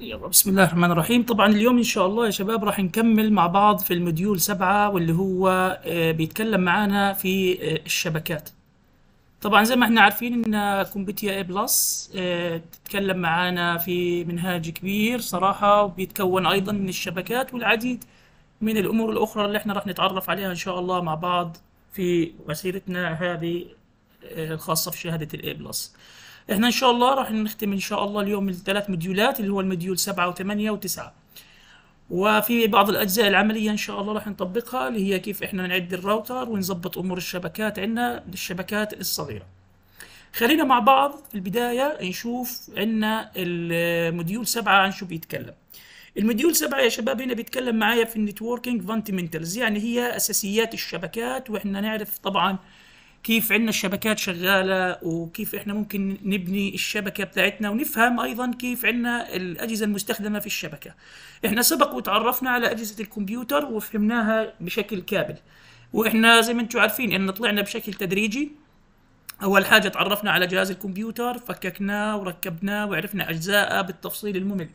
يلا بسم الله الرحمن الرحيم طبعا اليوم ان شاء الله يا شباب راح نكمل مع بعض في المديول سبعة واللي هو آه، بيتكلم معانا في آه، الشبكات طبعا زي ما احنا عارفين ان كومبيتيا اي بلس آه، بتتكلم معانا في منهاج كبير صراحة وبيتكون ايضا من الشبكات والعديد من الامور الاخرى اللي احنا راح نتعرف عليها ان شاء الله مع بعض في مسيرتنا هذه الخاصة في شهادة الاي بلس احنا ان شاء الله راح نختم ان شاء الله اليوم الثلاث مديولات اللي هو المديول 7 و8 و9 وفي بعض الاجزاء العمليه ان شاء الله راح نطبقها اللي هي كيف احنا نعد الراوتر ونظبط امور الشبكات عندنا للشبكات الصغيره خلينا مع بعض في البدايه نشوف عندنا المديول 7 عن شو بيتكلم المديول 7 يا شباب هنا بيتكلم معايا في النتوركينج فانتمنتلز يعني هي اساسيات الشبكات واحنا نعرف طبعا كيف عندنا الشبكات شغاله وكيف احنا ممكن نبني الشبكه بتاعتنا ونفهم ايضا كيف عندنا الاجهزه المستخدمه في الشبكه احنا سبق وتعرفنا على اجهزه الكمبيوتر وفهمناها بشكل كامل واحنا زي ما انتم عارفين ان طلعنا بشكل تدريجي اول حاجه تعرفنا على جهاز الكمبيوتر فككناه وركبناه وعرفنا اجزاءه بالتفصيل الممل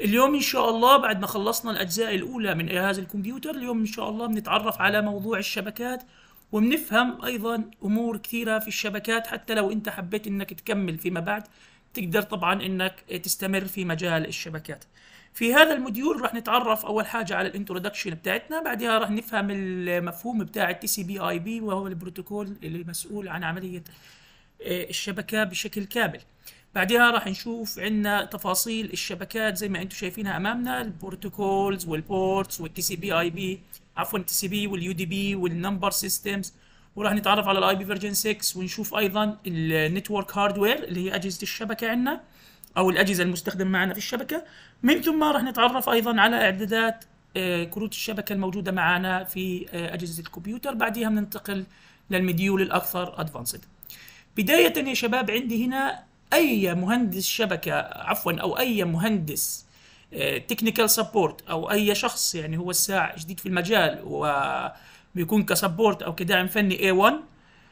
اليوم ان شاء الله بعد ما خلصنا الاجزاء الاولى من جهاز الكمبيوتر اليوم ان شاء الله بنتعرف على موضوع الشبكات وبنفهم ايضا امور كثيره في الشبكات حتى لو انت حبيت انك تكمل فيما بعد تقدر طبعا انك تستمر في مجال الشبكات في هذا الموديول راح نتعرف اول حاجه على الانترودكشن بتاعتنا بعدها راح نفهم المفهوم بتاع التي سي بي اي بي وهو البروتوكول اللي المسؤول عن عمليه آه، الشبكه بشكل كامل بعدها راح نشوف عندنا تفاصيل الشبكات زي ما انتم شايفينها امامنا البروتوكولز والبورتس والتي سي بي اي بي عفوا تي سي بي واليو دي بي والنمبر سيستمز وراح نتعرف على الاي بي فيرجن 6 ونشوف ايضا النتورك هاردوير اللي هي اجهزه الشبكه عندنا او الاجهزه المستخدمه معنا في الشبكه من ثم راح نتعرف ايضا على اعدادات آه، كروت الشبكه الموجوده معنا في آه، اجهزه الكمبيوتر بعديها بننتقل للمديول الاكثر ادفانسد بدايه يا شباب عندي هنا اي مهندس شبكه عفوا او اي مهندس تكنيكال سبورت او اي شخص يعني هو الساعه جديد في المجال وبيكون كسبورت او كداعم فني A1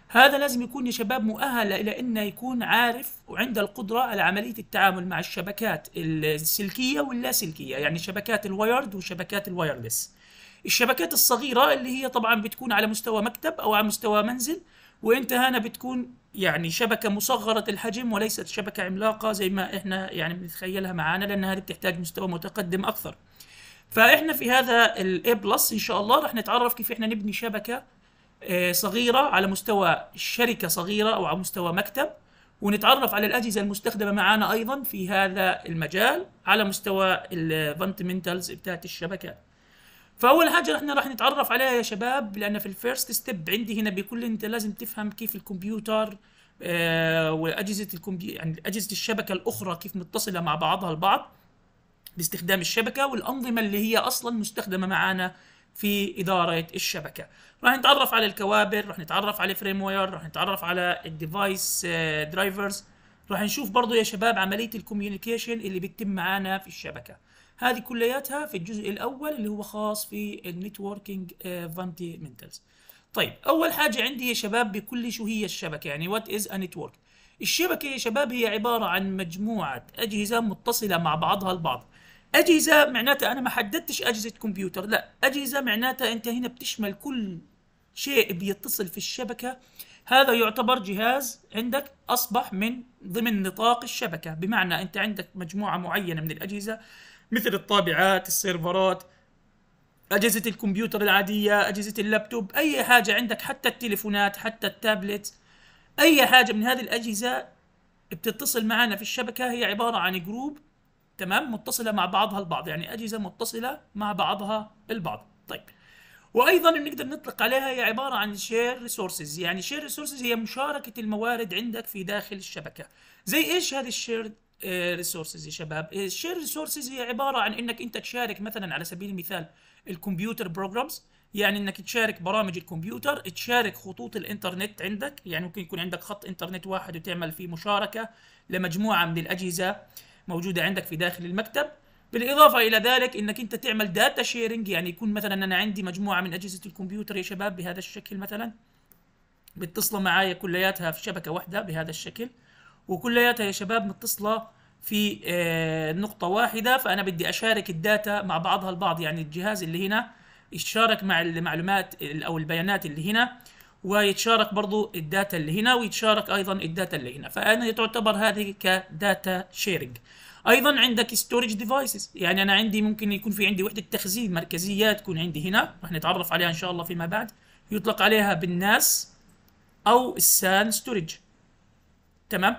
هذا لازم يكون يا شباب مؤهل الى انه يكون عارف وعنده القدره على عمليه التعامل مع الشبكات السلكيه واللاسلكيه يعني شبكات الوايرد وشبكات الوايرلس الشبكات الصغيره اللي هي طبعا بتكون على مستوى مكتب او على مستوى منزل وانت هنا بتكون يعني شبكة مصغرة الحجم وليست شبكة عملاقة زي ما احنا يعني بنتخيلها معانا لأن هذه بتحتاج مستوى متقدم أكثر. فاحنا في هذا الاي بلس ان شاء الله راح نتعرف كيف احنا نبني شبكة آه، صغيرة على مستوى شركة صغيرة أو على مستوى مكتب ونتعرف على الأجهزة المستخدمة معانا أيضا في هذا المجال على مستوى الفانتمنتالز بتاعت الشبكات. فاول حاجه احنا راح نتعرف عليها يا شباب لان في الفيرست ستيب عندي هنا بيقول انت لازم تفهم كيف الكمبيوتر آه، واجهزه الكمبيوتر يعني اجهزه الشبكه الاخرى كيف متصله مع بعضها البعض باستخدام الشبكه والانظمه اللي هي اصلا مستخدمه معانا في اداره الشبكه راح نتعرف على الكوابر راح نتعرف على فريم وير راح نتعرف على الديفايس آه، درايفرز راح نشوف برضو يا شباب عمليه الكوميونيكيشن اللي بتتم معانا في الشبكه هذه كلياتها في الجزء الاول اللي هو خاص في النتوركينج فاندمنتالز آه، طيب اول حاجه عندي يا شباب بكل شو هي الشبكه يعني وات از ا نتورك الشبكه يا شباب هي عباره عن مجموعه اجهزه متصله مع بعضها البعض اجهزه معناتها انا ما حددتش اجهزه كمبيوتر لا اجهزه معناتها انت هنا بتشمل كل شيء بيتصل في الشبكه هذا يعتبر جهاز عندك أصبح من ضمن نطاق الشبكة بمعنى أنت عندك مجموعة معينة من الأجهزة مثل الطابعات السيرفرات أجهزة الكمبيوتر العادية أجهزة اللابتوب أي حاجة عندك حتى التليفونات حتى التابلت أي حاجة من هذه الأجهزة بتتصل معنا في الشبكة هي عبارة عن جروب تمام متصلة مع بعضها البعض يعني أجهزة متصلة مع بعضها البعض طيب وايضا بنقدر نطلق عليها هي عباره عن شير ريسورسز يعني شير ريسورسز هي مشاركه الموارد عندك في داخل الشبكه زي ايش هذه الشير ريسورسز يا شباب الشير ريسورسز هي عباره عن انك انت تشارك مثلا على سبيل المثال الكمبيوتر بروجرامز يعني انك تشارك برامج الكمبيوتر تشارك خطوط الانترنت عندك يعني ممكن يكون عندك خط انترنت واحد وتعمل فيه مشاركه لمجموعه من الاجهزه موجوده عندك في داخل المكتب بالاضافه الى ذلك انك انت تعمل داتا شيرنج يعني يكون مثلا انا عندي مجموعه من اجهزه الكمبيوتر يا شباب بهذا الشكل مثلا بتصل معايا كلياتها في شبكه واحده بهذا الشكل وكلياتها يا شباب متصله في آه، نقطة واحدة فأنا بدي أشارك الداتا مع بعضها البعض يعني الجهاز اللي هنا يتشارك مع المعلومات أو البيانات اللي هنا ويتشارك برضو الداتا اللي هنا ويتشارك أيضا الداتا اللي هنا فأنا تعتبر هذه كداتا شيرنج أيضا عندك ستورج ديفايسز يعني أنا عندي ممكن يكون في عندي وحدة تخزين مركزية تكون عندي هنا رح نتعرف عليها إن شاء الله فيما بعد يطلق عليها بالناس أو السان ستورج تمام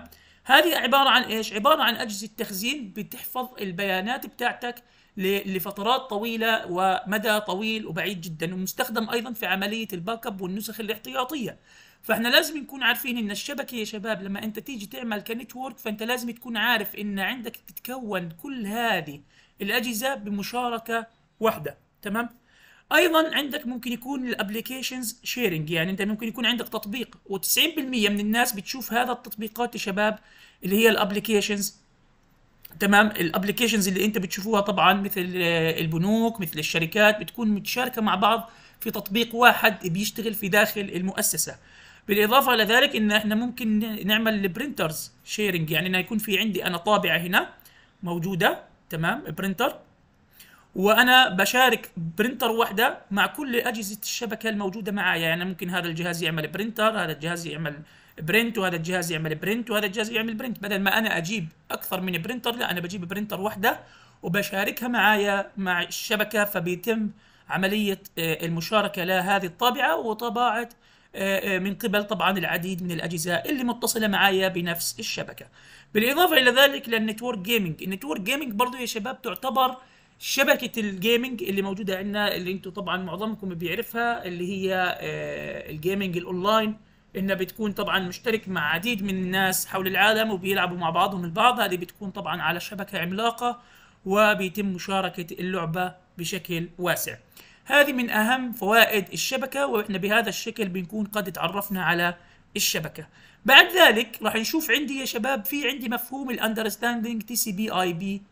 هذه عباره عن ايش عباره عن اجهزه تخزين بتحفظ البيانات بتاعتك لفترات طويله ومدى طويل وبعيد جدا ومستخدم ايضا في عمليه الباك اب والنسخ الاحتياطيه فاحنا لازم نكون عارفين ان الشبكه يا شباب لما انت تيجي تعمل كنتورك فانت لازم تكون عارف ان عندك تتكون كل هذه الاجهزه بمشاركه واحده تمام ايضا عندك ممكن يكون الابلكيشنز شيرنج يعني انت ممكن يكون عندك تطبيق و90% من الناس بتشوف هذا التطبيقات يا شباب اللي هي الابلكيشنز تمام الابلكيشنز اللي انت بتشوفوها طبعا مثل البنوك مثل الشركات بتكون متشاركه مع بعض في تطبيق واحد بيشتغل في داخل المؤسسه بالاضافه الى ذلك ان احنا ممكن نعمل البرنترز شيرنج يعني انه يكون في عندي انا طابعه هنا موجوده تمام برنتر وانا بشارك برنتر واحده مع كل اجهزه الشبكه الموجوده معايا يعني ممكن هذا الجهاز يعمل برنتر هذا الجهاز يعمل برنت وهذا الجهاز يعمل برنت وهذا الجهاز يعمل برنت بدل ما انا اجيب اكثر من برنتر لا انا بجيب برنتر واحده وبشاركها معايا مع الشبكه فبيتم عمليه آه، المشاركه لهذه الطابعه وطباعه آه، آه، من قبل طبعا العديد من الاجهزه اللي متصله معايا بنفس الشبكه بالاضافه الى ذلك للنتورك جيمنج النتورك جيمنج برضو يا شباب تعتبر شبكه الجيمنج اللي موجوده عندنا اللي انتم طبعا معظمكم بيعرفها اللي هي الجيمنج آه، الاونلاين انها بتكون طبعا مشترك مع عديد من الناس حول العالم وبيلعبوا مع بعضهم البعض هذه بتكون طبعا على شبكه عملاقه وبيتم مشاركه اللعبه بشكل واسع هذه من اهم فوائد الشبكه واحنا بهذا الشكل بنكون قد تعرفنا على الشبكه بعد ذلك راح نشوف عندي يا شباب في عندي مفهوم الاندرستاندينج تي سي بي اي بي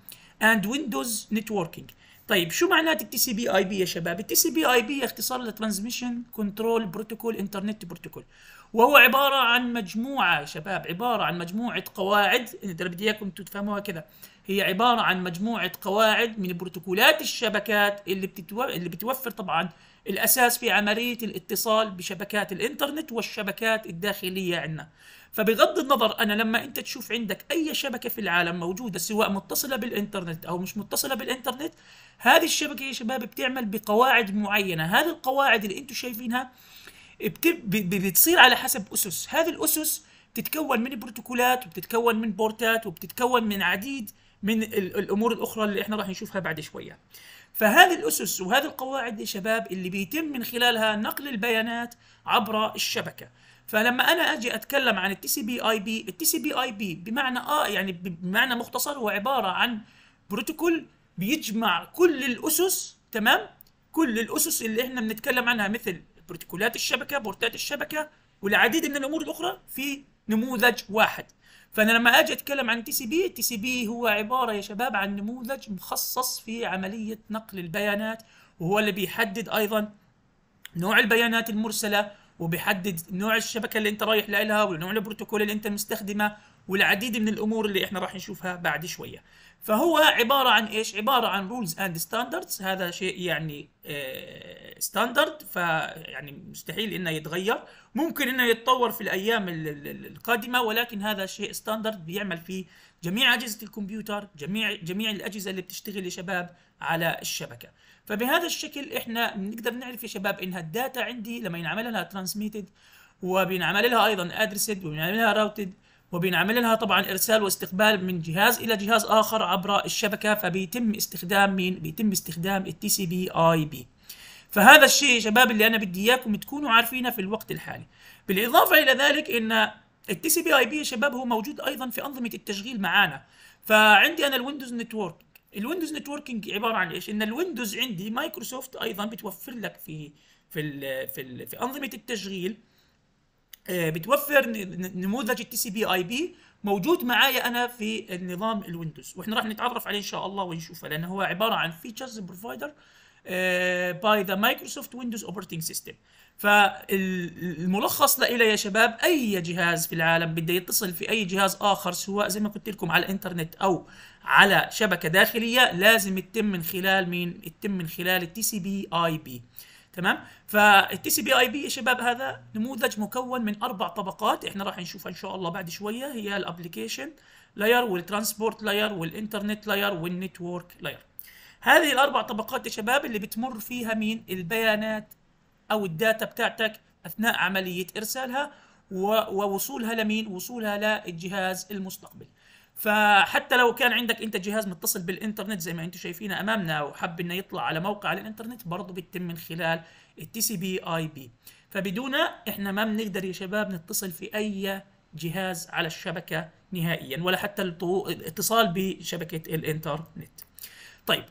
اند ويندوز نتوركينج طيب شو معنات التي سي بي اي بي يا شباب؟ التي سي بي اي بي اختصار لترانسميشن كنترول بروتوكول انترنت بروتوكول وهو عباره عن مجموعه شباب عباره عن مجموعه قواعد انا بدي اياكم تفهموها كذا هي عباره عن مجموعه قواعد من بروتوكولات الشبكات اللي بتتو... اللي بتوفر طبعا الاساس في عمليه الاتصال بشبكات الانترنت والشبكات الداخليه عندنا فبغض النظر انا لما انت تشوف عندك اي شبكه في العالم موجوده سواء متصله بالانترنت او مش متصله بالانترنت هذه الشبكه يا شباب بتعمل بقواعد معينه هذه القواعد اللي انتم شايفينها بتصير على حسب اسس هذه الاسس بتتكون من بروتوكولات وبتتكون من بورتات وبتتكون من عديد من الامور الاخرى اللي احنا راح نشوفها بعد شويه فهذه الاسس وهذه القواعد يا شباب اللي بيتم من خلالها نقل البيانات عبر الشبكه فلما انا اجي اتكلم عن التي سي بي اي بي التي سي بي اي بي بمعنى اه يعني بمعنى مختصر هو عباره عن بروتوكول بيجمع كل الاسس تمام كل الاسس اللي احنا بنتكلم عنها مثل بروتوكولات الشبكه بورتات الشبكه والعديد من الامور الاخرى في نموذج واحد فانا لما اجي اتكلم عن تي سي بي التي سي بي هو عباره يا شباب عن نموذج مخصص في عمليه نقل البيانات وهو اللي بيحدد ايضا نوع البيانات المرسله وبيحدد نوع الشبكه اللي انت رايح لها ونوع البروتوكول اللي انت مستخدمه والعديد من الامور اللي احنا راح نشوفها بعد شويه فهو عباره عن ايش؟ عباره عن رولز اند ستاندردز هذا شيء يعني ستاندرد آه، فيعني مستحيل انه يتغير ممكن انه يتطور في الايام القادمه ولكن هذا شيء ستاندرد بيعمل فيه جميع اجهزه الكمبيوتر جميع جميع الاجهزه اللي بتشتغل يا شباب على الشبكه فبهذا الشكل احنا بنقدر نعرف يا شباب انها الداتا عندي لما ينعمل لها ترانسميتد وبينعمل لها ايضا ادرسد وبينعمل لها راوتد وبينعمل لها طبعا ارسال واستقبال من جهاز الى جهاز اخر عبر الشبكه فبيتم استخدام مين؟ بيتم استخدام التي سي بي اي بي. فهذا الشيء يا شباب اللي انا بدي اياكم تكونوا عارفينه في الوقت الحالي. بالاضافه الى ذلك ان التي سي بي اي بي يا شباب هو موجود ايضا في انظمه التشغيل معانا. فعندي انا الويندوز نتورك الويندوز نتوركينج عباره عن ايش؟ ان الويندوز عندي مايكروسوفت ايضا بتوفر لك في في في, في انظمه التشغيل آه، بتوفر نموذج التي سي بي اي بي موجود معايا انا في النظام الويندوز واحنا راح نتعرف عليه ان شاء الله ونشوفه لانه هو عباره عن فيتشرز بروفايدر باي ذا مايكروسوفت ويندوز اوبريتنج سيستم فالملخص له يا شباب اي جهاز في العالم بده يتصل في اي جهاز اخر سواء زي ما قلت لكم على الانترنت او على شبكه داخليه لازم يتم من خلال مين يتم من خلال التي سي بي اي بي تمام فالتي سي بي اي بي يا شباب هذا نموذج مكون من اربع طبقات احنا راح نشوفها ان شاء الله بعد شويه هي الابلكيشن لاير والترانسبورت لاير والانترنت لاير والنتورك لاير هذه الاربع طبقات يا شباب اللي بتمر فيها مين البيانات او الداتا بتاعتك اثناء عمليه ارسالها ووصولها لمين وصولها للجهاز المستقبلي فحتى لو كان عندك انت جهاز متصل بالانترنت زي ما انتم شايفين امامنا وحب انه يطلع على موقع على الانترنت برضه بيتم من خلال التي سي بي اي بي فبدونه احنا ما بنقدر يا شباب نتصل في اي جهاز على الشبكه نهائيا ولا حتى الاتصال بشبكه الانترنت طيب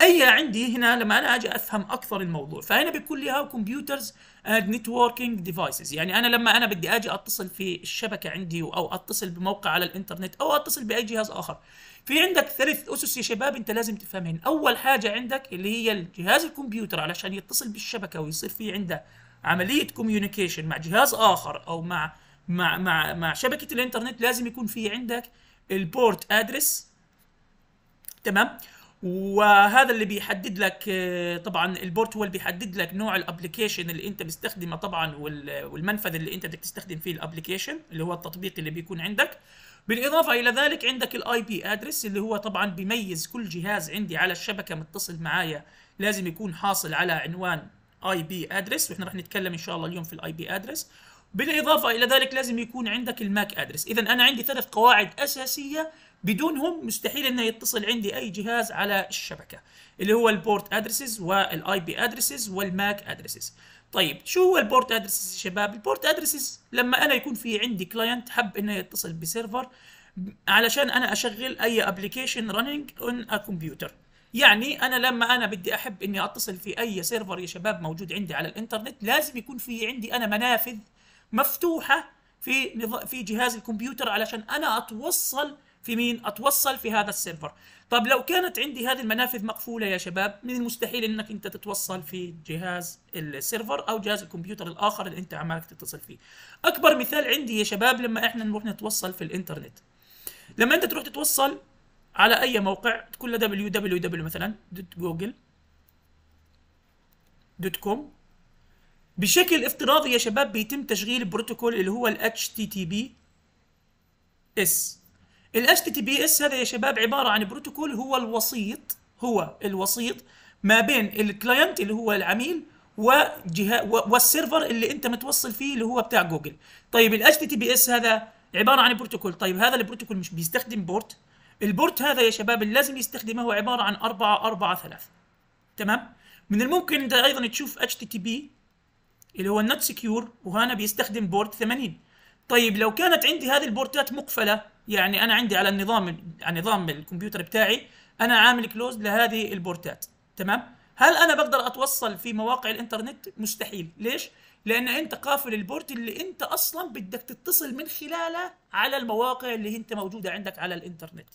اي عندي هنا لما انا اجي افهم اكثر الموضوع فهنا بيكون لي هاو كمبيوترز اند نتوركينج ديفايسز يعني انا لما انا بدي اجي اتصل في الشبكه عندي او اتصل بموقع على الانترنت او اتصل باي جهاز اخر في عندك ثلاث اسس يا شباب انت لازم تفهمهن اول حاجه عندك اللي هي الجهاز الكمبيوتر علشان يتصل بالشبكه ويصير في عنده عمليه كوميونيكيشن مع جهاز اخر او مع مع مع مع شبكه الانترنت لازم يكون في عندك البورت ادرس تمام وهذا اللي بيحدد لك آه، طبعا البورت هو اللي بيحدد لك نوع الابلكيشن اللي انت بتستخدمه طبعا والمنفذ اللي انت بدك تستخدم فيه الابلكيشن اللي هو التطبيق اللي بيكون عندك بالاضافه الى ذلك عندك الاي بي ادرس اللي هو طبعا بيميز كل جهاز عندي على الشبكه متصل معايا لازم يكون حاصل على عنوان اي بي ادرس واحنا رح نتكلم ان شاء الله اليوم في الاي بي ادرس بالاضافه الى ذلك لازم يكون عندك الماك ادرس اذا انا عندي ثلاث قواعد اساسيه بدونهم مستحيل انه يتصل عندي اي جهاز على الشبكه اللي هو البورت ادرسز والاي بي ادرسز والماك ادرسز طيب شو هو البورت ادرسز يا شباب البورت ادرسز لما انا يكون في عندي كلاينت حب انه يتصل بسيرفر علشان انا اشغل اي ابلكيشن رننج اون ا كمبيوتر يعني انا لما انا بدي احب اني اتصل في اي سيرفر يا شباب موجود عندي على الانترنت لازم يكون في عندي انا منافذ مفتوحه في في جهاز الكمبيوتر علشان انا اتوصل في مين اتوصل في هذا السيرفر طب لو كانت عندي هذه المنافذ مقفوله يا شباب من المستحيل انك انت تتوصل في جهاز السيرفر او جهاز الكمبيوتر الاخر اللي انت عمالك تتصل فيه اكبر مثال عندي يا شباب لما احنا نروح نتوصل في الانترنت لما انت تروح تتوصل على اي موقع تقول له www مثلا دوت جوجل دوت كوم بشكل افتراضي يا شباب بيتم تشغيل بروتوكول اللي هو ال HTTP S الاش تي تي بي اس هذا يا شباب عباره عن بروتوكول هو الوسيط هو الوسيط ما بين الكلاينت اللي هو العميل وجهه والسيرفر اللي انت متوصل فيه اللي هو بتاع جوجل طيب ال تي بي اس هذا عباره عن بروتوكول طيب هذا البروتوكول مش بيستخدم بورت البورت هذا يا شباب اللي لازم يستخدمه هو عباره عن 4 4 3 تمام من الممكن انت ايضا تشوف اتش تي تي بي اللي هو النوت سكيور وهنا بيستخدم بورت 80 طيب لو كانت عندي هذه البورتات مقفله يعني انا عندي على النظام على نظام الكمبيوتر بتاعي انا عامل كلوز لهذه البورتات تمام هل انا بقدر اتوصل في مواقع الانترنت مستحيل ليش لان انت قافل البورت اللي انت اصلا بدك تتصل من خلاله على المواقع اللي انت موجوده عندك على الانترنت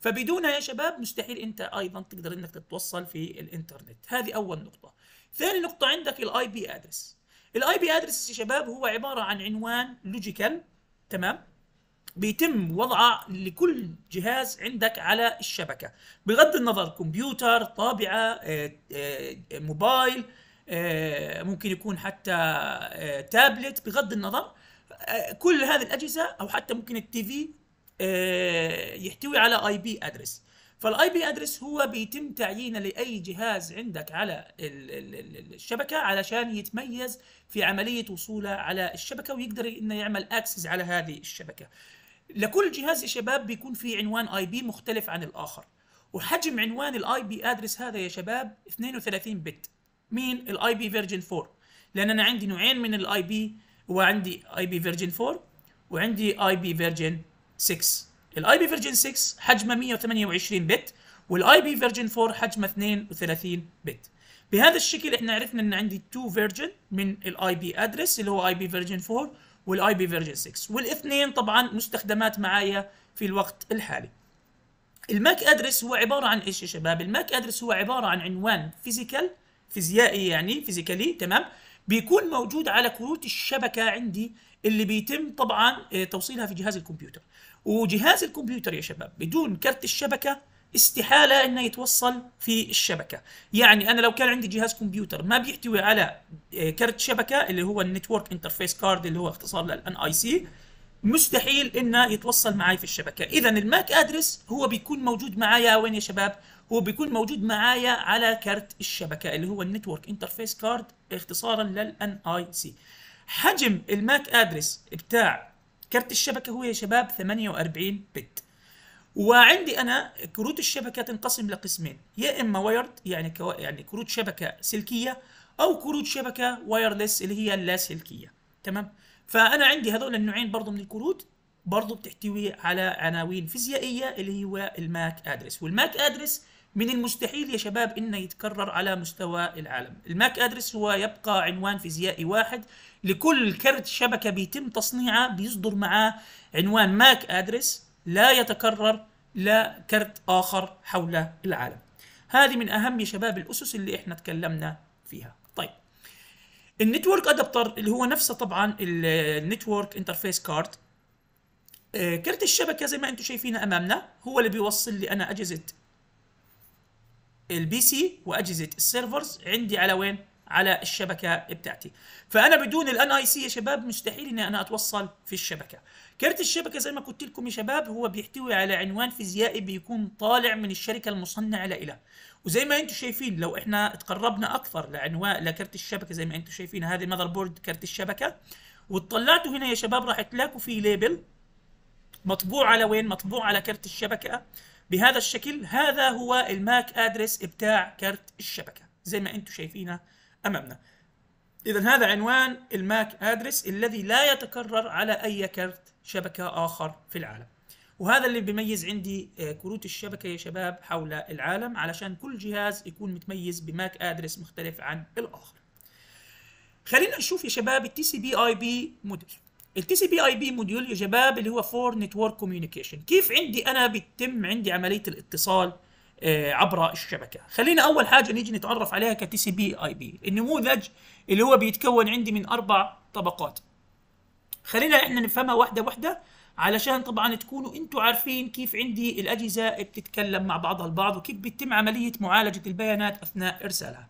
فبدونها يا شباب مستحيل انت ايضا تقدر انك تتوصل في الانترنت هذه اول نقطه ثاني نقطه عندك الاي بي ادرس الاي بي ادرس يا شباب هو عباره عن عنوان لوجيكال تمام بيتم وضعه لكل جهاز عندك على الشبكه بغض النظر كمبيوتر طابعه آه، آه، موبايل آه، ممكن يكون حتى تابلت بغض النظر كل هذه الاجهزه او حتى ممكن التي في يحتوي على اي بي ادرس فالاي بي ادرس هو بيتم تعيينه لاي جهاز عندك على الشبكه علشان يتميز في عمليه وصوله على الشبكه ويقدر انه يعمل اكسس على هذه الشبكه لكل جهاز يا شباب بيكون في عنوان اي بي مختلف عن الاخر وحجم عنوان الاي بي ادرس هذا يا شباب 32 بت مين الاي بي فيرجن 4 لان انا عندي نوعين من الاي بي وعندي اي بي فيرجن 4 وعندي اي بي فيرجن 6 الاي بي فيرجن 6 حجمه 128 بت والاي بي فيرجن 4 حجمه 32 بت بهذا الشكل احنا عرفنا ان عندي تو فيرجن من الاي بي ادرس اللي هو اي بي فيرجن 4 والاي بي فيرجن 6 والاثنين طبعا مستخدمات معايا في الوقت الحالي الماك ادرس هو عباره عن ايش يا شباب الماك ادرس هو عباره عن عنوان فيزيكال فيزيائي يعني فيزيكالي تمام بيكون موجود على كروت الشبكه عندي اللي بيتم طبعا آه، توصيلها في جهاز الكمبيوتر وجهاز الكمبيوتر يا شباب بدون كرت الشبكه استحالة انه يتوصل في الشبكة يعني انا لو كان عندي جهاز كمبيوتر ما بيحتوي على آه، كرت شبكة اللي هو النتورك انترفيس كارد اللي هو اختصار للان اي سي مستحيل انه يتوصل معي في الشبكة اذا الماك ادرس هو بيكون موجود معايا وين يا شباب هو بيكون موجود معايا على كرت الشبكة اللي هو النتورك انترفيس كارد اختصارا للان اي سي حجم الماك ادرس بتاع كرت الشبكة هو يا شباب 48 بت وعندي انا كروت الشبكه تنقسم لقسمين يا اما وايرد يعني كو... يعني كروت شبكه سلكيه او كروت شبكه وايرلس اللي هي اللاسلكيه تمام فانا عندي هذول النوعين برضه من الكروت برضه بتحتوي على عناوين فيزيائيه اللي هو الماك ادرس والماك ادرس من المستحيل يا شباب انه يتكرر على مستوى العالم الماك ادرس هو يبقى عنوان فيزيائي واحد لكل كرت شبكه بيتم تصنيعه بيصدر معاه عنوان ماك ادرس لا يتكرر لا كرت آخر حول العالم هذه من أهم شباب الأسس اللي إحنا تكلمنا فيها طيب النتورك أدابتر اللي هو نفسه طبعا النتورك انترفيس كارد آه، كرت الشبكة زي ما أنتم شايفين أمامنا هو اللي بيوصل لي أنا أجهزة البي سي وأجهزة السيرفرز عندي على وين؟ على الشبكه بتاعتي فانا بدون الان اي سي يا شباب مستحيل ان انا اتوصل في الشبكه كارت الشبكه زي ما قلت لكم يا شباب هو بيحتوي على عنوان فيزيائي بيكون طالع من الشركه المصنعه له وزي ما انتم شايفين لو احنا اتقربنا اكثر لعنوان لكرت الشبكه زي ما انتم شايفين هذه المذر بورد كرت الشبكه واتطلعتوا هنا يا شباب راح تلاقوا في ليبل مطبوع على وين مطبوع على كرت الشبكه بهذا الشكل هذا هو الماك ادرس بتاع كرت الشبكه زي ما انتم شايفينه امامنا اذا هذا عنوان الماك ادرس الذي لا يتكرر على اي كرت شبكه اخر في العالم وهذا اللي بيميز عندي آه، كروت الشبكه يا شباب حول العالم علشان كل جهاز يكون متميز بماك ادرس مختلف عن الاخر خلينا نشوف يا شباب التي سي بي اي بي موديل التي سي بي اي بي موديول يا شباب اللي هو فور نتورك كوميونيكيشن كيف عندي انا بتتم عندي عمليه الاتصال آه، عبر الشبكه خلينا اول حاجه نيجي نتعرف عليها كتي سي بي اي بي النموذج اللي هو بيتكون عندي من اربع طبقات خلينا احنا نفهمها واحده واحده علشان طبعا تكونوا انتوا عارفين كيف عندي الاجهزه بتتكلم مع بعضها البعض وكيف بيتم عمليه معالجه البيانات اثناء ارسالها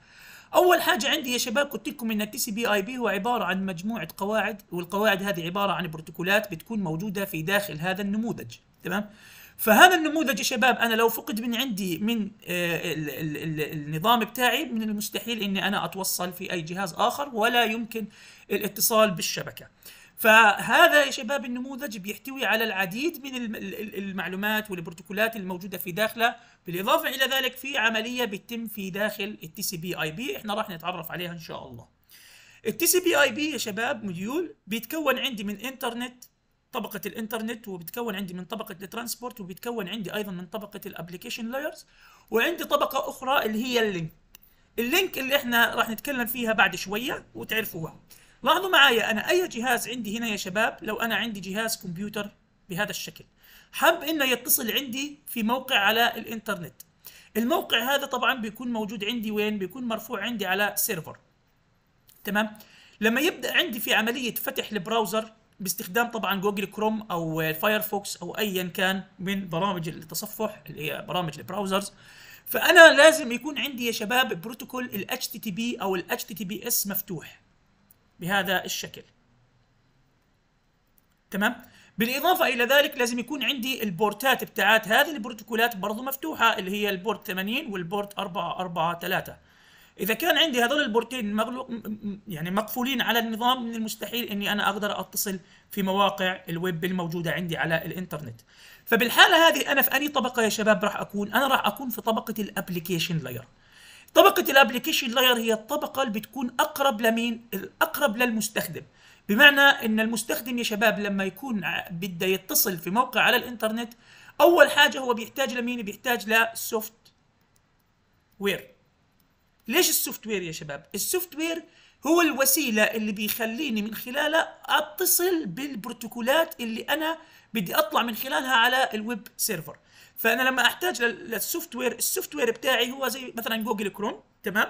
اول حاجه عندي يا شباب قلت لكم ان التي سي بي اي بي هو عباره عن مجموعه قواعد والقواعد هذه عباره عن بروتوكولات بتكون موجوده في داخل هذا النموذج تمام فهذا النموذج يا شباب انا لو فقد من عندي من آه، النظام بتاعي من المستحيل اني انا اتوصل في اي جهاز اخر ولا يمكن الاتصال بالشبكه فهذا يا شباب النموذج بيحتوي على العديد من المعلومات والبروتوكولات الموجوده في داخله بالاضافه الى ذلك في عمليه بتتم في داخل التي سي بي اي بي احنا راح نتعرف عليها ان شاء الله التي سي بي اي بي يا شباب مديول بيتكون عندي من انترنت طبقه الانترنت وبتكون عندي من طبقه الترانسبورت وبتكون عندي ايضا من طبقه الابلكيشن لايرز وعندي طبقه اخرى اللي هي اللينك اللينك اللي احنا راح نتكلم فيها بعد شويه وتعرفوها لاحظوا معايا انا اي جهاز عندي هنا يا شباب لو انا عندي جهاز كمبيوتر بهذا الشكل حب انه يتصل عندي في موقع على الانترنت الموقع هذا طبعا بيكون موجود عندي وين بيكون مرفوع عندي على سيرفر تمام لما يبدا عندي في عمليه فتح البراوزر باستخدام طبعا جوجل كروم او فايرفوكس او ايا كان من برامج التصفح اللي هي برامج البراوزرز فانا لازم يكون عندي يا شباب بروتوكول ال HTTP او ال HTTPS مفتوح بهذا الشكل تمام بالاضافه الى ذلك لازم يكون عندي البورتات بتاعت هذه البروتوكولات برضه مفتوحه اللي هي البورت 80 والبورت 443 اذا كان عندي هذول البورتين مغلوق يعني مقفولين على النظام من المستحيل اني انا اقدر اتصل في مواقع الويب الموجوده عندي على الانترنت فبالحاله هذه انا في اي طبقه يا شباب راح اكون انا راح اكون في طبقه الابلكيشن لاير طبقه الابلكيشن لاير هي الطبقه اللي بتكون اقرب لمين الاقرب للمستخدم بمعنى ان المستخدم يا شباب لما يكون بده يتصل في موقع على الانترنت اول حاجه هو بيحتاج لمين بيحتاج لسوفت وير ليش السوفت وير يا شباب السوفت وير هو الوسيله اللي بيخليني من خلالها اتصل بالبروتوكولات اللي انا بدي اطلع من خلالها على الويب سيرفر فانا لما احتاج للسوفت وير السوفت وير بتاعي هو زي مثلا جوجل كروم تمام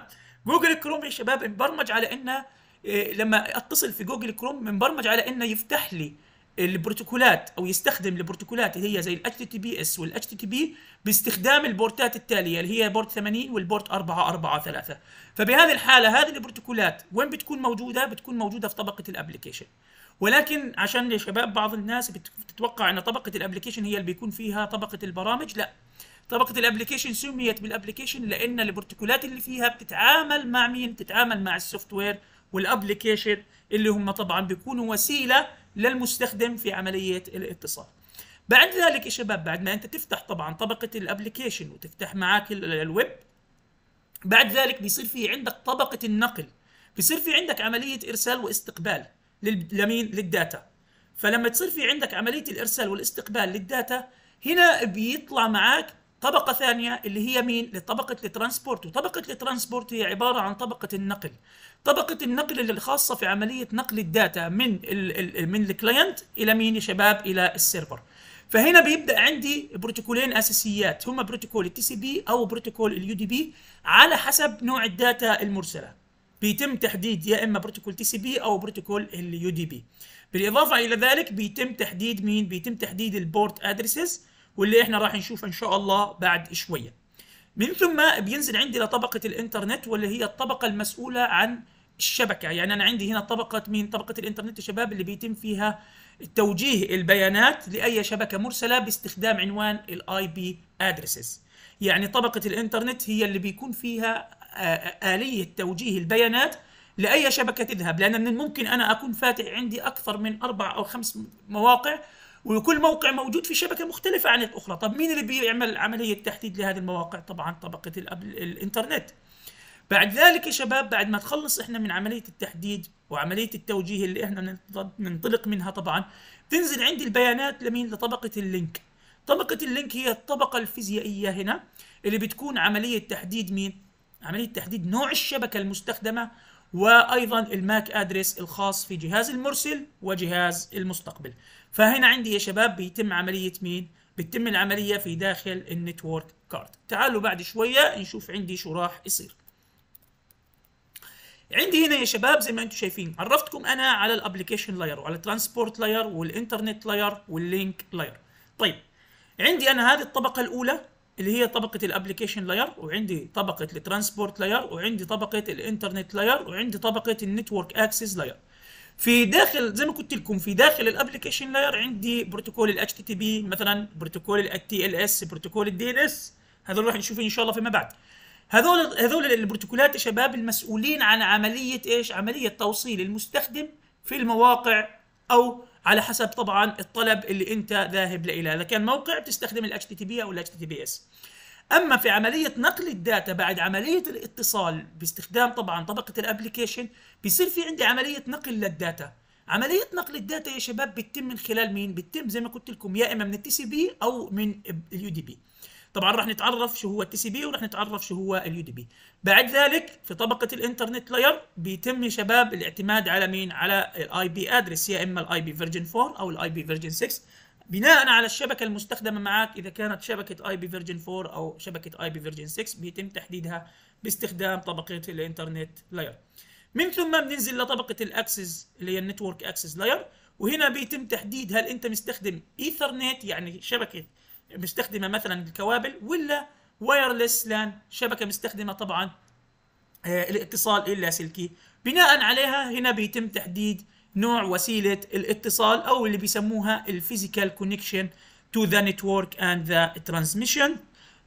جوجل كروم يا شباب مبرمج على انه إيه، لما اتصل في جوجل كروم مبرمج على انه يفتح لي البروتوكولات او يستخدم البروتوكولات اللي هي زي الاتش تي بي اس والاتش تي بي باستخدام البورتات التاليه اللي هي بورت 80 والبورت 443 فبهذه الحاله هذه البروتوكولات وين بتكون موجوده بتكون موجوده في طبقه الابلكيشن ولكن عشان يا شباب بعض الناس بتتوقع ان طبقه الابلكيشن هي اللي بيكون فيها طبقه البرامج لا طبقه الابلكيشن سميت بالابلكيشن لان البروتوكولات اللي فيها بتتعامل مع مين بتتعامل مع السوفت وير والابلكيشن اللي هم طبعا بيكونوا وسيله للمستخدم في عملية الاتصال بعد ذلك يا شباب بعد ما انت تفتح طبعا طبقة الابلكيشن وتفتح معاك الويب بعد ذلك بيصير في عندك طبقة النقل بيصير في عندك عملية ارسال واستقبال لمين للداتا فلما تصير في عندك عملية الارسال والاستقبال للداتا هنا بيطلع معاك طبقة ثانية اللي هي مين؟ لطبقة الترانسبورت وطبقة الترانسبورت هي عبارة عن طبقة النقل طبقة النقل الخاصة في عملية نقل الداتا من الـ الـ من الكلاينت إلى مين يا شباب؟ إلى السيرفر فهنا بيبدا عندي بروتوكولين اساسيات هما بروتوكول التي سي بي او بروتوكول اليو دي بي على حسب نوع الداتا المرسله بيتم تحديد يا اما بروتوكول تي سي بي او بروتوكول اليو دي بي بالاضافه الى ذلك بيتم تحديد مين بيتم تحديد البورت أدريسز. واللي احنا راح نشوفه ان شاء الله بعد شويه من ثم بينزل عندي لطبقه الانترنت واللي هي الطبقه المسؤوله عن الشبكه يعني انا عندي هنا طبقه مين طبقه الانترنت يا شباب اللي بيتم فيها توجيه البيانات لاي شبكه مرسله باستخدام عنوان الاي بي ادريسز يعني طبقه الانترنت هي اللي بيكون فيها آه، آه، اليه توجيه البيانات لاي شبكه تذهب لان من الممكن انا اكون فاتح عندي اكثر من اربع او خمس مواقع وكل موقع موجود في شبكه مختلفه عن الاخرى طب مين اللي بيعمل عمليه تحديد لهذه المواقع طبعا طبقه الأب... الانترنت بعد ذلك يا شباب بعد ما تخلص احنا من عمليه التحديد وعمليه التوجيه اللي احنا ننطلق منها طبعا تنزل عندي البيانات لمين لطبقه اللينك طبقه اللينك هي الطبقه الفيزيائيه هنا اللي بتكون عمليه تحديد مين عمليه تحديد نوع الشبكه المستخدمه وايضا الماك ادرس الخاص في جهاز المرسل وجهاز المستقبل فهنا عندي يا شباب بيتم عملية مين؟ بتتم العملية في داخل النتورك كارد تعالوا بعد شوية نشوف عندي شو راح يصير عندي هنا يا شباب زي ما انتم شايفين عرفتكم انا على الابلكيشن لاير وعلى الترانسبورت لاير والانترنت لاير واللينك لاير طيب عندي انا هذه الطبقه الاولى اللي هي طبقه الابلكيشن لاير وعندي طبقه الترانسبورت لاير وعندي طبقه الانترنت لاير وعندي طبقه النتورك اكسس لاير في داخل زي ما قلت لكم في داخل الابلكيشن لاير عندي بروتوكول الاتش تي تي بي مثلا بروتوكول التي ال اس بروتوكول الدي ان اس هذول راح نشوفهم ان شاء الله فيما بعد هذول هذول البروتوكولات يا شباب المسؤولين عن عمليه ايش عمليه توصيل المستخدم في المواقع او على حسب طبعا الطلب اللي انت ذاهب له اذا كان موقع بتستخدم الاتش تي تي بي او الاتش تي تي بي اس اما في عمليه نقل الداتا بعد عمليه الاتصال باستخدام طبعا طبقه الابلكيشن بيصير في عندي عمليه نقل للداتا عملية نقل الداتا يا شباب بتتم من خلال مين؟ بتتم زي ما قلت لكم يا إما من التي سي بي أو من اليو دي بي. طبعا راح نتعرف شو هو التي سي بي وراح نتعرف شو هو اليو دي بي. بعد ذلك في طبقة الإنترنت لاير بيتم يا شباب الاعتماد على مين؟ على الاي بي ادرس يا إما الاي بي فيرجن 4 أو الاي بي فيرجن 6 بناء على الشبكه المستخدمه معك اذا كانت شبكه اي بي فيرجن 4 او شبكه اي بي فيرجن 6 بيتم تحديدها باستخدام طبقه الانترنت لاير من ثم بننزل لطبقه الاكسس اللي هي النتورك اكسس لاير وهنا بيتم تحديد هل انت مستخدم ايثرنت يعني شبكه مستخدمه مثلا الكوابل ولا وايرلس لان شبكه مستخدمه طبعا آه، الاتصال اللاسلكي بناء عليها هنا بيتم تحديد نوع وسيلة الاتصال أو اللي بيسموها الفيزيكال كونكشن تو ذا نتورك أند ذا ترانسميشن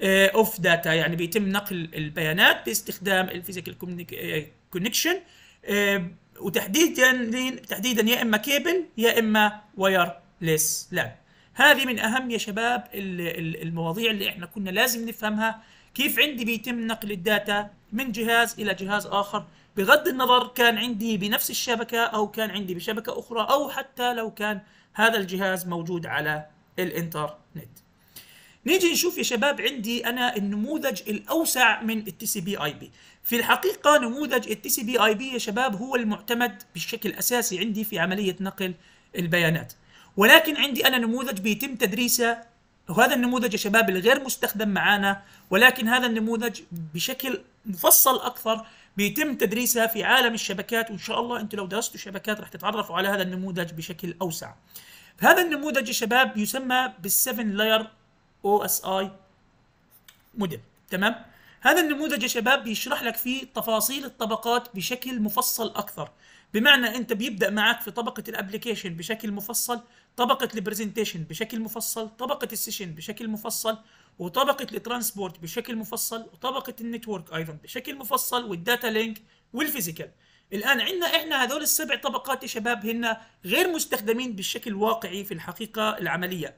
أوف داتا يعني بيتم نقل البيانات باستخدام الفيزيكال كونكشن uh, uh, وتحديدا تحديدا يا اما كيبل يا اما وايرلس لاب هذه من اهم يا شباب المواضيع اللي احنا كنا لازم نفهمها كيف عندي بيتم نقل الداتا من جهاز الى جهاز اخر بغض النظر كان عندي بنفس الشبكة أو كان عندي بشبكة أخرى أو حتى لو كان هذا الجهاز موجود على الإنترنت نيجي نشوف يا شباب عندي أنا النموذج الأوسع من التي سي بي آي بي في الحقيقة نموذج التي سي بي آي بي يا شباب هو المعتمد بشكل أساسي عندي في عملية نقل البيانات ولكن عندي أنا نموذج بيتم تدريسه وهذا النموذج يا شباب الغير مستخدم معانا ولكن هذا النموذج بشكل مفصل اكثر بيتم تدريسها في عالم الشبكات وان شاء الله انتم لو درستوا شبكات رح تتعرفوا على هذا النموذج بشكل اوسع. هذا النموذج يا شباب يسمى بال بال7 لاير او اس اي موديل تمام؟ هذا النموذج يا شباب بيشرح لك فيه تفاصيل الطبقات بشكل مفصل اكثر بمعنى انت بيبدا معك في طبقه الابلكيشن بشكل مفصل طبقه البرزنتيشن بشكل مفصل طبقه السيشن بشكل مفصل وطبقه الترانسبورت بشكل مفصل وطبقه النتورك ايضا بشكل مفصل والداتا لينك والفيزيكال الان عندنا احنا هذول السبع طبقات يا شباب هن غير مستخدمين بالشكل واقعي في الحقيقه العمليه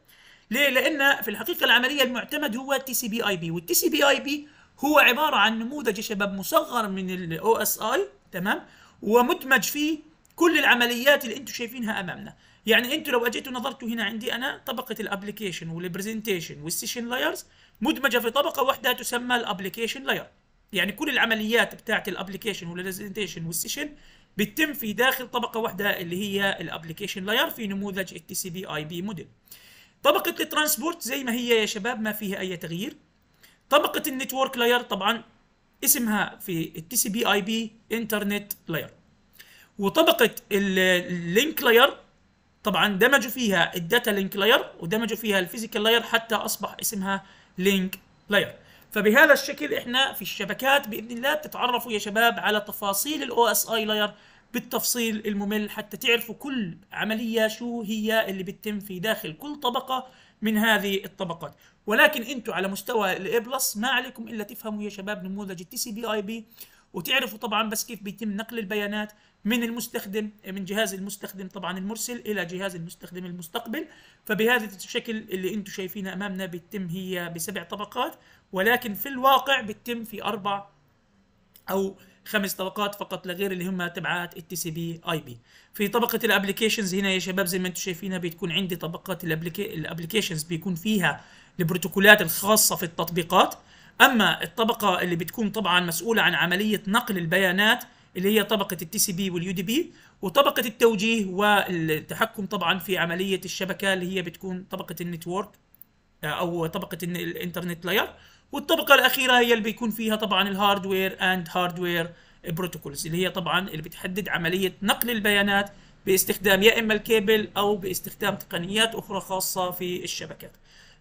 ليه لان في الحقيقه العمليه المعتمد هو التي سي بي اي بي والتي سي بي اي بي هو عباره عن نموذج يا شباب مصغر من الاو اس اي تمام ومدمج فيه كل العمليات اللي انتم شايفينها امامنا يعني انتوا لو اجيتوا نظرتوا هنا عندي انا طبقه الابلكيشن والبرزنتيشن والسيشن لايرز مدمجه في طبقه واحده تسمى الابلكيشن لاير يعني كل العمليات بتاعت الابلكيشن والبرزنتيشن والسيشن بتتم في داخل طبقه واحده اللي هي الابلكيشن لاير في نموذج التي سي بي اي بي موديل طبقه الترانسبورت زي ما هي يا شباب ما فيها اي تغيير طبقه النتورك لاير طبعا اسمها في التي سي بي اي بي انترنت لاير وطبقه اللينك لاير طبعا دمجوا فيها الداتا لينك لاير ودمجوا فيها الفيزيكال لاير حتى اصبح اسمها لينك لاير فبهذا الشكل احنا في الشبكات باذن الله بتتعرفوا يا شباب على تفاصيل الاو اس اي لاير بالتفصيل الممل حتى تعرفوا كل عمليه شو هي اللي بتتم في داخل كل طبقه من هذه الطبقات ولكن انتم على مستوى الاي بلس ما عليكم الا تفهموا يا شباب نموذج التي سي بي اي بي وتعرفوا طبعا بس كيف بيتم نقل البيانات من المستخدم من جهاز المستخدم طبعا المرسل الى جهاز المستخدم المستقبل فبهذا الشكل اللي انتم شايفينه امامنا بتتم هي بسبع طبقات ولكن في الواقع بتتم في اربع او خمس طبقات فقط لغير اللي هم تبعات التي سي بي اي بي في طبقه الابلكيشنز هنا يا شباب زي ما انتم شايفينها بتكون عندي طبقات الابلكيشنز بيكون فيها البروتوكولات الخاصه في التطبيقات اما الطبقه اللي بتكون طبعا مسؤوله عن عمليه نقل البيانات اللي هي طبقه التي سي بي واليو دي بي وطبقه التوجيه والتحكم طبعا في عمليه الشبكه اللي هي بتكون طبقه النتورك آه، او طبقه الانترنت لاير والطبقه الاخيره هي اللي بيكون فيها طبعا الهاردوير اند هاردوير بروتوكولز اللي هي طبعا اللي بتحدد عمليه نقل البيانات باستخدام يا اما الكيبل او باستخدام تقنيات اخرى خاصه في الشبكات.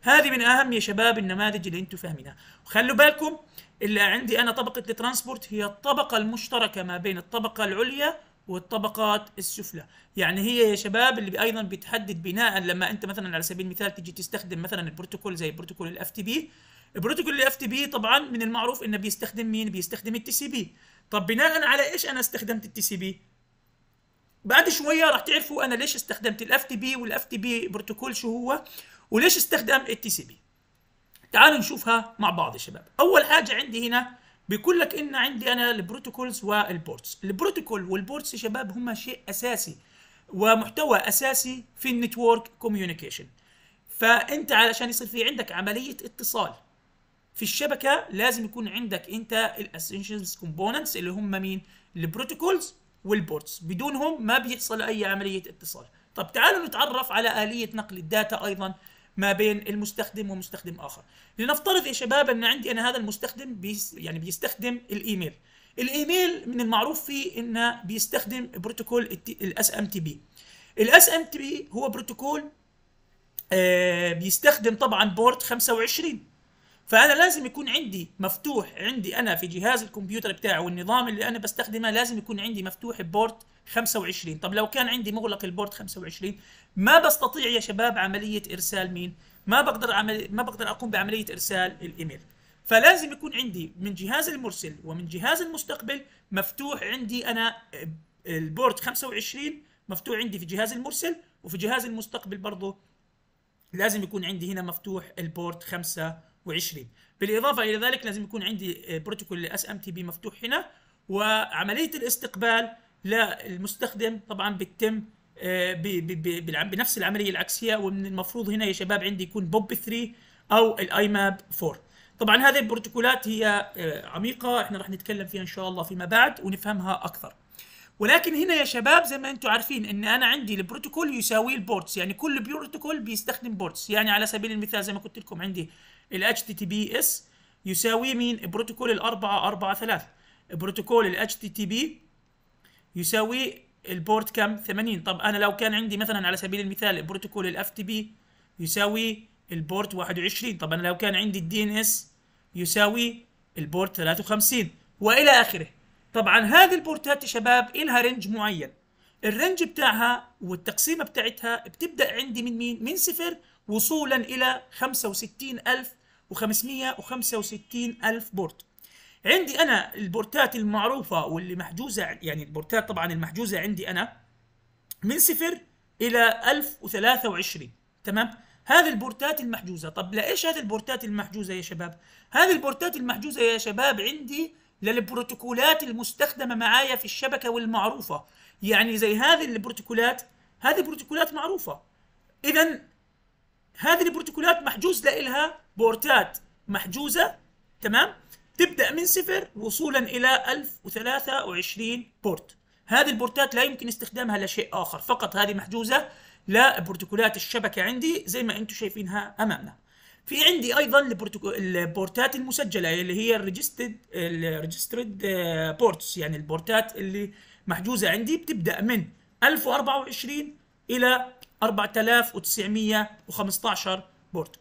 هذه من اهم يا شباب النماذج اللي انتم فاهمينها، وخلوا بالكم اللي عندي انا طبقه الترانسبورت هي الطبقه المشتركه ما بين الطبقه العليا والطبقات السفلى يعني هي يا شباب اللي ايضا بتحدد بناء لما انت مثلا على سبيل المثال تيجي تستخدم مثلا البروتوكول زي بروتوكول الاف تي بي البروتوكول الاف تي بي طبعا من المعروف انه بيستخدم مين بيستخدم التي سي بي طب بناء على ايش انا استخدمت التي سي بي بعد شويه راح تعرفوا انا ليش استخدمت الاف تي بي والاف تي بي بروتوكول شو هو وليش استخدم التي سي بي تعالوا نشوفها مع بعض يا شباب اول حاجه عندي هنا بيقول لك ان عندي انا البروتوكولز والبورتس البروتوكول والبورتس يا شباب هما شيء اساسي ومحتوى اساسي في النتورك كوميونيكيشن فانت علشان يصير في عندك عمليه اتصال في الشبكه لازم يكون عندك انت الاسينشنز كومبوننتس اللي هم مين البروتوكولز والبورتس بدونهم ما بيحصل اي عمليه اتصال طب تعالوا نتعرف على اليه نقل الداتا ايضا ما بين المستخدم ومستخدم اخر لنفترض يا شباب ان عندي انا هذا المستخدم بيس يعني بيستخدم الايميل الايميل من المعروف فيه انه بيستخدم بروتوكول الاس ام تي بي الاس ام تي بي هو بروتوكول آه بيستخدم طبعا بورت 25 فانا لازم يكون عندي مفتوح عندي انا في جهاز الكمبيوتر بتاعي والنظام اللي انا بستخدمه لازم يكون عندي مفتوح بورت 25 طب لو كان عندي مغلق البورت 25 ما بستطيع يا شباب عمليه ارسال مين ما بقدر عمل ما بقدر اقوم بعمليه ارسال الايميل فلازم يكون عندي من جهاز المرسل ومن جهاز المستقبل مفتوح عندي انا آه، البورت 25 مفتوح عندي في جهاز المرسل وفي جهاز المستقبل برضه لازم يكون عندي هنا مفتوح البورت 25 2020 بالاضافه الى ذلك لازم يكون عندي آه، بروتوكول اس ام تي بي مفتوح هنا وعمليه الاستقبال للمستخدم طبعا بتتم آه، بنفس العمليه العكسيه ومن المفروض هنا يا شباب عندي يكون بوب 3 او الاي ماب 4 طبعا هذه البروتوكولات هي آه، عميقه احنا راح نتكلم فيها ان شاء الله فيما بعد ونفهمها اكثر ولكن هنا يا شباب زي ما انتم عارفين ان انا عندي البروتوكول يساوي البورتس يعني كل بروتوكول بيستخدم بورتس يعني على سبيل المثال زي ما قلت لكم عندي ال HTTPS يساوي مين بروتوكول ال 443 بروتوكول ال HTTP يساوي البورت كم 80 طب انا لو كان عندي مثلا على سبيل المثال بروتوكول ال FTP يساوي البورت 21 طب انا لو كان عندي ال ان اس يساوي البورت 53 والى اخره طبعا هذه البورتات يا شباب إلها رينج معين الرينج بتاعها والتقسيمة بتاعتها بتبدأ عندي من مين؟ من صفر وصولا إلى 65565 ألف بورت عندي أنا البورتات المعروفة واللي محجوزة يعني البورتات طبعا المحجوزة عندي أنا من صفر إلى 1023 تمام؟ هذه البورتات المحجوزة طب لإيش هذه البورتات المحجوزة يا شباب؟ هذه البورتات المحجوزة يا شباب عندي للبروتوكولات المستخدمه معايا في الشبكه والمعروفه يعني زي هذه البروتوكولات هذه بروتوكولات معروفه اذا هذه البروتوكولات محجوز لها بورتات محجوزه تمام تبدا من صفر وصولا الى 1023 بورت هذه البورتات لا يمكن استخدامها لشيء اخر فقط هذه محجوزه لبروتوكولات الشبكه عندي زي ما انتم شايفينها امامنا في عندي ايضا البورتات المسجله اللي هي الريجستد الريجسترد آه، بورتس يعني البورتات اللي محجوزه عندي بتبدا من 1024 الى 4915 بورت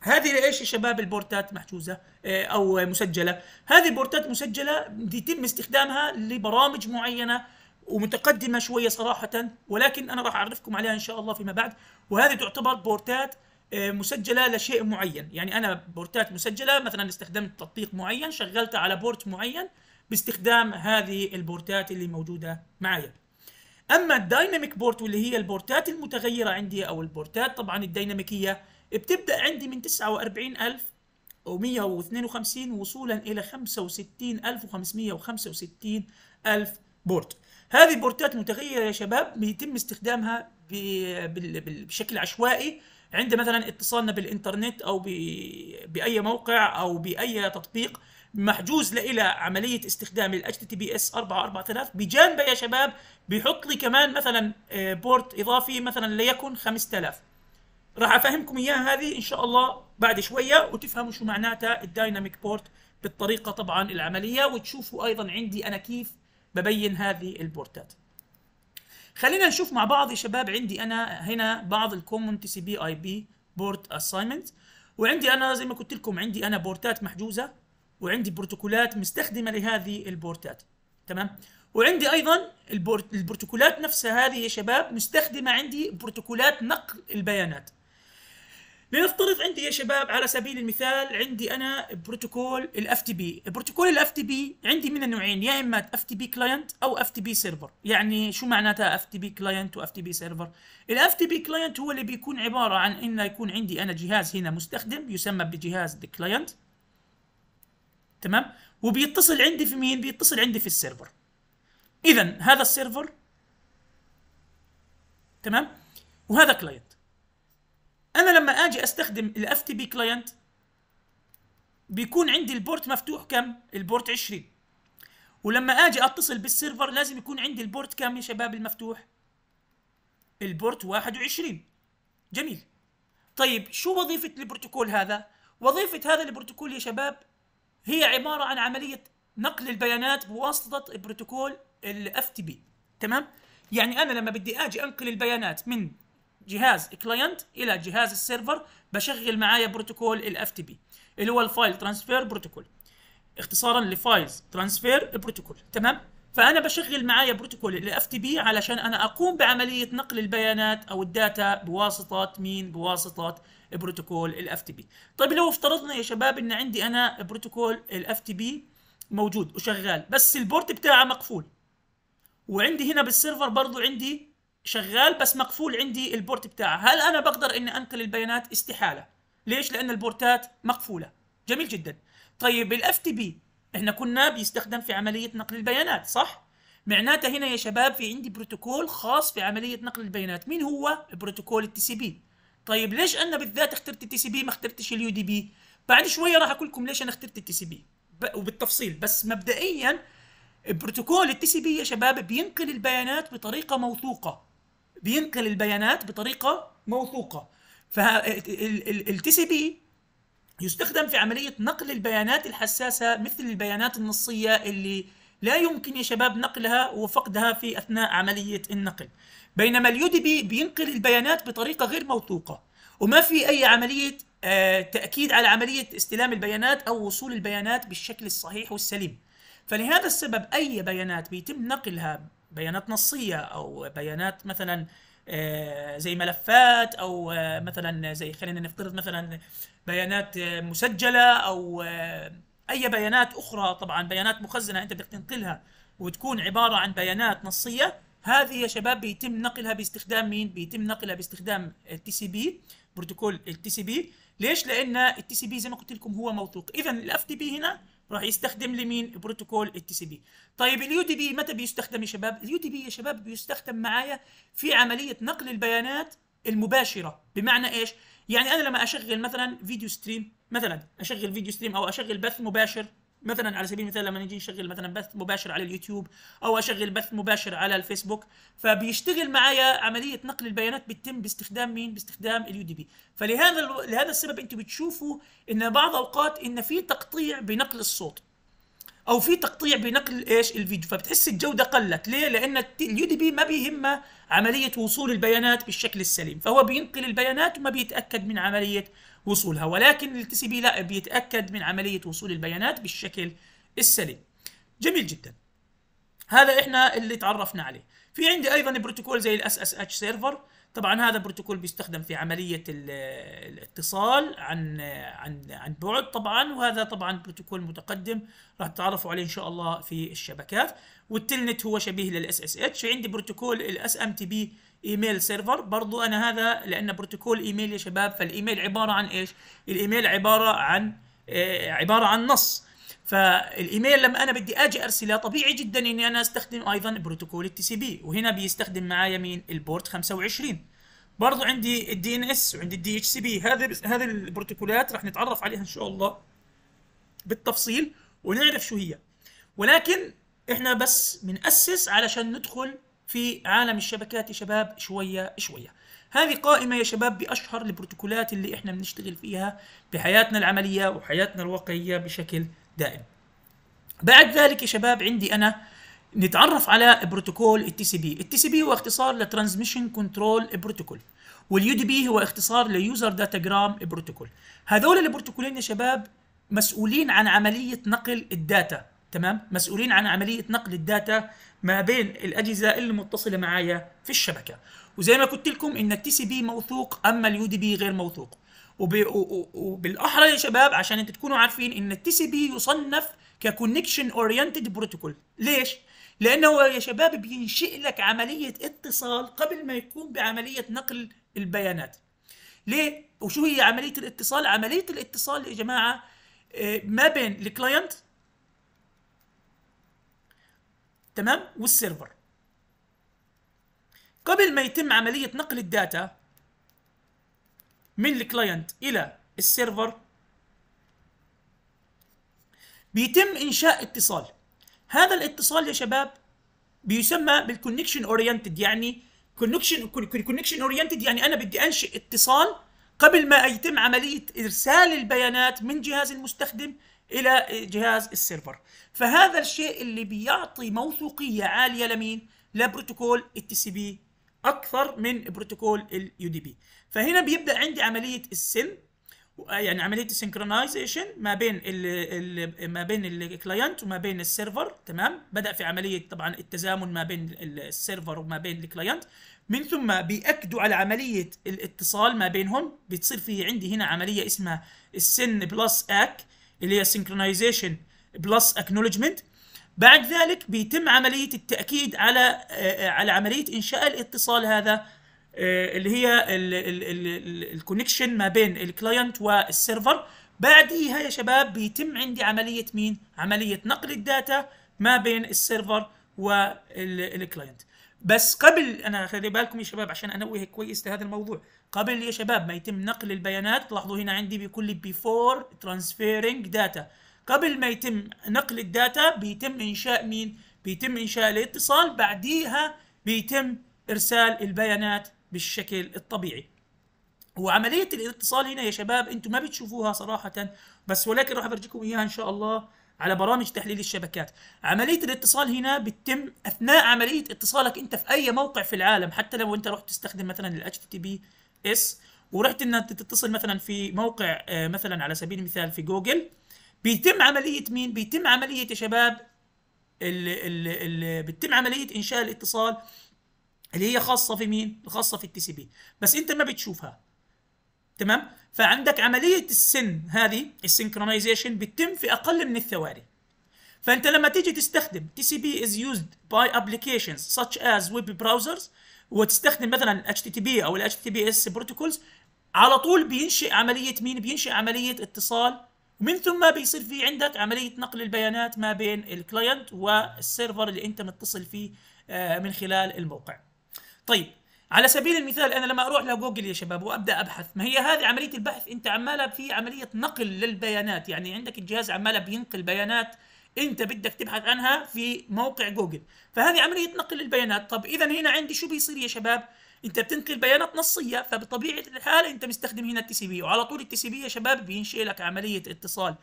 هذه ايش يا شباب البورتات محجوزه آه، او مسجله هذه البورتات مسجله بيتم استخدامها لبرامج معينه ومتقدمه شويه صراحه ولكن انا راح اعرفكم عليها ان شاء الله فيما بعد وهذه تعتبر بورتات آه، مسجله لشيء معين يعني انا بورتات مسجله مثلا استخدمت تطبيق معين شغلته على بورت معين باستخدام هذه البورتات اللي موجوده معايا اما الدايناميك بورت واللي هي البورتات المتغيره عندي او البورتات طبعا الديناميكيه بتبدا عندي من 49152 وصولا الى 65565000 بورت هذه بورتات متغيره يا شباب بيتم استخدامها بشكل عشوائي عند مثلا اتصالنا بالانترنت او باي موقع او باي تطبيق محجوز لإلى عملية استخدام ال HTTPS 443 بجانبه يا شباب بيحط لي كمان مثلا آه، بورت إضافي مثلا ليكن 5000 راح أفهمكم إياها هذه إن شاء الله بعد شوية وتفهموا شو معناتها الدايناميك بورت بالطريقة طبعا العملية وتشوفوا أيضا عندي أنا كيف ببين هذه البورتات خلينا نشوف مع بعض يا شباب عندي انا هنا بعض الكومون تي سي بي اي بي بورت اساينمنت وعندي انا زي ما قلت لكم عندي انا بورتات محجوزه وعندي بروتوكولات مستخدمه لهذه البورتات تمام وعندي ايضا البورت البروتوكولات نفسها هذه يا شباب مستخدمه عندي بروتوكولات نقل البيانات لنفترض عندي يا شباب على سبيل المثال عندي انا بروتوكول الاف تي بي، بروتوكول الاف تي بي عندي من النوعين يا اما اف تي بي كلاينت او اف تي بي سيرفر، يعني شو معناتها اف تي بي كلاينت واف تي بي سيرفر؟ الاف تي بي كلاينت هو اللي بيكون عباره عن انه يكون عندي انا جهاز هنا مستخدم يسمى بجهاز الكلاينت تمام؟ وبيتصل عندي في مين؟ بيتصل عندي في السيرفر. اذا هذا السيرفر تمام؟ وهذا كلاينت انا لما اجي استخدم الاف تي بي كلاينت بيكون عندي البورت مفتوح كم البورت 20 ولما اجي اتصل بالسيرفر لازم يكون عندي البورت كم يا شباب المفتوح البورت 21 جميل طيب شو وظيفة البروتوكول هذا؟ وظيفة هذا البروتوكول يا شباب هي عبارة عن عملية نقل البيانات بواسطة بروتوكول الـ FTP تمام؟ يعني أنا لما بدي أجي أنقل البيانات من جهاز كلاينت الى جهاز السيرفر بشغل معايا بروتوكول الاف تي بي اللي هو الفايل ترانسفير بروتوكول اختصارا لفايلز ترانسفير بروتوكول تمام فانا بشغل معايا بروتوكول الاف تي بي علشان انا اقوم بعمليه نقل البيانات او الداتا بواسطه مين بواسطه بروتوكول الاف تي بي طيب لو افترضنا يا شباب ان عندي انا بروتوكول الاف تي بي موجود وشغال بس البورت بتاعه مقفول وعندي هنا بالسيرفر برضو عندي شغال بس مقفول عندي البورت بتاعه هل انا بقدر اني انقل البيانات استحاله ليش لان البورتات مقفوله جميل جدا طيب الاف تي بي احنا كنا بيستخدم في عمليه نقل البيانات صح معناته هنا يا شباب في عندي بروتوكول خاص في عمليه نقل البيانات مين هو بروتوكول التي سي بي طيب ليش انا بالذات اخترت التي سي بي ما اخترتش اليو دي بي بعد شويه راح اقول لكم ليش انا اخترت التي سي بي وبالتفصيل بس مبدئيا بروتوكول التي سي بي يا شباب بينقل البيانات بطريقه موثوقه بينقل البيانات بطريقه موثوقه فالتي سي بي يستخدم في عمليه نقل البيانات الحساسه مثل البيانات النصيه اللي لا يمكن يا شباب نقلها وفقدها في اثناء عمليه النقل بينما اليو دي بي بينقل البيانات بطريقه غير موثوقه وما في اي عمليه آه، تاكيد على عمليه استلام البيانات او وصول البيانات بالشكل الصحيح والسليم فلهذا السبب اي بيانات بيتم نقلها بيانات نصيه او بيانات مثلا آه، زي ملفات او آه، مثلا زي خلينا نفترض مثلا بيانات آه، مسجله او اي بيانات اخرى طبعا بيانات مخزنه انت بدك تنقلها وتكون عباره عن بيانات نصيه هذه يا شباب بيتم نقلها باستخدام مين؟ بيتم نقلها باستخدام التي سي بي بروتوكول التي سي بي ليش؟ لان التي سي بي زي ما قلت لكم هو موثوق اذا الاف تي بي هنا راح يستخدم لي مين بروتوكول التي سي بي طيب اليو دي بي متى بيستخدم يا شباب اليو دي بي يا شباب بيستخدم معايا في عمليه نقل البيانات المباشره بمعنى ايش يعني انا لما اشغل مثلا فيديو ستريم مثلا اشغل فيديو ستريم او اشغل بث مباشر مثلا على سبيل المثال لما نجي نشغل مثلا بث مباشر على اليوتيوب او اشغل بث مباشر على الفيسبوك فبيشتغل معايا عمليه نقل البيانات بتتم باستخدام مين؟ باستخدام اليو دي بي فلهذا لهذا السبب انتم بتشوفوا ان بعض اوقات ان في تقطيع بنقل الصوت او في تقطيع بنقل ايش الفيديو فبتحس الجوده قلت ليه لان اليو دي بي ما بيهمه عمليه وصول البيانات بالشكل السليم فهو بينقل البيانات وما بيتاكد من عمليه وصولها ولكن ال TCP لا بيتأكد من عملية وصول البيانات بالشكل السليم جميل جدا هذا احنا اللي تعرفنا عليه في عندي ايضا بروتوكول زي الاس اس اتش سيرفر طبعا هذا البروتوكول بيستخدم في عمليه الاتصال عن عن عن بعد طبعا وهذا طبعا بروتوكول متقدم راح تتعرفوا عليه ان شاء الله في الشبكات والتلنت هو شبيه للاس اس اتش عندي بروتوكول الاس ام تي بي ايميل سيرفر برضو انا هذا لان بروتوكول ايميل يا شباب فالايميل عباره عن ايش الايميل عباره عن آه، عباره عن نص فالايميل لما انا بدي اجي ارسله طبيعي جدا اني انا استخدم ايضا بروتوكول التي سي بي وهنا بيستخدم معايا مين البورت 25 برضو عندي الدي ان اس وعندي الدي اتش سي بي هذه هذه البروتوكولات راح نتعرف عليها ان شاء الله بالتفصيل ونعرف شو هي ولكن احنا بس بنأسس علشان ندخل في عالم الشبكات يا شباب شويه شويه هذه قائمة يا شباب بأشهر البروتوكولات اللي احنا بنشتغل فيها بحياتنا العملية وحياتنا الواقعية بشكل دائم بعد ذلك يا شباب عندي انا نتعرف على بروتوكول التي سي بي التي سي بي هو اختصار لترانزميشن كنترول بروتوكول واليو دي بي هو اختصار ليوزر داتاجرام بروتوكول هذول البروتوكولين يا شباب مسؤولين عن عمليه نقل الداتا تمام مسؤولين عن عمليه نقل الداتا ما بين الاجهزه المتصله معايا في الشبكه وزي ما قلت لكم ان التي سي بي موثوق اما اليو دي بي غير موثوق وب... وبالاحرى يا شباب عشان انت تكونوا عارفين ان التي سي بي يصنف ككونكشن اورينتد بروتوكول ليش لانه يا شباب بينشئ لك عمليه اتصال قبل ما يكون بعمليه نقل البيانات ليه وشو هي عمليه الاتصال عمليه الاتصال يا جماعه آه، ما بين الكلاينت تمام والسيرفر قبل ما يتم عمليه نقل الداتا من الكلاينت الى السيرفر بيتم انشاء اتصال هذا الاتصال يا شباب بيسمى بالكونكشن اورينتد يعني كونكشن كونكشن اورينتد يعني انا بدي انشئ اتصال قبل ما يتم عمليه ارسال البيانات من جهاز المستخدم الى جهاز السيرفر فهذا الشيء اللي بيعطي موثوقيه عاليه لمين لبروتوكول التي سي بي اكثر من بروتوكول اليو دي بي فهنا بيبدا عندي عمليه السن يعني عمليه السنكرونايزيشن ما بين ال ال ما بين الكلاينت وما بين السيرفر تمام بدا في عمليه طبعا التزامن ما بين السيرفر وما بين الكلاينت من ثم بيأكدوا على عمليه الاتصال ما بينهم بتصير في عندي هنا عمليه اسمها السن بلس اك اللي هي سنكرونايزيشن بلس اكنولجمنت بعد ذلك بيتم عمليه التاكيد على آه، آه، على عمليه انشاء الاتصال هذا آه، اللي هي الكونكشن ما بين الكلاينت والسيرفر بعديها يا شباب بيتم عندي عملية مين؟ عملية نقل الداتا ما بين السيرفر والكلاينت بس قبل انا خلي بالكم يا شباب عشان انوه كويس لهذا الموضوع قبل يا شباب ما يتم نقل البيانات تلاحظوا هنا عندي بكل لي بيفور ترانسفيرنج داتا قبل ما يتم نقل الداتا بيتم انشاء مين بيتم انشاء الاتصال بعديها بيتم ارسال البيانات بالشكل الطبيعي وعملية الاتصال هنا يا شباب انتم ما بتشوفوها صراحة بس ولكن راح افرجيكم اياها ان شاء الله على برامج تحليل الشبكات عملية الاتصال هنا بتتم اثناء عملية اتصالك انت في اي موقع في العالم حتى لو انت رحت تستخدم مثلا ال HTTPS ورحت انك تتصل مثلا في موقع آه، مثلا على سبيل المثال في جوجل بيتم عملية مين؟ بيتم عملية يا شباب ال ال ال بتتم عملية انشاء الاتصال اللي هي خاصه في مين؟ خاصه في التي سي بي بس انت ما بتشوفها تمام؟ فعندك عمليه السن هذه السنكرونايزيشن بتتم في اقل من الثواني فانت لما تيجي تستخدم تي سي بي از يوزد باي ابلكيشنز such از ويب براوزرز وتستخدم مثلا اتش تي تي بي او الاتش تي تي بي اس بروتوكولز على طول بينشئ عمليه مين؟ بينشئ عمليه اتصال ومن ثم بيصير في عندك عمليه نقل البيانات ما بين الكلاينت والسيرفر اللي انت متصل فيه آه، من خلال الموقع. طيب على سبيل المثال انا لما اروح لجوجل يا شباب وابدا ابحث ما هي هذه عمليه البحث انت عماله في عمليه نقل للبيانات يعني عندك الجهاز عماله بينقل بيانات انت بدك تبحث عنها في موقع جوجل فهذه عمليه نقل للبيانات طب اذا هنا عندي شو بيصير يا شباب انت بتنقل بيانات نصيه فبطبيعه الحال انت مستخدم هنا التي سي بي وعلى طول التي سي بي يا شباب بينشئ لك عمليه اتصال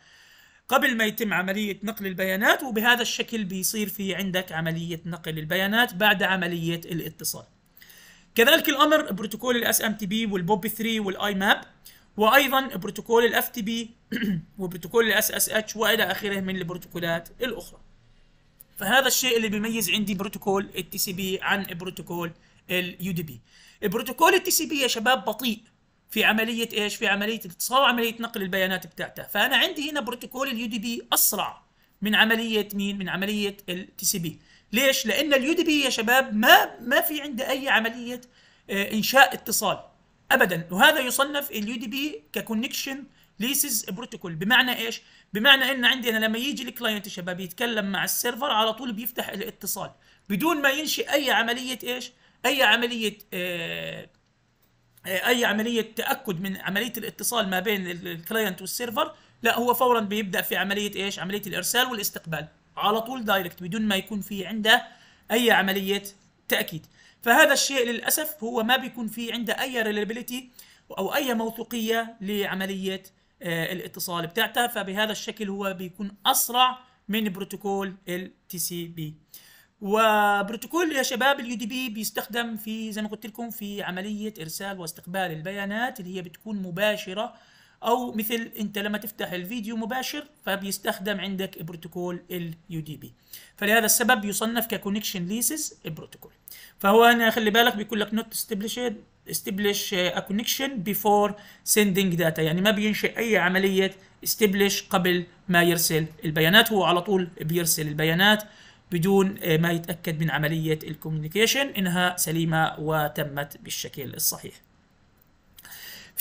قبل ما يتم عملية نقل البيانات وبهذا الشكل بيصير في عندك عملية نقل البيانات بعد عملية الاتصال كذلك الامر بروتوكول الاس ام تي بي والبوب 3 والاي ماب وايضا بروتوكول الاف تي بي وبروتوكول الاس اس اتش والى اخره من البروتوكولات الاخرى. فهذا الشيء اللي بيميز عندي بروتوكول التي سي بي عن بروتوكول اليو دي بي. بروتوكول التي سي بي يا شباب بطيء في عمليه ايش؟ في عمليه الاتصال وعمليه نقل البيانات بتاعته، فانا عندي هنا بروتوكول اليو دي بي اسرع من عمليه مين؟ من عمليه التي سي بي. ليش؟ لأن اليوديبي يا شباب ما ما في عنده أي عملية آه، إنشاء اتصال أبدا وهذا يصنف اليوديبي ككونكشن ليسز بروتوكول بمعنى ايش؟ بمعنى ان عندي انا لما يجي الكلاينت يا شباب يتكلم مع السيرفر على طول بيفتح الاتصال بدون ما ينشئ اي عمليه ايش؟ اي عمليه آه، آه، اي عمليه تاكد من عمليه الاتصال ما بين الكلاينت والسيرفر لا هو فورا بيبدا في عمليه ايش؟ عمليه الارسال والاستقبال. على طول دايركت بدون ما يكون في عنده اي عمليه تاكيد فهذا الشيء للاسف هو ما بيكون في عنده اي ريلابيليتي او اي موثوقيه لعمليه آه، الاتصال بتاعته فبهذا الشكل هو بيكون اسرع من بروتوكول ال تي سي بي وبروتوكول يا شباب اليو دي بي بيستخدم في زي ما قلت لكم في عمليه ارسال واستقبال البيانات اللي هي بتكون مباشره او مثل انت لما تفتح الفيديو مباشر فبيستخدم عندك بروتوكول اليو دي بي فلهذا السبب يصنف ككونكشن ليسز بروتوكول فهو هنا خلي بالك بيقول لك نوت استبلشد استبلش كونكشن بيفور سيندينج داتا يعني ما بينشئ اي عمليه استبلش قبل ما يرسل البيانات هو على طول بيرسل البيانات بدون آه، ما يتاكد من عمليه الكوميونيكيشن انها سليمه وتمت بالشكل الصحيح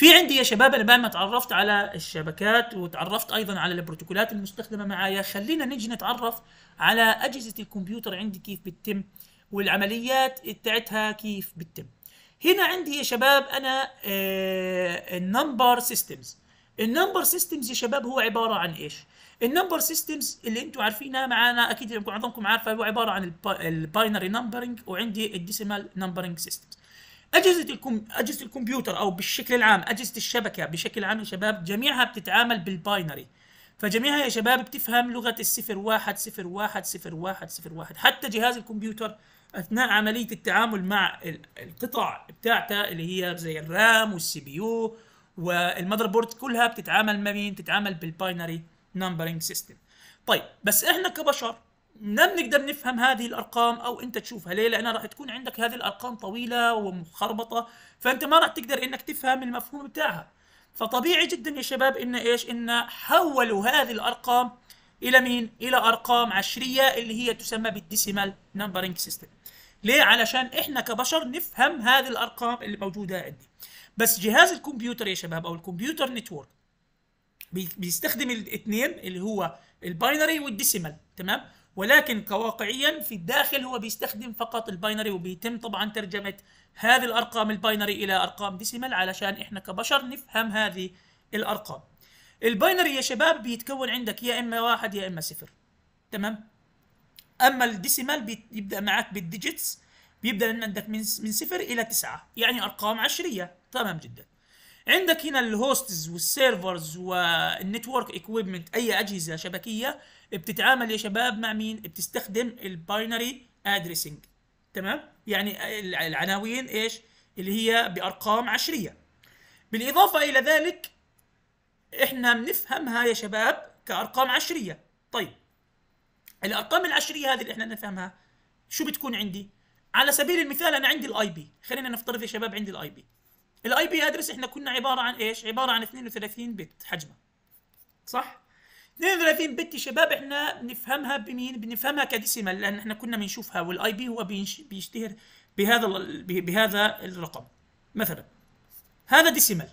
في عندي يا شباب انا بعد ما تعرفت على الشبكات وتعرفت ايضا على البروتوكولات المستخدمه معايا خلينا نجي نتعرف على اجهزه الكمبيوتر عندي كيف بتتم والعمليات بتاعتها كيف بتتم هنا عندي يا شباب انا آه، النمبر سيستمز النمبر سيستمز يا شباب هو عباره عن ايش النمبر سيستمز اللي انتم عارفينها معانا اكيد معظمكم عارفه هو عباره عن الباينري نمبرنج وعندي الديسيمال نمبرنج سيستم اجهزه الكم... اجهزه الكمبيوتر او بالشكل العام اجهزه الشبكه بشكل عام يا شباب جميعها بتتعامل بالباينري فجميعها يا شباب بتفهم لغه الصفر واحد صفر واحد صفر واحد صفر واحد حتى جهاز الكمبيوتر اثناء عمليه التعامل مع القطع بتاعتها اللي هي زي الرام والسي بي يو والمذر بورد كلها بتتعامل ما بين تتعامل بالباينري نمبرنج سيستم طيب بس احنا كبشر لم نقدر نفهم هذه الارقام او انت تشوفها ليه لانها راح تكون عندك هذه الارقام طويله ومخربطه فانت ما راح تقدر انك تفهم المفهوم بتاعها فطبيعي جدا يا شباب ان ايش ان حولوا هذه الارقام الى مين الى ارقام عشريه اللي هي تسمى بالديسيمال نمبرنج سيستم ليه علشان احنا كبشر نفهم هذه الارقام اللي موجوده عندي بس جهاز الكمبيوتر يا شباب او الكمبيوتر نتورك بيستخدم الاثنين اللي هو الباينري والديسيمال تمام ولكن كواقعيا في الداخل هو بيستخدم فقط الباينري وبيتم طبعا ترجمه هذه الارقام الباينري الى ارقام ديسيمال علشان احنا كبشر نفهم هذه الارقام الباينري يا شباب بيتكون عندك يا اما واحد يا اما صفر تمام اما الديسيمال بيبدا معك بالديجيتس بيبدا عندك من صفر الى تسعه يعني ارقام عشريه تمام جدا عندك هنا الهوستز والسيرفرز والنتورك اكويبمنت اي اجهزه شبكيه بتتعامل يا شباب مع مين؟ بتستخدم الباينري ادريسنج تمام؟ يعني العناوين ايش؟ اللي هي بارقام عشريه. بالاضافه الى ذلك احنا بنفهمها يا شباب كارقام عشريه. طيب الارقام العشريه هذه اللي احنا نفهمها شو بتكون عندي؟ على سبيل المثال انا عندي الاي بي، خلينا نفترض يا شباب عندي الاي بي. الاي بي ادرس احنا كنا عباره عن ايش؟ عباره عن 32 بت حجمها صح؟ 32 بت يا شباب احنا بنفهمها بمين؟ بنفهمها كديسيمال لان احنا كنا بنشوفها والاي بي هو بيشتهر بهذا بهذا الرقم مثلا هذا ديسيمال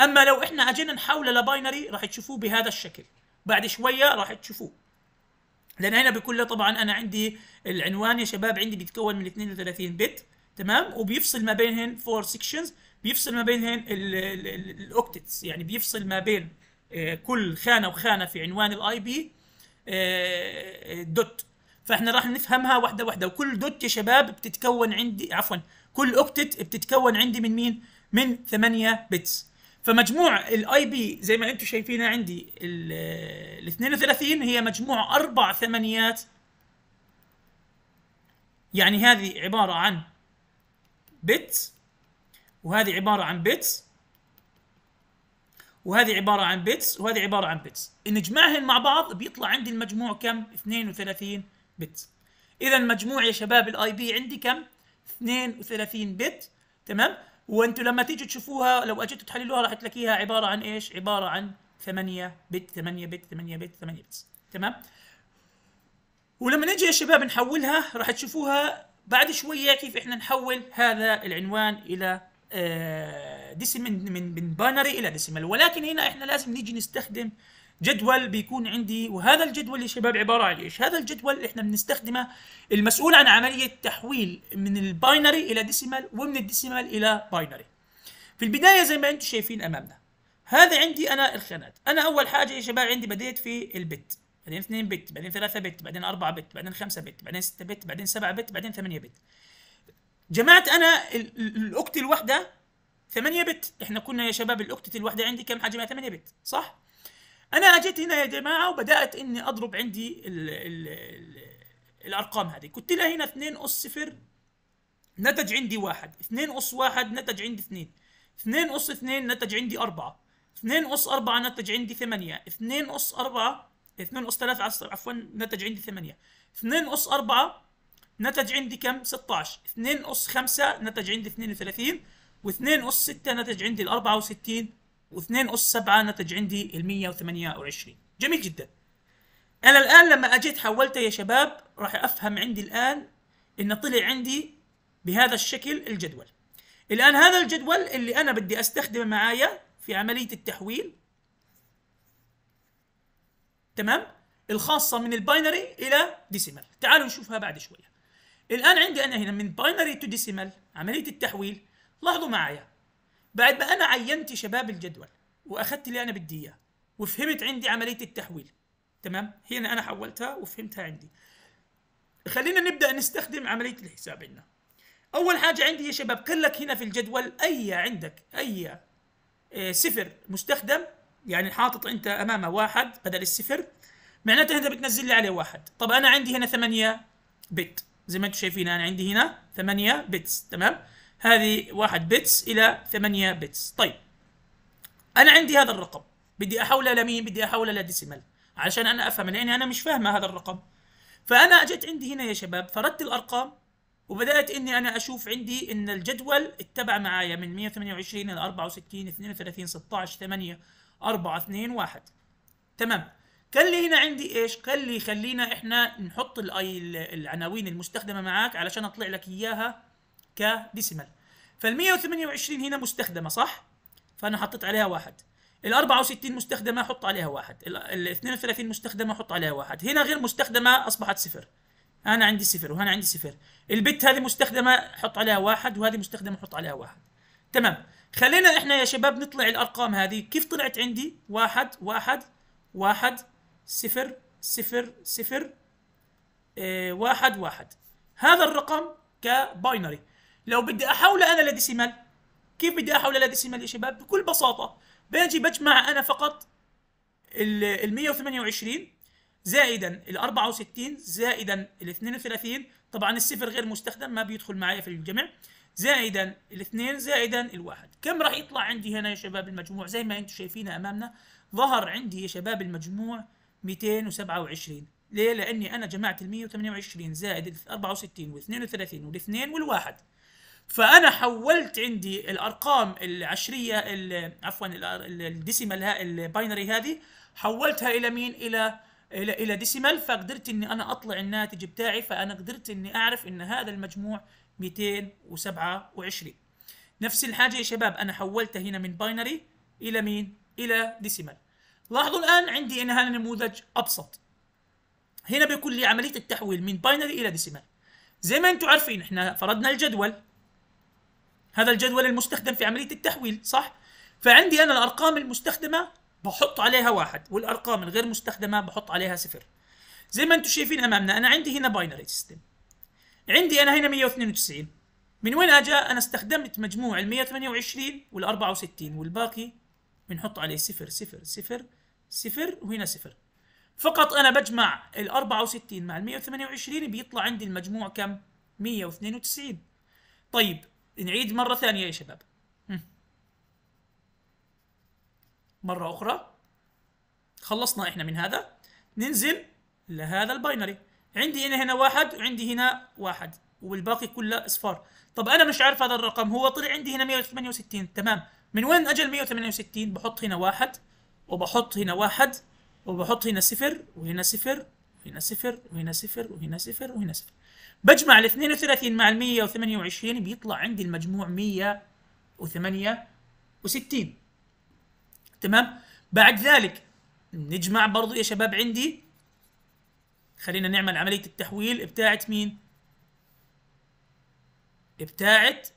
اما لو احنا اجينا نحوله لباينري راح تشوفوه بهذا الشكل بعد شويه راح تشوفوه لان هنا بكل طبعا انا عندي العنوان يا شباب عندي بيتكون من 32 بت تمام وبيفصل ما بينهن فور سيكشنز بيفصل ما بين الاوكتتس يعني بيفصل ما بين آه، كل خانه وخانه في عنوان الاي آه، بي آه، دوت فاحنا راح نفهمها واحده واحده وكل دوت يا شباب بتتكون عندي عفوا كل اوكتت بتتكون عندي من مين من 8 بتس فمجموع الاي بي زي ما انتم شايفينها عندي ال 32 هي مجموع اربع ثمانيات يعني هذه عباره عن بتس وهذه عباره عن بيتس وهذه عباره عن بيتس وهذه عباره عن بيتس نجمعهم مع بعض بيطلع عندي المجموع كم 32 بت اذا مجموع يا شباب الاي بي عندي كم 32 بت تمام وانتم لما تيجوا تشوفوها لو اجيتوا تحللوها راح تلاقيها عباره عن ايش عباره عن 8 بت 8 بت 8 بت 8 بت تمام ولما نجي يا شباب نحولها راح تشوفوها بعد شويه كيف احنا نحول هذا العنوان الى آه، ديسيمال من من باينري الى ديسيمال ولكن هنا احنا لازم نيجي نستخدم جدول بيكون عندي وهذا الجدول يا شباب عباره عن ايش؟ هذا الجدول احنا بنستخدمه المسؤول عن عمليه تحويل من الباينري الى ديسيمال ومن الديسيمال الى باينري. في البدايه زي ما انتم شايفين امامنا هذا عندي انا الخانات، انا اول حاجه يا شباب عندي بديت في البت، بعدين 2 بت، بعدين 3 بت، بعدين 4 بت، بعدين 5 بت، بعدين 6 بت، بعدين 7 بت، بعدين 8 بت. جمعت انا الاوكت الواحده 8 بت احنا كنا يا شباب الاكت الواحده عندي كم حجمها 8 بت صح انا اجيت هنا يا جماعه وبدات اني اضرب عندي الـ الـ الـ الارقام هذه كنت لها هنا 2 اس 0 نتج عندي واحد 2 اس واحد نتج عندي اثنين 2 اس اثنين نتج عندي 4 2 اس 4 نتج عندي 8 2 اس 4 2 اس 3 عفوا نتج عندي 8 2 اس 4 نتج عندي كم 16 2 أس 5 نتج عندي 32 و2 أس 6 نتج عندي ال 64 و2 أس 7 نتج عندي ال 128 جميل جدا أنا الآن لما أجيت حولتها يا شباب راح أفهم عندي الآن إن طلع عندي بهذا الشكل الجدول الآن هذا الجدول اللي أنا بدي أستخدمه معايا في عملية التحويل تمام الخاصة من الباينري إلى ديسيمال تعالوا نشوفها بعد شوية الآن عندي أنا هنا من باينري تو ديسيمال عملية التحويل لاحظوا معايا بعد ما أنا عينت شباب الجدول وأخذت اللي أنا بدي إياه وفهمت عندي عملية التحويل تمام هنا أنا حولتها وفهمتها عندي خلينا نبدأ نستخدم عملية الحساب عندنا أول حاجة عندي يا شباب قلك هنا في الجدول أي عندك أي آه، صفر مستخدم يعني حاطط أنت أمامه واحد بدل الصفر معناته أنت بتنزل لي عليه واحد طب أنا عندي هنا ثمانية بت زي ما انتم شايفين انا يعني عندي هنا 8 بتس تمام هذه 1 بتس الى 8 بتس طيب انا عندي هذا الرقم بدي احوله لمين بدي احوله لديسيمال عشان انا افهم لاني انا مش فاهمه هذا الرقم فانا اجت عندي هنا يا شباب فردت الارقام وبدات اني انا اشوف عندي ان الجدول اتبع معايا من 128 الى 64 32 16 8 4 2 1 تمام قال لي هنا عندي ايش قال لي خلينا احنا نحط العناوين المستخدمه معاك علشان اطلع لك اياها كديسيمال فال 128 هنا مستخدمه صح فانا حطيت عليها واحد ال 64 مستخدمه حط عليها واحد ال 32 مستخدمه حط عليها واحد هنا غير مستخدمه اصبحت صفر انا عندي صفر وهنا عندي صفر البت هذه مستخدمه حط عليها واحد وهذه مستخدمه حط عليها واحد تمام خلينا احنا يا شباب نطلع الارقام هذه كيف طلعت عندي واحد واحد واحد صفر صفر صفر آه، واحد واحد هذا الرقم كباينري لو بدي احوله انا لديسيمال كيف بدي احوله لديسيمال يا شباب بكل بساطه باجي بجمع انا فقط ال 128 زائدا ال 64 زائدا ال 32 طبعا الصفر غير مستخدم ما بيدخل معي في الجمع زائدا الاثنين زائدا الواحد كم راح يطلع عندي هنا يا شباب المجموع زي ما انتم شايفين امامنا ظهر عندي يا شباب المجموع 227 ليه؟ لاني انا جمعت ال 128 زائد ال 64 وال 32 2 وال 1 فانا حولت عندي الارقام العشريه الـ عفوا الديسيمال الباينري هذه حولتها الى مين؟ الى الى الى ديسيمال فقدرت اني انا اطلع الناتج بتاعي فانا قدرت اني اعرف ان هذا المجموع 227 نفس الحاجه يا شباب انا حولتها هنا من باينري الى مين؟ الى ديسيمال لاحظوا الآن عندي إن هذا نموذج أبسط هنا بيكون لي عملية التحويل من باينري إلى ديسيمال زي ما أنتم عارفين إحنا فرضنا الجدول هذا الجدول المستخدم في عملية التحويل صح؟ فعندي أنا الأرقام المستخدمة بحط عليها واحد والأرقام الغير مستخدمة بحط عليها صفر زي ما أنتم شايفين أمامنا أنا عندي هنا باينري سيستم عندي أنا هنا 192 من وين اجى أنا استخدمت مجموع ال 128 وال 64 والباقي بنحط عليه صفر صفر صفر صفر وهنا صفر فقط انا بجمع ال 64 مع ال 128 بيطلع عندي المجموع كم 192 طيب نعيد مره ثانيه يا شباب مره اخرى خلصنا احنا من هذا ننزل لهذا الباينري عندي هنا هنا واحد وعندي هنا واحد والباقي كله اصفار طب انا مش عارف هذا الرقم هو طلع عندي هنا 168 تمام من وين اجل 168 بحط هنا واحد وبحط هنا واحد وبحط هنا صفر وهنا صفر وهنا صفر وهنا صفر وهنا صفر وهنا صفر بجمع ال 32 مع ال 128 بيطلع عندي المجموع 168 تمام بعد ذلك نجمع برضو يا شباب عندي خلينا نعمل عملية التحويل بتاعت مين بتاعت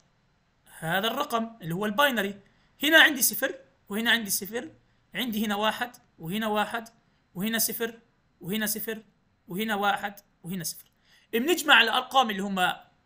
هذا الرقم اللي هو الباينري هنا عندي صفر وهنا عندي صفر عندي هنا واحد وهنا واحد وهنا صفر وهنا صفر وهنا واحد وهنا صفر بنجمع الارقام اللي هم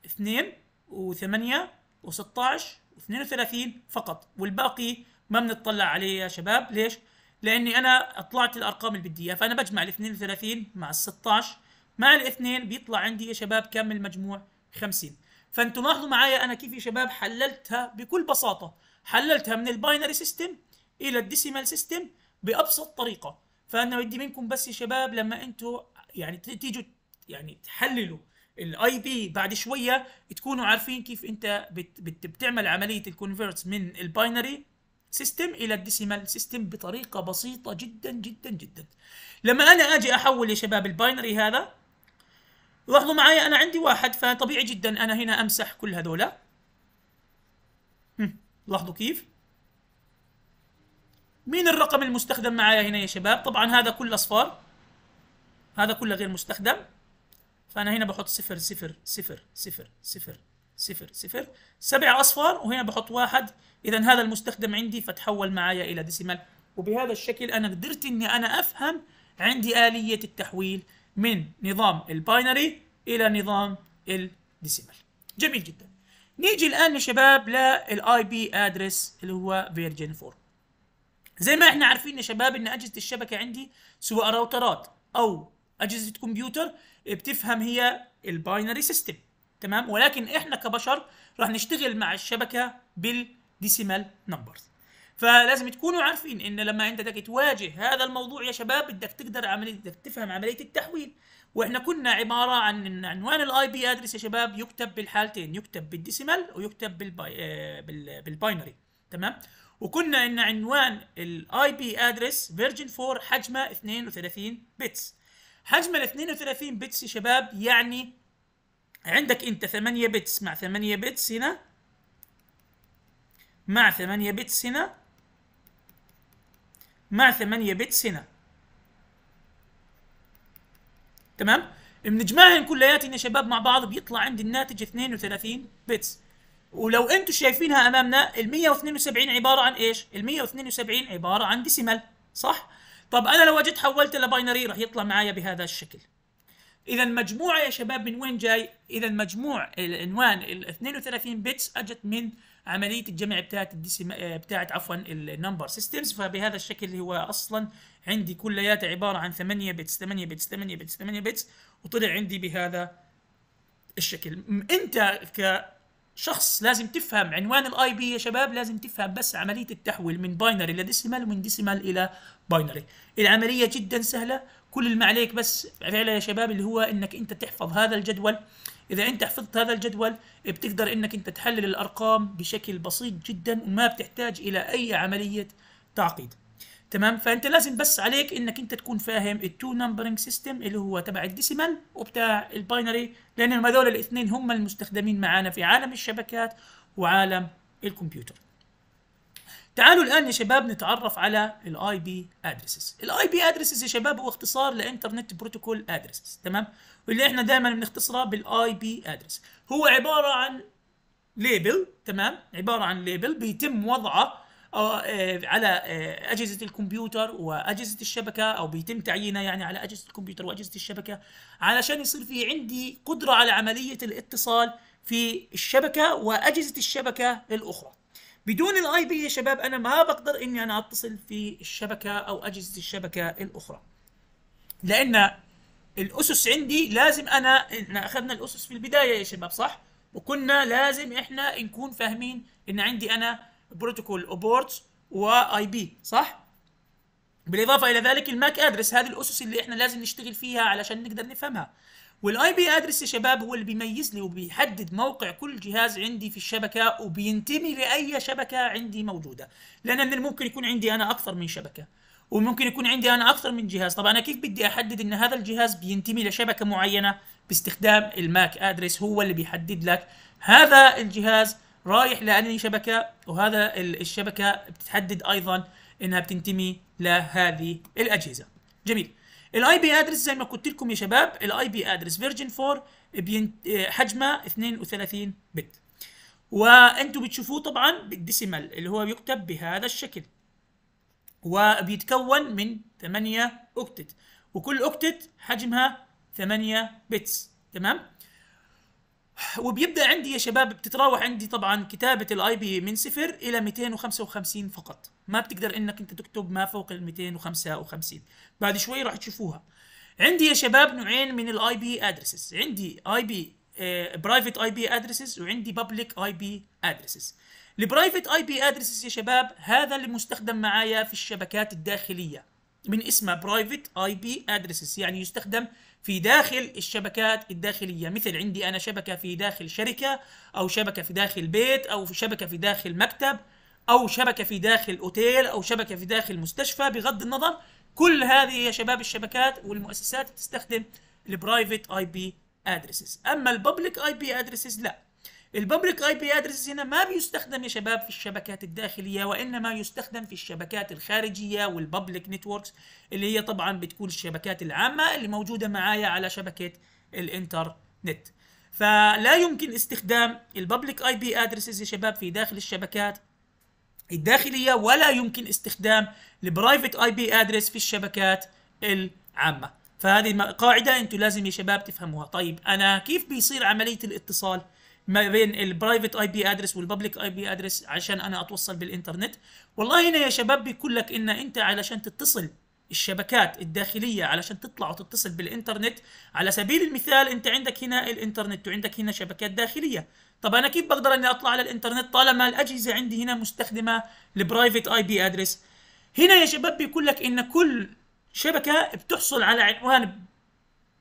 2 و8 و16 و32 فقط والباقي ما بنطلع عليه يا شباب ليش؟ لاني انا اطلعت الارقام اللي بدي اياها فانا بجمع ال 32 مع ال 16 مع الاثنين بيطلع عندي يا شباب كم المجموع؟ 50 فانتم لاحظوا معايا انا كيف يا شباب حللتها بكل بساطه حللتها من الباينري سيستم الى الديسيمال سيستم بابسط طريقه فانا بدي منكم بس يا شباب لما انتم يعني تيجوا يعني تحللوا الاي بي بعد شويه تكونوا عارفين كيف انت بت بتعمل عمليه الكونفرتس من الباينري سيستم الى الديسيمال سيستم بطريقه بسيطه جدا جدا جدا لما انا اجي احول يا شباب الباينري هذا لاحظوا معي انا عندي واحد فطبيعي جدا انا هنا امسح كل هذولا لاحظوا كيف مين الرقم المستخدم معايا هنا يا شباب طبعا هذا كله اصفار هذا كله غير مستخدم فانا هنا بحط صفر صفر صفر صفر صفر صفر صفر سبع اصفار وهنا بحط واحد اذا هذا المستخدم عندي فتحول معايا الى ديسيمال وبهذا الشكل انا قدرت اني انا افهم عندي اليه التحويل من نظام الباينري الى نظام الديسيمال جميل جدا نيجي الان يا شباب للاي بي ادرس اللي هو فيرجن 4 زي ما احنا عارفين يا شباب ان اجهزه الشبكه عندي سواء راوترات او اجهزه كمبيوتر بتفهم هي الباينري سيستم تمام ولكن احنا كبشر راح نشتغل مع الشبكه بالديسيمال نمبرز فلازم تكونوا عارفين ان لما انت بدك تواجه هذا الموضوع يا شباب بدك تقدر عمليه بدك تفهم عمليه التحويل واحنا كنا عباره عن ان عنوان الاي بي ادرس يا شباب يكتب بالحالتين يكتب بالديسيمال ويكتب بالباي آه، بالباينري تمام وكنا ان عنوان الاي بي ادرس فيرجن 4 حجمه 32 بتس حجم ال 32 بتس يا شباب يعني عندك انت 8 بتس مع 8 بتس هنا مع 8 بتس هنا مع 8 بتس هنا تمام بنجمعهم كلياتنا يا شباب مع بعض بيطلع عندي الناتج 32 بتس ولو انتم شايفينها امامنا ال 172 عباره عن ايش؟ ال 172 عباره عن ديسيمال صح؟ طب انا لو اجيت حولت لباينري راح يطلع معايا بهذا الشكل. اذا مجموعه يا شباب من وين جاي؟ اذا مجموع العنوان ال 32 بتس اجت من عمليه الجمع بتاعت الديسم بتاعت عفوا النمبر سيستمز فبهذا الشكل اللي هو اصلا عندي كلياتها عباره عن 8 بيتس 8 بيتس 8 بيتس 8 بيتس وطلع عندي بهذا الشكل انت كشخص لازم تفهم عنوان الاي بي يا شباب لازم تفهم بس عمليه التحويل من باينري لديسيمال ومن ديسيمال الى باينري العمليه جدا سهله كل اللي ما عليك بس فعلا يا شباب اللي هو انك انت تحفظ هذا الجدول اذا انت حفظت هذا الجدول بتقدر انك انت تحلل الارقام بشكل بسيط جدا وما بتحتاج الى اي عمليه تعقيد تمام فانت لازم بس عليك انك انت تكون فاهم التو نمبرنج سيستم اللي هو تبع الديسيمال وبتاع الباينري لان هذول الاثنين هم المستخدمين معانا في عالم الشبكات وعالم الكمبيوتر تعالوا الان يا شباب نتعرف على الاي بي ادريسز الاي بي ادريسز يا شباب هو اختصار لانترنت بروتوكول ادريسز تمام واللي احنا دائما بنختصرها بالاي بي ادريس هو عباره عن ليبل تمام عباره عن ليبل بيتم وضعه آه، آه، على آه، اجهزه الكمبيوتر واجهزه الشبكه او بيتم تعيينها يعني على اجهزه الكمبيوتر واجهزه الشبكه علشان يصير في عندي قدره على عمليه الاتصال في الشبكه واجهزه الشبكه الاخرى بدون الاي بي يا شباب انا ما بقدر اني انا اتصل في الشبكه او اجهزه الشبكه الاخرى لان الاسس عندي لازم انا احنا اخذنا الاسس في البدايه يا شباب صح وكنا لازم احنا نكون فاهمين ان عندي انا بروتوكول اوبورت واي بي صح بالاضافه الى ذلك الماك ادرس هذه الاسس اللي احنا لازم نشتغل فيها علشان نقدر نفهمها والاي بي ادرس يا شباب هو اللي بيميز لي وبيحدد موقع كل جهاز عندي في الشبكه وبينتمي لاي شبكه عندي موجوده لان من الممكن يكون عندي انا اكثر من شبكه وممكن يكون عندي انا اكثر من جهاز طبعا انا كيف بدي احدد ان هذا الجهاز بينتمي لشبكه معينه باستخدام الماك ادرس هو اللي بيحدد لك هذا الجهاز رايح لاني شبكه وهذا الشبكه بتحدد ايضا انها بتنتمي لهذه الاجهزه جميل الاي بي ادرس زي ما قلت لكم يا شباب الاي بي ادرس فيرجن 4 حجمه 32 بت وانتم بتشوفوه طبعا بالديسيمال اللي هو بيكتب بهذا الشكل وبيتكون من 8 اوكتت وكل اوكتت حجمها 8 بتس تمام وبيبدا عندي يا شباب بتتراوح عندي طبعا كتابه الاي بي من 0 الى 255 فقط ما بتقدر انك انت تكتب ما فوق ال 255 بعد شوي راح تشوفوها عندي يا شباب نوعين من الاي بي ادريسز عندي اي بي برايفت اي بي ادريسز وعندي بابليك اي بي ادريسز البرايفت اي بي ادريسز يا شباب هذا اللي مستخدم معايا في الشبكات الداخليه من اسمها برايفت اي بي ادريسز يعني يستخدم في داخل الشبكات الداخليه مثل عندي انا شبكه في داخل شركه او شبكه في داخل بيت او شبكه في داخل مكتب او شبكه في داخل اوتيل او شبكه في داخل مستشفى بغض النظر كل هذه يا شباب الشبكات والمؤسسات بتستخدم البرايفت اي بي ادريسز اما الببليك اي بي ادريسز لا الببليك اي بي ادريسز هنا ما بيستخدم يا شباب في الشبكات الداخليه وانما يستخدم في الشبكات الخارجيه والببليك نتوركس اللي هي طبعا بتكون الشبكات العامه اللي موجوده معايا على شبكه الانترنت فلا يمكن استخدام الببليك اي بي ادريسز يا شباب في داخل الشبكات الداخلية ولا يمكن استخدام البرايفت اي بي ادرس في الشبكات العامة فهذه قاعدة انتم لازم يا شباب تفهموها طيب انا كيف بيصير عملية الاتصال ما بين البرايفت اي بي ادرس والببليك اي بي ادرس عشان انا اتوصل بالانترنت والله هنا يا شباب بيقول لك ان انت علشان تتصل الشبكات الداخلية علشان تطلع وتتصل بالإنترنت على سبيل المثال أنت عندك هنا الإنترنت وعندك هنا شبكات داخلية طب أنا كيف بقدر أني أطلع على الإنترنت طالما الأجهزة عندي هنا مستخدمة البرايفت آي بي أدرس هنا يا شباب بيقول لك أن كل شبكة بتحصل على عنوان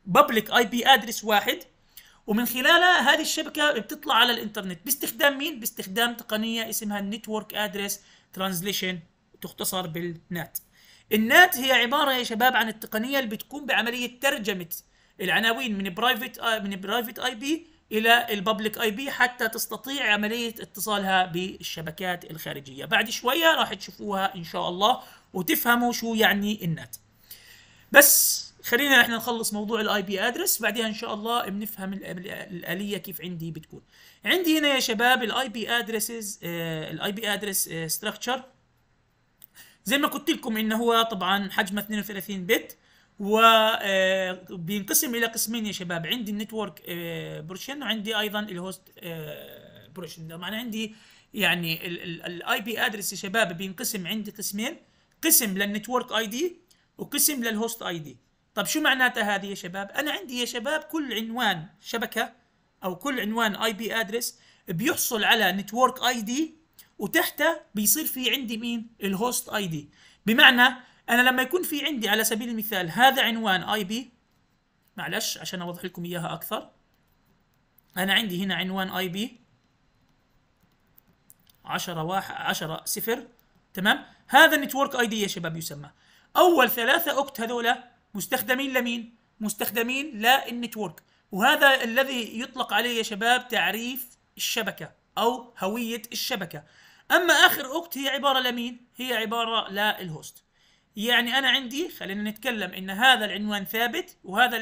بابليك آي بي أدرس واحد ومن خلالها هذه الشبكة بتطلع على الإنترنت باستخدام مين؟ باستخدام تقنية اسمها Network Address ترانزليشن تختصر بالنات النات هي عباره يا شباب عن التقنيه اللي بتقوم بعمليه ترجمه العناوين من برايفت من برايفت اي بي الى الببليك اي بي حتى تستطيع عمليه اتصالها بالشبكات الخارجيه بعد شويه راح تشوفوها ان شاء الله وتفهموا شو يعني النات بس خلينا احنا نخلص موضوع الاي بي ادرس بعدها ان شاء الله بنفهم الاليه كيف عندي بتكون عندي هنا يا شباب الاي بي ادرسز الاي بي ادرس ستراكشر زي ما قلت لكم انه هو طبعا حجمه 32 بت وبينقسم آه، الى قسمين يا شباب عندي النتورك آه، بورشن وعندي ايضا الهوست آه، بورشن معنى عندي يعني الاي بي ادرس يا شباب بينقسم عندي قسمين قسم للنتورك اي دي وقسم للهوست اي دي طب شو معناتها هذه يا شباب انا عندي يا شباب كل عنوان شبكه او كل عنوان اي بي ادرس بيحصل على نتورك اي دي وتحته بيصير في عندي مين الهوست اي دي بمعنى انا لما يكون في عندي على سبيل المثال هذا عنوان اي بي معلش عشان اوضح لكم اياها اكثر انا عندي هنا عنوان اي بي 10 1 10 صفر تمام هذا النتورك اي دي يا شباب يسمى اول ثلاثة اوكت هذول مستخدمين لمين مستخدمين للنتورك وهذا الذي يطلق عليه يا شباب تعريف الشبكة أو هوية الشبكة اما اخر اوكت هي عباره لمين هي عباره للهوست يعني انا عندي خلينا نتكلم ان هذا العنوان ثابت وهذا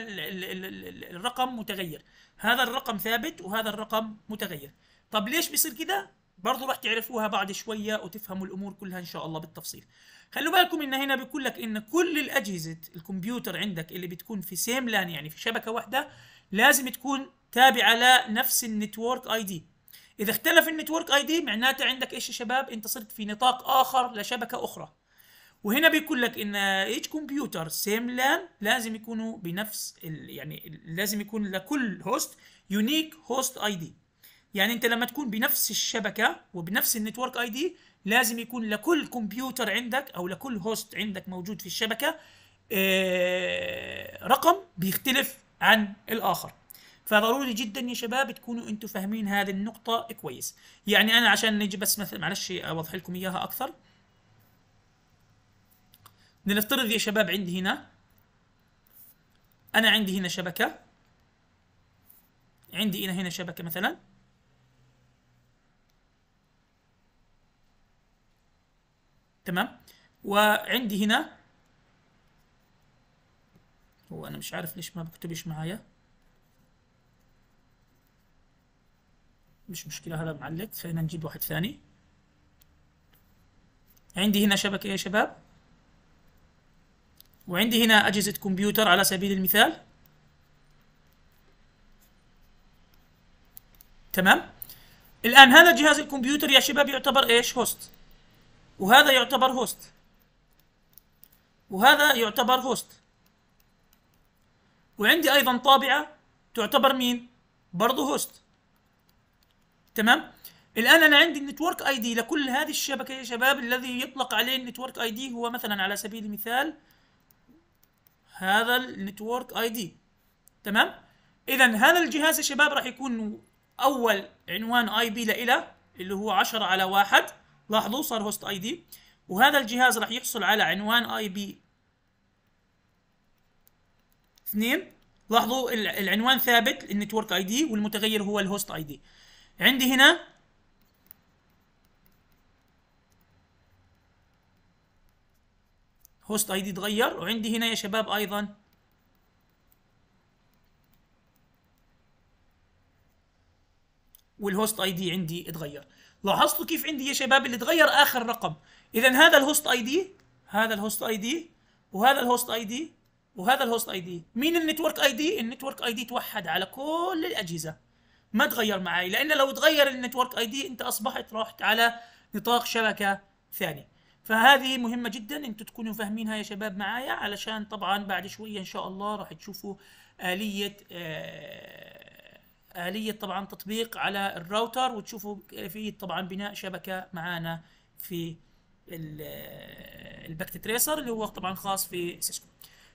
الرقم متغير هذا الرقم ثابت وهذا الرقم متغير طب ليش بيصير كده برضه راح تعرفوها بعد شويه وتفهموا الامور كلها ان شاء الله بالتفصيل خلوا بالكم ان هنا بيقول لك ان كل الاجهزه الكمبيوتر عندك اللي بتكون في سيم لان يعني في شبكه واحده لازم تكون تابعه لنفس النتورك اي دي اذا اختلف النتورك اي دي معناته عندك ايش يا شباب انت صرت في نطاق اخر لشبكه اخرى وهنا بيقول لك ان ايتش كمبيوتر سيم لان لازم يكونوا بنفس ال يعني لازم يكون لكل هوست يونيك هوست اي دي يعني انت لما تكون بنفس الشبكه وبنفس النتورك اي دي لازم يكون لكل كمبيوتر عندك او لكل هوست عندك موجود في الشبكه آه، رقم بيختلف عن الاخر فضروري جدا يا شباب تكونوا انتم فاهمين هذه النقطه كويس يعني انا عشان نجي بس مثلا معلش اوضح لكم اياها اكثر لنفترض يا شباب عندي هنا انا عندي هنا شبكه عندي هنا هنا شبكه مثلا تمام وعندي هنا هو انا مش عارف ليش ما بكتبش معايا مش مشكلة هذا معلق خلينا نجيب واحد ثاني عندي هنا شبكة إيه يا شباب وعندي هنا أجهزة كمبيوتر على سبيل المثال تمام الآن هذا جهاز الكمبيوتر يا شباب يعتبر إيش هوست وهذا يعتبر هوست وهذا يعتبر هوست وعندي أيضا طابعة تعتبر مين برضو هوست تمام الان انا عندي النتورك اي دي لكل هذه الشبكه يا شباب الذي يطلق عليه النتورك اي دي هو مثلا على سبيل المثال هذا النتورك اي دي تمام اذا هذا الجهاز يا شباب راح يكون اول عنوان اي بي له اللي هو 10 على واحد لاحظوا صار هوست اي دي وهذا الجهاز راح يحصل على عنوان اي بي 2 لاحظوا العنوان ثابت النتورك اي دي والمتغير هو الهوست اي دي عندي هنا هوست اي دي اتغير وعندي هنا يا شباب ايضا والهوست اي دي عندي اتغير لاحظتوا كيف عندي يا شباب اللي اتغير اخر رقم اذا هذا الهوست اي دي هذا الهوست اي دي وهذا الهوست اي دي وهذا الهوست اي دي مين النتورك اي دي النتورك اي دي توحد على كل الاجهزه ما تغير معي لان لو تغير النتورك اي دي انت اصبحت رحت على نطاق شبكه ثاني فهذه مهمة جدا انتم تكونوا فاهمينها يا شباب معايا علشان طبعا بعد شوية ان شاء الله راح تشوفوا آلية آه، آلية طبعا تطبيق على الراوتر وتشوفوا كيفية طبعا بناء شبكة معانا في آه، الباكت تريسر اللي هو طبعا خاص في سيسكو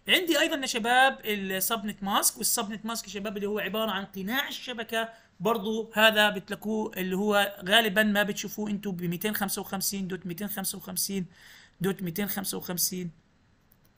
عندي ايضا يا شباب السبنت ماسك والسبنت ماسك يا شباب اللي هو عباره عن قناع الشبكه برضو هذا بتلاقوه اللي هو غالبا ما بتشوفوه انتوا ب 255 دوت 255 دوت 255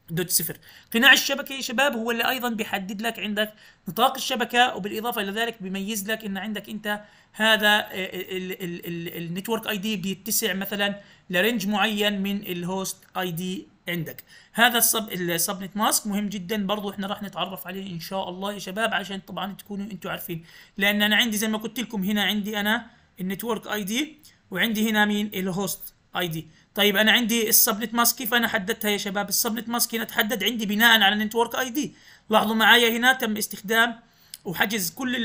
دوت صفر قناع الشبكة يا شباب هو اللي أيضا بيحدد لك عندك نطاق الشبكة وبالإضافة إلى ذلك بيميز لك إن عندك أنت هذا النتورك اي دي بيتسع مثلا لرينج معين من الهوست اي دي عندك هذا السب السبنت ماسك مهم جدا برضو احنا راح نتعرف عليه ان شاء الله يا شباب عشان طبعا تكونوا انتم عارفين لان انا عندي زي ما قلت لكم هنا عندي انا النتورك اي دي وعندي هنا مين الهوست اي دي طيب انا عندي السبنت ماسك كيف انا حددتها يا شباب السبنت ماسك هنا تحدد عندي بناء على النتورك اي دي لاحظوا معايا هنا تم استخدام وحجز كل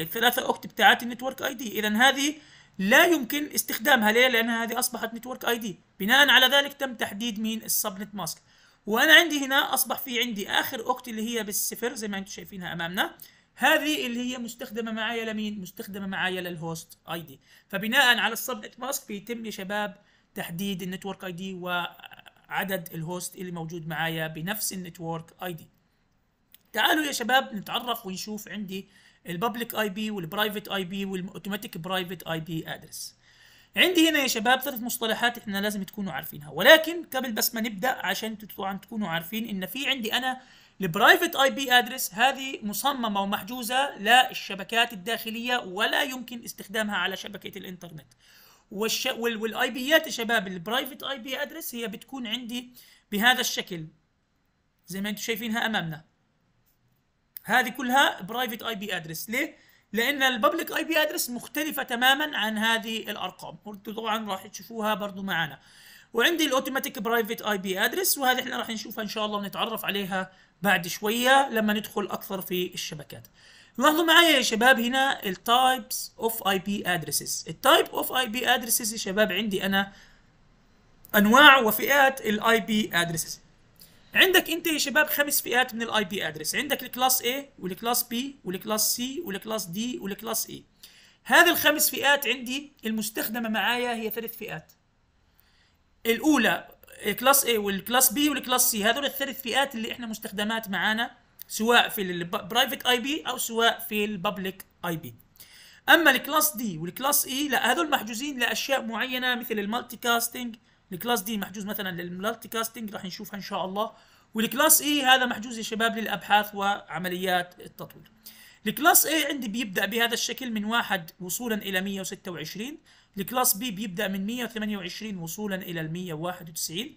الثلاثه اوكت بتاعت النتورك اي دي اذا هذه لا يمكن استخدامها ليه؟ لان هذه أصبحت نتورك اي دي بناء على ذلك تم تحديد مين السبنت ماسك وأنا عندي هنا أصبح في عندي آخر اوكت اللي هي بالصفر زي ما أنتم شايفينها أمامنا هذه اللي هي مستخدمة معايا لمين؟ مستخدمة معايا للهوست اي دي فبناء على السبنت ماسك بيتم يا شباب تحديد النتورك اي دي وعدد الهوست اللي موجود معايا بنفس النتورك اي دي تعالوا يا شباب نتعرف ونشوف عندي الببليك اي بي والبرايفت اي بي والاوتوماتيك برايفت اي بي ادرس عندي هنا يا شباب ثلاث مصطلحات احنا لازم تكونوا عارفينها ولكن قبل بس ما نبدا عشان طبعا تكونوا عارفين ان في عندي انا البرايفت اي بي ادرس هذه مصممه ومحجوزه للشبكات الداخليه ولا يمكن استخدامها على شبكه الانترنت والش... وال... والاي بيات يا شباب البرايفت اي بي ادرس هي بتكون عندي بهذا الشكل زي ما انتم شايفينها امامنا هذه كلها برايفت اي بي ادرس ليه؟ لان الببليك اي بي ادرس مختلفه تماما عن هذه الارقام وانتم طبعا راح تشوفوها برضو معنا وعندي الاوتوماتيك برايفت اي بي ادرس وهذه احنا راح نشوفها ان شاء الله ونتعرف عليها بعد شويه لما ندخل اكثر في الشبكات لاحظوا معايا يا شباب هنا التايبس اوف اي بي ادريسز التايب اوف اي بي ادريسز يا شباب عندي انا انواع وفئات الاي بي ادريسز عندك انت يا شباب خمس فئات من الاي بي ادرس عندك الكلاس A والكلاس B والكلاس C والكلاس D والكلاس اي e. هذه الخمس فئات عندي المستخدمه معايا هي ثلاث فئات الاولى كلاس A والكلاس B والكلاس C هذول الثلاث فئات اللي احنا مستخدمات معانا سواء في البرايفت اي بي او سواء في الببليك اي بي اما الكلاس دي والكلاس اي e لا هذول محجوزين لاشياء معينه مثل المالتي كاستنج الكلاس دي محجوز مثلا للمالتي كاستنج راح نشوفها ان شاء الله والكلاس اي هذا محجوز يا شباب للابحاث وعمليات التطوير الكلاس A عندي بيبدأ بهذا الشكل من واحد وصولا إلى 126 الكلاس B بيبدأ من 128 وصولا إلى 191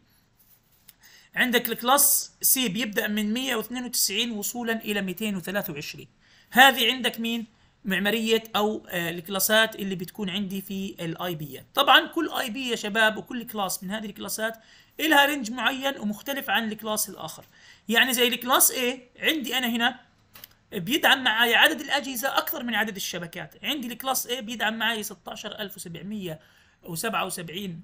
عندك الكلاس C بيبدأ من 192 وصولا إلى 223 هذه عندك مين؟ معماريه او آه، الكلاسات اللي بتكون عندي في الاي بي طبعا كل اي بي يا شباب وكل كلاس من هذه الكلاسات إلها رينج معين ومختلف عن الكلاس الاخر يعني زي الكلاس A عندي انا هنا بيدعم معي عدد الاجهزه اكثر من عدد الشبكات عندي الكلاس A بيدعم معي 16777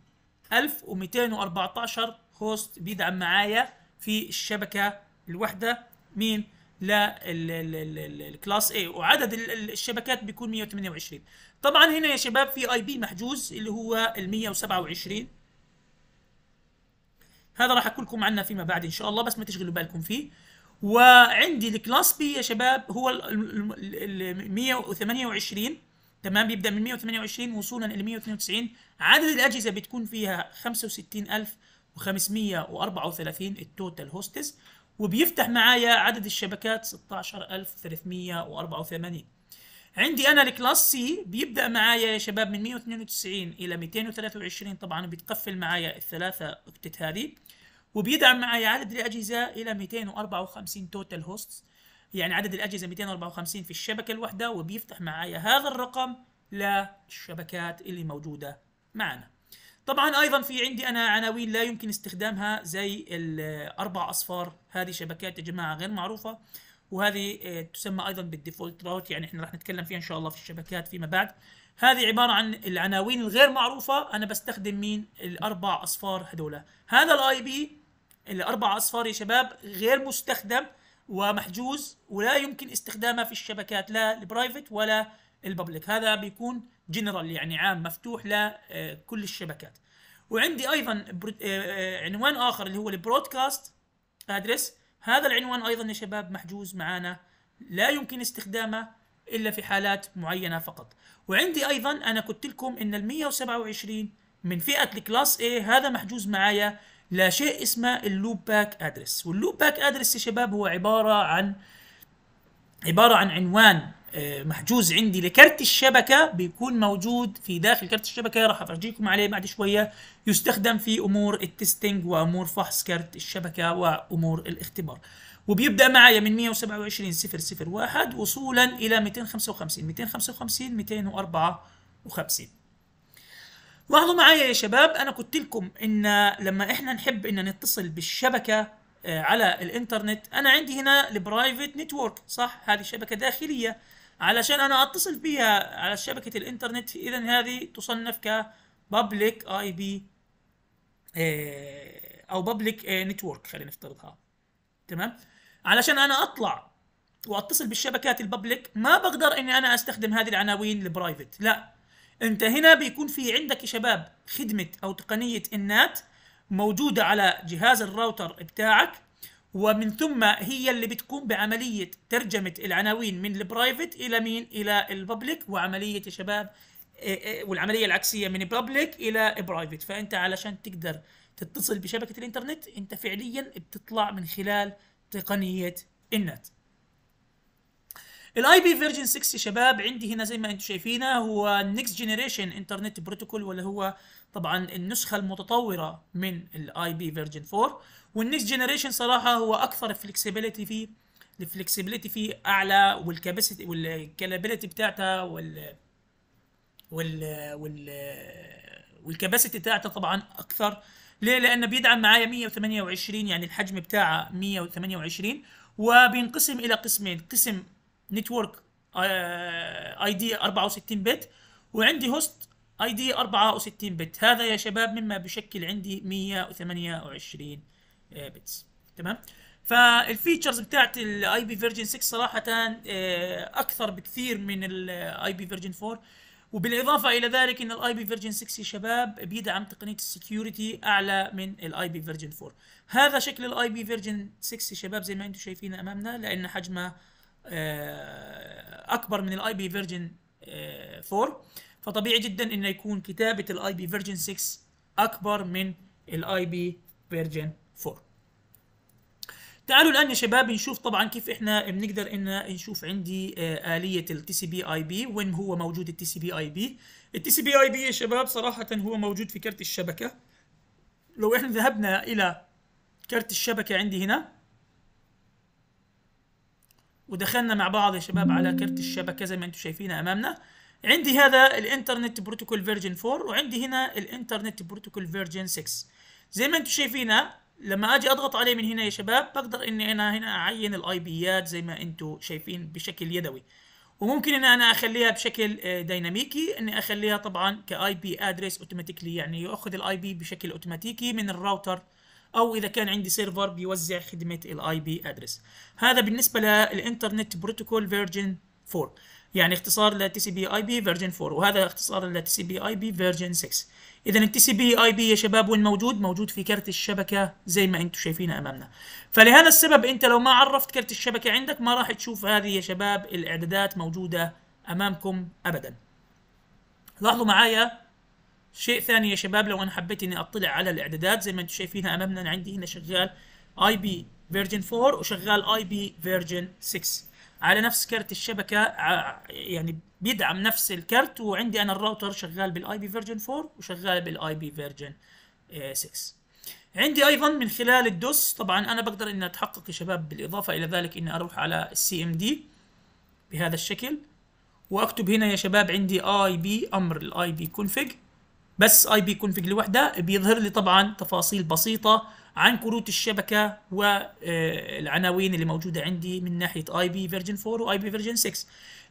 1214 هوست بيدعم معايا في الشبكه الواحده مين للكلاس A وعدد الشبكات بيكون 128 طبعا هنا يا شباب في اي بي محجوز اللي هو ال 127 هذا راح اقول لكم عنه فيما بعد ان شاء الله بس ما تشغلوا بالكم فيه وعندي الكلاس بي يا شباب هو ال 128 تمام بيبدا من 128 وصولا ل 192 عدد الاجهزه بتكون فيها 65534 التوتال هوستس وبيفتح معايا عدد الشبكات 16384 عندي انا الكلاس سي بيبدا معايا يا شباب من 192 الى 223 طبعا بتقفل معايا الثلاثه اكتت هذه وبيدعم معايا عدد الاجهزه الى 254 توتال هوستس يعني عدد الاجهزه 254 في الشبكه الواحده وبيفتح معايا هذا الرقم للشبكات اللي موجوده معنا طبعا ايضا في عندي انا عناوين لا يمكن استخدامها زي الاربع اصفار هذه شبكات يا جماعه غير معروفه وهذه آه، تسمى ايضا بالديفولت راوت يعني احنا راح نتكلم فيها ان شاء الله في الشبكات فيما بعد هذه عباره عن العناوين الغير معروفه انا بستخدم مين الاربع اصفار هذولا هذا الاي بي الاربع اصفار يا شباب غير مستخدم ومحجوز ولا يمكن استخدامها في الشبكات لا البرايفت ولا الببليك هذا بيكون جنرال يعني عام مفتوح لكل آه، الشبكات وعندي ايضا آه، آه، عنوان اخر اللي هو البرودكاست ادرس هذا العنوان ايضا يا شباب محجوز معانا لا يمكن استخدامه الا في حالات معينه فقط وعندي ايضا انا قلت لكم ان ال 127 من فئه الكلاس A هذا محجوز معايا لا شيء اسمه اللوب باك ادرس واللوب باك ادرس يا شباب هو عباره عن عباره عن عنوان آه، محجوز عندي لكرت الشبكة بيكون موجود في داخل كرت الشبكة راح أفرجيكم عليه بعد شوية يستخدم في أمور التستنج وأمور فحص كرت الشبكة وأمور الاختبار وبيبدأ معايا من 127 001 وصولا إلى 255 255 254 لاحظوا معايا يا شباب أنا قلت لكم إن لما إحنا نحب إن نتصل بالشبكة آه، على الانترنت انا عندي هنا البرايفت نتورك صح هذه شبكه داخليه علشان انا اتصل بها على شبكه الانترنت اذا هذه تصنف ك public اي آه، بي او public آه، network خلينا نفترضها تمام علشان انا اطلع واتصل بالشبكات الببليك ما بقدر اني انا استخدم هذه العناوين البرايفت لا انت هنا بيكون في عندك يا شباب خدمه او تقنيه النات موجوده على جهاز الراوتر بتاعك ومن ثم هي اللي بتقوم بعملية ترجمة العناوين من البرايفت إلى مين؟ إلى الببليك وعملية يا شباب إيه، إيه، والعملية العكسية من بابليك إلى برايفت فأنت علشان تقدر تتصل بشبكة الإنترنت أنت فعليا بتطلع من خلال تقنية النت الاي بي فيرجن 6 يا شباب عندي هنا زي ما انتم شايفينه هو نيكست جينيريشن انترنت بروتوكول ولا هو طبعا النسخه المتطوره من الاي بي فيرجن 4 والنيكست جنريشن صراحه هو اكثر فلكسبيليتي فيه الفلكسبيليتي فيه اعلى والكاباسيتي والكالابيليتي بتاعتها وال وال وال والكاباسيتي بتاعته طبعا اكثر ليه لانه بيدعم معايا 128 يعني الحجم بتاعه 128 وبينقسم الى قسمين قسم نتورك اي دي 64 بت وعندي هوست اي دي 64 بت هذا يا شباب مما بشكل عندي 128 بتس تمام فالفيتشرز بتاعت الاي بي فيرجن 6 صراحه آه، اكثر بكثير من الاي بي فيرجن 4 وبالاضافه الى ذلك ان الاي بي فيرجن 6 يا شباب بيدعم تقنيه السكيورتي اعلى من الاي بي فيرجن 4 هذا شكل الاي بي فيرجن 6 يا شباب زي ما انتم شايفين امامنا لان حجمه آه، اكبر من الاي بي فيرجن 4 فطبيعي جدا انه يكون كتابه الاي بي فيرجن 6 اكبر من الاي بي فيرجن 4 تعالوا الان يا شباب نشوف طبعا كيف احنا بنقدر ان نشوف عندي آه، اليه التي سي بي اي بي وين هو موجود التي سي بي اي بي التي سي بي اي بي يا شباب صراحه هو موجود في كرت الشبكه لو احنا ذهبنا الى كرت الشبكه عندي هنا ودخلنا مع بعض يا شباب على كرت الشبكه زي ما انتم شايفين امامنا عندي هذا الانترنت بروتوكول فيرجن 4 وعندي هنا الانترنت بروتوكول فيرجن 6 زي ما انتم شايفينها آه، لما اجي اضغط عليه من هنا يا شباب بقدر اني انا هنا اعين الاي بيات زي ما انتم شايفين بشكل يدوي وممكن ان انا اخليها بشكل ديناميكي آه، اني اخليها طبعا كاي بي ادرس اوتوماتيكلي يعني ياخذ الاي بي بشكل اوتوماتيكي من الراوتر او اذا كان عندي سيرفر بيوزع خدمه الاي بي ادرس هذا بالنسبه للانترنت بروتوكول فيرجن 4 يعني اختصار للتي سي بي اي بي فيرجن 4 وهذا اختصار للتي سي بي اي بي فيرجن 6 اذا التي سي بي اي بي يا شباب وين موجود موجود في كرت الشبكه زي ما انتم شايفين امامنا فلهذا السبب انت لو ما عرفت كرت الشبكه عندك ما راح تشوف هذه يا شباب الاعدادات موجوده امامكم ابدا لاحظوا معايا شيء ثاني يا شباب لو انا حبيت اني اطلع على الاعدادات زي ما انتم شايفينها امامنا انا عندي هنا شغال اي بي فيرجن 4 وشغال اي بي فيرجن 6 على نفس كارت الشبكه آه، آه، يعني بيدعم نفس الكارت وعندي انا الراوتر شغال بالاي بي فيرجن 4 وشغال بالاي بي فيرجن 6 عندي ايضا من خلال الدوس طبعا انا بقدر اني اتحقق يا شباب بالاضافه الى ذلك اني اروح على السي ام دي بهذا الشكل واكتب هنا يا شباب عندي اي بي امر الاي بي كونفج بس اي بي كونفج لوحده بيظهر لي طبعا تفاصيل بسيطه عن كروت الشبكه والعناوين آه، اللي موجوده عندي من ناحيه اي بي فيرجن 4 واي بي فيرجن 6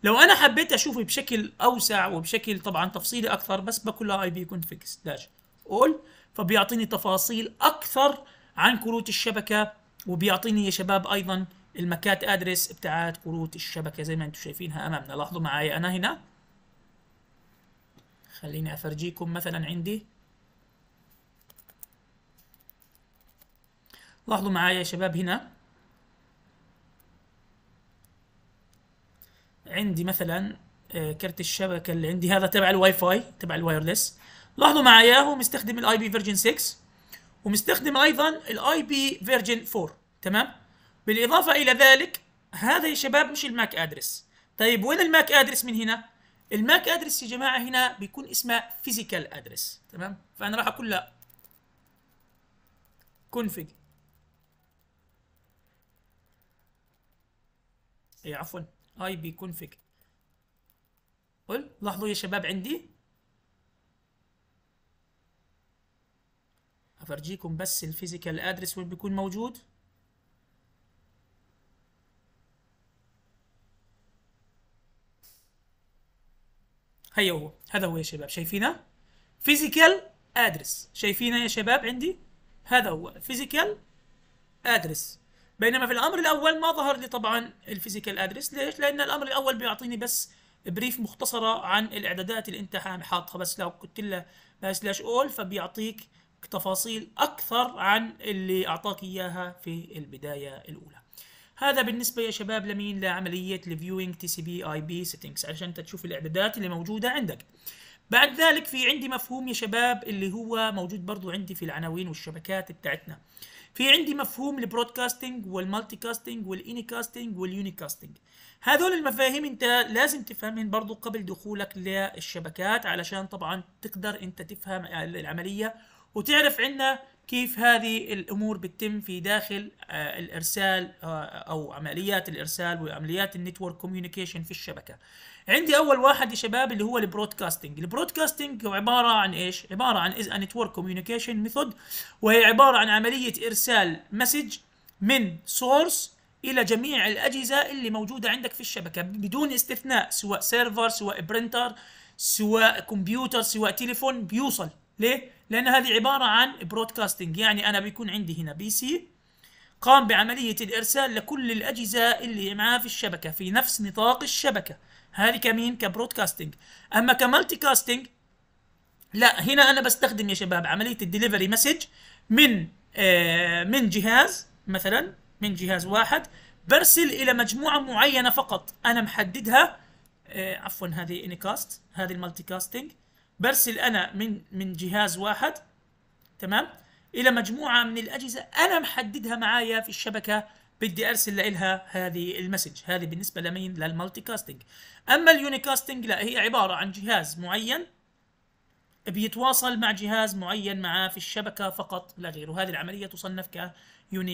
لو انا حبيت اشوفه بشكل اوسع وبشكل طبعا تفصيلي اكثر بس بكلها اي بي كونفيج داش اول فبيعطيني تفاصيل اكثر عن كروت الشبكه وبيعطيني يا شباب ايضا المكات ادرس بتاعت كروت الشبكه زي ما انتم شايفينها امامنا لاحظوا معايا انا هنا خليني افرجيكم مثلا عندي لاحظوا معايا يا شباب هنا عندي مثلا آه، كرت الشبكه اللي عندي هذا تبع الواي فاي تبع الوايرلس لاحظوا معايا هو مستخدم الاي بي فيرجن 6 ومستخدم ايضا الاي بي فيرجن 4 تمام بالاضافه الى ذلك هذا يا شباب مش الماك ادرس طيب وين الماك ادرس من هنا الماك ادرس يا جماعه هنا بيكون اسمه فيزيكال ادرس تمام فانا راح اقول له كونفج اي عفوا اي بي كونفيج قل لاحظوا يا شباب عندي افرجيكم بس الفيزيكال ادرس وين بيكون موجود هيا هو هذا هو يا شباب شايفينه فيزيكال ادرس شايفينه يا شباب عندي هذا هو فيزيكال ادرس بينما في الامر الاول ما ظهر لي طبعا الفيزيكال ادرس ليش لان الامر الاول بيعطيني بس بريف مختصره عن الاعدادات اللي انت حاطها بس لو قلت له سلاش اول فبيعطيك تفاصيل اكثر عن اللي اعطاك اياها في البدايه الاولى هذا بالنسبه يا شباب لمين لعمليه الفيوينج تي سي بي اي بي سيتنجز عشان انت تشوف الاعدادات اللي موجوده عندك بعد ذلك في عندي مفهوم يا شباب اللي هو موجود برضو عندي في العناوين والشبكات بتاعتنا في عندي مفهوم البرودكاستنج والمالتي كاستنج والاني كاستنج واليوني كاستنج هذول المفاهيم انت لازم تفهمهم برضو قبل دخولك للشبكات علشان طبعا تقدر انت تفهم العمليه وتعرف عندنا كيف هذه الامور بتتم في داخل آه، الارسال آه، او عمليات الارسال وعمليات النتورك كوميونيكيشن في الشبكه عندي اول واحد يا شباب اللي هو البرودكاستنج البرودكاستنج هو عباره عن ايش عباره عن از نتورك كوميونيكيشن ميثود وهي عباره عن عمليه ارسال مسج من سورس الى جميع الاجهزه اللي موجوده عندك في الشبكه بدون استثناء سواء سيرفر سواء برينتر سواء كمبيوتر سواء تليفون بيوصل ليه لان هذه عباره عن برودكاستنج يعني انا بيكون عندي هنا بي سي قام بعمليه الارسال لكل الاجهزه اللي معاه في الشبكه في نفس نطاق الشبكه هذه كمين كبرودكاستنج اما كمالتي كاستنج لا هنا انا بستخدم يا شباب عمليه الدليفري مسج من آه من جهاز مثلا من جهاز واحد برسل الى مجموعه معينه فقط انا محددها آه عفوا هذه انيكاست هذه المالتي كاستنج برسل انا من من جهاز واحد تمام الى مجموعه من الاجهزه انا محددها معايا في الشبكه بدي ارسل لها هذه المسج هذه بالنسبه لمين للمالتي كاستنج اما اليوني كاستنج لا هي عباره عن جهاز معين بيتواصل مع جهاز معين معاه في الشبكه فقط لا غير وهذه العمليه تصنف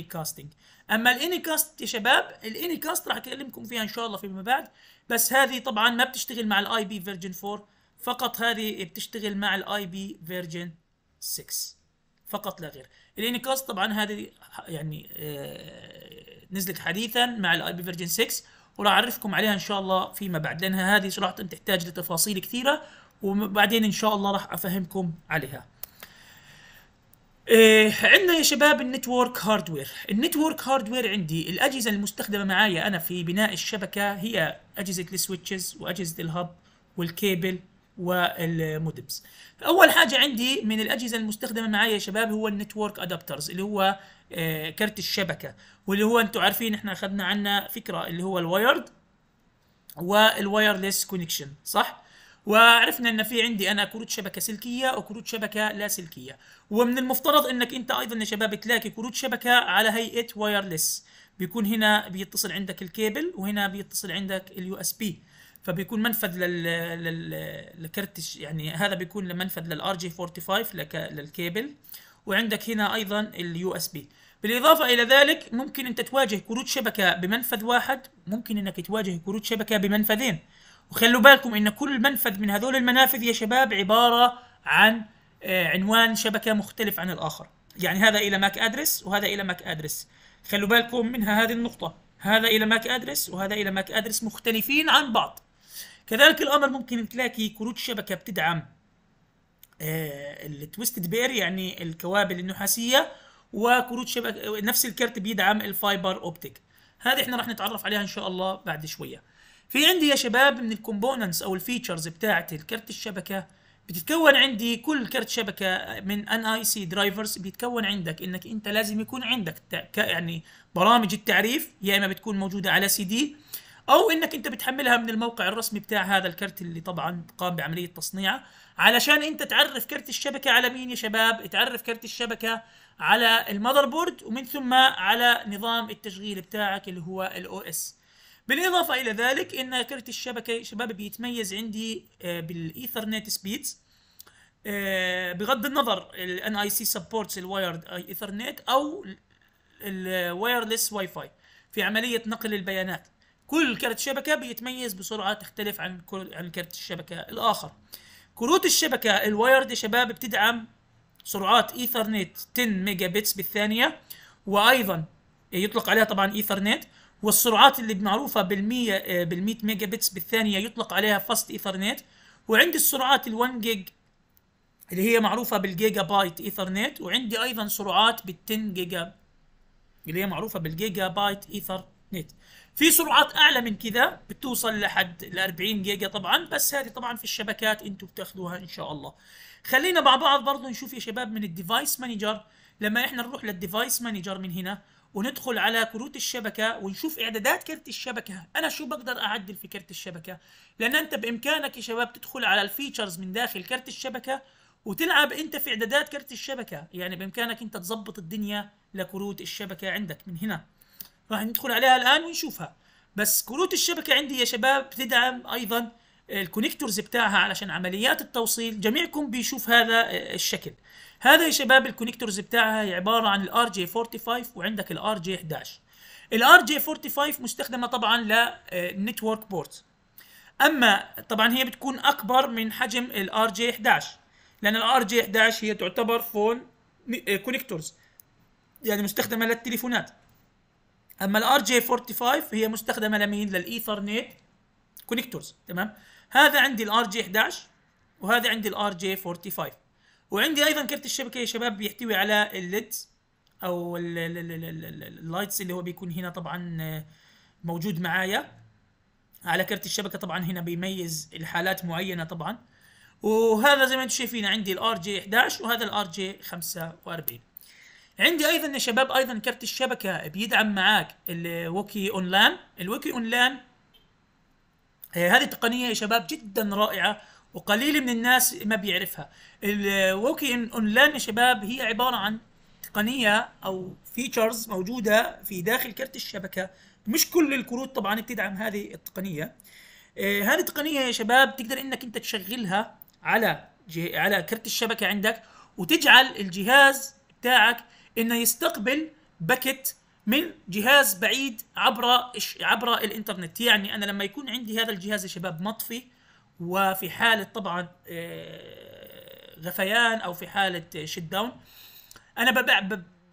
كاستنج اما الانيكاست يا شباب الانيكاست راح اكلمكم فيها ان شاء الله فيما بعد بس هذه طبعا ما بتشتغل مع الاي بي فيرجن 4 فقط هذه بتشتغل مع الاي بي فيرجن 6 فقط لا غير الانيكاست طبعا هذه يعني آه، نزلت حديثا مع الاي بي فيرجن 6 وراح اعرفكم عليها ان شاء الله فيما بعد لانها هذه صراحه تحتاج لتفاصيل كثيره وبعدين ان شاء الله راح افهمكم عليها إيه عندنا يا شباب النتورك هاردوير النتورك هاردوير عندي الاجهزه المستخدمه معايا انا في بناء الشبكه هي اجهزه السويتشز واجهزه الهب والكيبل والمودبس اول حاجه عندي من الاجهزه المستخدمه معايا يا شباب هو النتورك ادابترز اللي هو آه، كارت الشبكه واللي هو انتم عارفين احنا اخذنا عنه فكره اللي هو الوايرد والوايرلس كونكشن صح وعرفنا ان في عندي انا كروت شبكه سلكيه وكروت شبكه لا سلكيه ومن المفترض انك انت ايضا يا شباب تلاقي كروت شبكه على هيئه وايرلس بيكون هنا بيتصل عندك الكيبل وهنا بيتصل عندك اليو اس بي فبيكون منفذ لل... لل... لكرت يعني هذا بيكون منفذ للار جي 45 لك... للكيبل وعندك هنا ايضا اليو اس بي بالاضافه الى ذلك ممكن انت تواجه كروت شبكه بمنفذ واحد ممكن انك تواجه كروت شبكه بمنفذين وخلوا بالكم ان كل منفذ من هذول المنافذ يا شباب عباره عن آه، عنوان شبكه مختلف عن الاخر يعني هذا الى ماك ادرس وهذا الى ماك ادرس خلوا بالكم منها هذه النقطه هذا الى ماك ادرس وهذا الى ماك ادرس مختلفين عن بعض كذلك الامر ممكن تلاقي كروت شبكه بتدعم آه، التويستد بير يعني الكوابل النحاسيه وكروت شبكه نفس الكرت بيدعم الفايبر اوبتيك هذه احنا راح نتعرف عليها ان شاء الله بعد شويه في عندي يا شباب من الكومبوننتس او الفيتشرز بتاعه الكرت الشبكه بتتكون عندي كل كرت شبكه من ان اي سي درايفرز بيتكون عندك انك انت لازم يكون عندك يعني برامج التعريف يا اما بتكون موجوده على سي دي او انك انت بتحملها من الموقع الرسمي بتاع هذا الكرت اللي طبعا قام بعمليه تصنيعه علشان انت تعرف كرت الشبكه على مين يا شباب تعرف كرت الشبكه على المذر بورد ومن ثم على نظام التشغيل بتاعك اللي هو الاو اس بالاضافه الى ذلك ان كرت الشبكه يا شباب بيتميز عندي آه، بالايثرنت آه، سبيدز بغض النظر الان اي سي سبورتس الوايرد ايثرنت او الوايرلس واي فاي في عمليه نقل البيانات كل كرت شبكه بيتميز بسرعه تختلف عن كل عن كرت الشبكه الاخر كروت الشبكة الوايرد يا شباب بتدعم سرعات ايثرنت 10 ميجا بتس بالثانية وايضا يطلق عليها طبعا ايثرنت والسرعات اللي معروفة بالمية آه، بالمية ميجا بتس بالثانية يطلق عليها فاست ايثرنت وعندي السرعات ال1 جيج اللي هي معروفة بالجيجا بايت ايثرنت وعندي ايضا سرعات بال10 جيجا اللي هي معروفة بالجيجا بايت ايثرنت في سرعات اعلى من كذا بتوصل لحد ال 40 جيجا طبعا بس هذه طبعا في الشبكات انتم بتاخذوها ان شاء الله خلينا مع بعض برضه نشوف يا شباب من الديفايس مانجر لما احنا نروح للديفايس مانجر من هنا وندخل على كروت الشبكه ونشوف اعدادات كرت الشبكه انا شو بقدر اعدل في كرت الشبكه لان انت بامكانك يا شباب تدخل على الفيتشرز من داخل كرت الشبكه وتلعب انت في اعدادات كرت الشبكه يعني بامكانك انت تظبط الدنيا لكروت الشبكه عندك من هنا راح ندخل عليها الان ونشوفها بس كروت الشبكه عندي يا شباب بتدعم ايضا الكونكتورز بتاعها علشان عمليات التوصيل جميعكم بيشوف هذا الشكل هذا يا شباب الكونكتورز بتاعها هي عباره عن الار جي 45 وعندك الار جي 11 الار جي 45 مستخدمه طبعا للنتورك بورت آه، اما طبعا هي بتكون اكبر من حجم الار جي 11 لان الار جي 11 هي تعتبر فون كونكتورز آه، يعني مستخدمه للتليفونات اما الار جي 45 هي مستخدمه لمين؟ للايثرنت كونكتورز تمام؟ هذا عندي الار جي 11 وهذا عندي الار جي 45 وعندي ايضا كرت الشبكه يا شباب بيحتوي على الليدز او اللايتس اللي هو بيكون هنا طبعا آه، موجود معايا على كرت الشبكه طبعا هنا بيميز الحالات معينه طبعا وهذا زي ما انتم شايفين عندي الار جي 11 وهذا الار جي 45 عندي ايضا يا شباب ايضا كرت الشبكه بيدعم معاك الوكي اونلاين الوكي اونلاين آه، هذه تقنيه يا شباب جدا رائعه وقليل من الناس ما بيعرفها الوكي اونلاين يا شباب هي عباره عن تقنيه او فيتشرز موجوده في داخل كرت الشبكه مش كل الكروت طبعا بتدعم هذه التقنيه آه، هذه التقنيه يا شباب تقدر انك انت تشغلها على على كرت الشبكه عندك وتجعل الجهاز بتاعك انه يستقبل باكت من جهاز بعيد عبر عبر الانترنت يعني انا لما يكون عندي هذا الجهاز يا شباب مطفي وفي حاله طبعا آه، غثيان او في حاله شت داون انا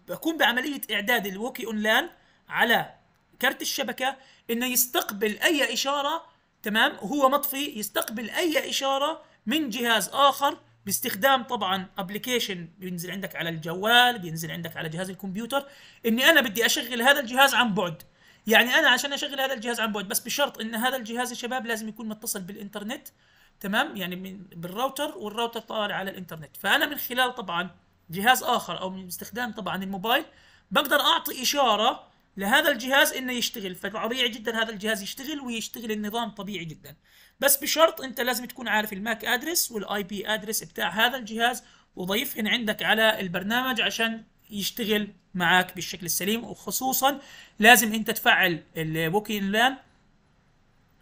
بكون بعمليه اعداد الوكي اونلاين على كارت الشبكه انه يستقبل اي اشاره تمام وهو مطفي يستقبل اي اشاره من جهاز اخر باستخدام طبعا ابلكيشن بينزل عندك على الجوال بينزل عندك على جهاز الكمبيوتر اني انا بدي اشغل هذا الجهاز عن بعد يعني انا عشان اشغل هذا الجهاز عن بعد بس بشرط ان هذا الجهاز يا شباب لازم يكون متصل بالانترنت تمام يعني من بالراوتر والراوتر طالع على الانترنت فانا من خلال طبعا جهاز اخر او من استخدام طبعا الموبايل بقدر اعطي اشاره لهذا الجهاز انه يشتغل فطبيعي جدا هذا الجهاز يشتغل ويشتغل النظام طبيعي جدا بس بشرط انت لازم تكون عارف الماك ادرس والاي بي ادرس بتاع هذا الجهاز وضيفهن عندك على البرنامج عشان يشتغل معاك بالشكل السليم وخصوصا لازم انت تفعل الوكين لان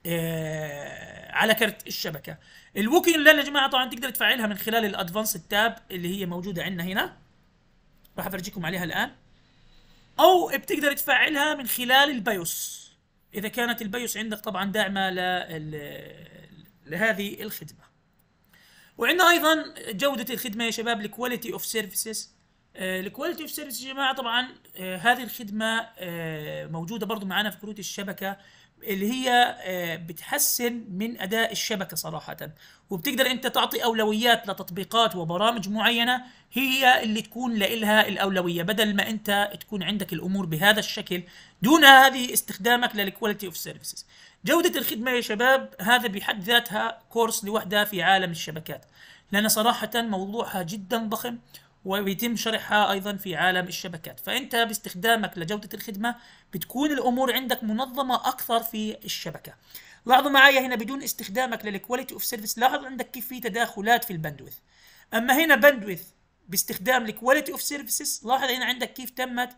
آه، على كرت الشبكه الوكين لان يا جماعه طبعا تقدر تفعلها من خلال الادفانس تاب اللي هي موجوده عندنا هنا راح افرجيكم عليها الان او بتقدر تفعلها من خلال البايوس اذا كانت البيوس عندك طبعا داعمه لهذه الخدمه وعندنا ايضا جوده الخدمه يا شباب الكواليتي اوف سيرفيسز الكواليتي اوف سيرفيس يا جماعه طبعا آه هذه الخدمه آه موجوده برضو معانا في كروت الشبكه اللي هي آه، بتحسن من اداء الشبكه صراحه وبتقدر انت تعطي اولويات لتطبيقات وبرامج معينه هي اللي تكون لها الاولويه بدل ما انت تكون عندك الامور بهذا الشكل دون هذه استخدامك للكواليتي اوف سيرفيسز جوده الخدمه يا شباب هذا بحد ذاتها كورس لوحدها في عالم الشبكات لان صراحه موضوعها جدا ضخم وبيتم شرحها أيضا في عالم الشبكات فأنت باستخدامك لجودة الخدمة بتكون الأمور عندك منظمة أكثر في الشبكة لاحظوا معايا هنا بدون استخدامك للكواليتي اوف سيرفيس لاحظ عندك كيف في تداخلات في البندوث اما هنا بندوث باستخدام الكواليتي اوف سيرفيسز لاحظ هنا عندك كيف تمت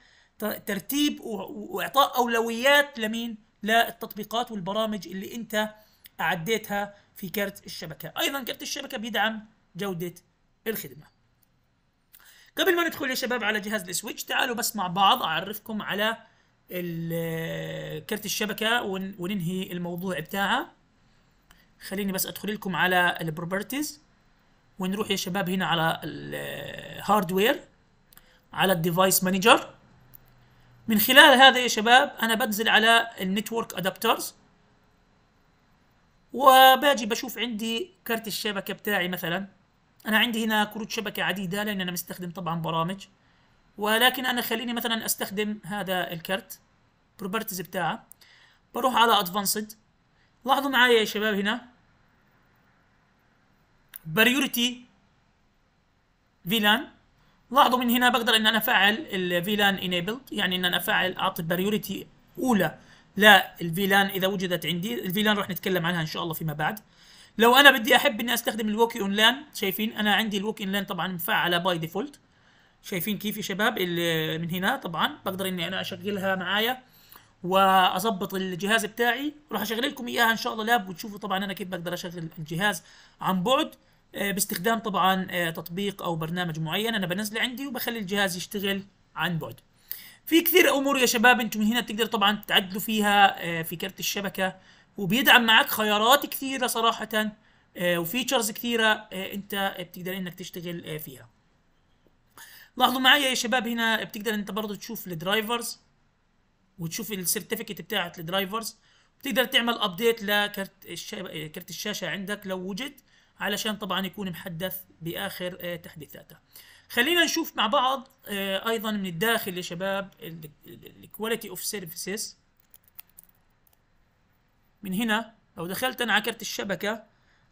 ترتيب واعطاء اولويات لمين للتطبيقات والبرامج اللي انت اعديتها في كارت الشبكه ايضا كارت الشبكه بيدعم جوده الخدمه قبل ما ندخل يا شباب على جهاز السويتش تعالوا بس مع بعض اعرفكم على كرت الشبكه وننهي الموضوع بتاعها خليني بس ادخل لكم على البروبرتيز ونروح يا شباب هنا على الهاردوير على الديفايس مانجر من خلال هذا يا شباب انا بنزل على النتورك ادابترز وباجي بشوف عندي كرت الشبكه بتاعي مثلا انا عندي هنا كروت شبكه عديده لان انا مستخدم طبعا برامج ولكن انا خليني مثلا استخدم هذا الكرت بروبرتيز بتاعه بروح على ادفانسد لاحظوا معايا يا شباب هنا بريورتي فيلان لاحظوا من هنا بقدر ان انا افعل الفيلان انيبلد يعني ان انا افعل اعطي بريورتي اولى للفيلان اذا وجدت عندي الفيلان راح نتكلم عنها ان شاء الله فيما بعد لو انا بدي احب اني استخدم الووكي اون لان شايفين انا عندي الووكي اون لان طبعا مفعله باي ديفولت شايفين كيف يا شباب من هنا طبعا بقدر اني انا اشغلها معايا واظبط الجهاز بتاعي راح اشغل لكم اياها ان شاء الله لاب وتشوفوا طبعا انا كيف بقدر اشغل الجهاز عن بعد آه، باستخدام طبعا آه، تطبيق او برنامج معين انا بنزله عندي وبخلي الجهاز يشتغل عن بعد في كثير امور يا شباب انتم من هنا تقدر طبعا تعدلوا فيها آه، في كرت الشبكه وبيدعم معك خيارات كثيره صراحه آه، وفيتشرز كثيره آه، انت بتقدر انك تشتغل آه، فيها لاحظوا معي يا شباب هنا بتقدر انت برضه تشوف الدرايفرز وتشوف السيرتيفيكت بتاعت الدرايفرز بتقدر تعمل ابديت لكرت كرت الشاشه عندك لو وجد علشان طبعا يكون محدث باخر تحديثاته خلينا نشوف مع بعض ايضا من الداخل يا شباب الكواليتي اوف سيرفيسز من هنا لو دخلت انا على كرت الشبكه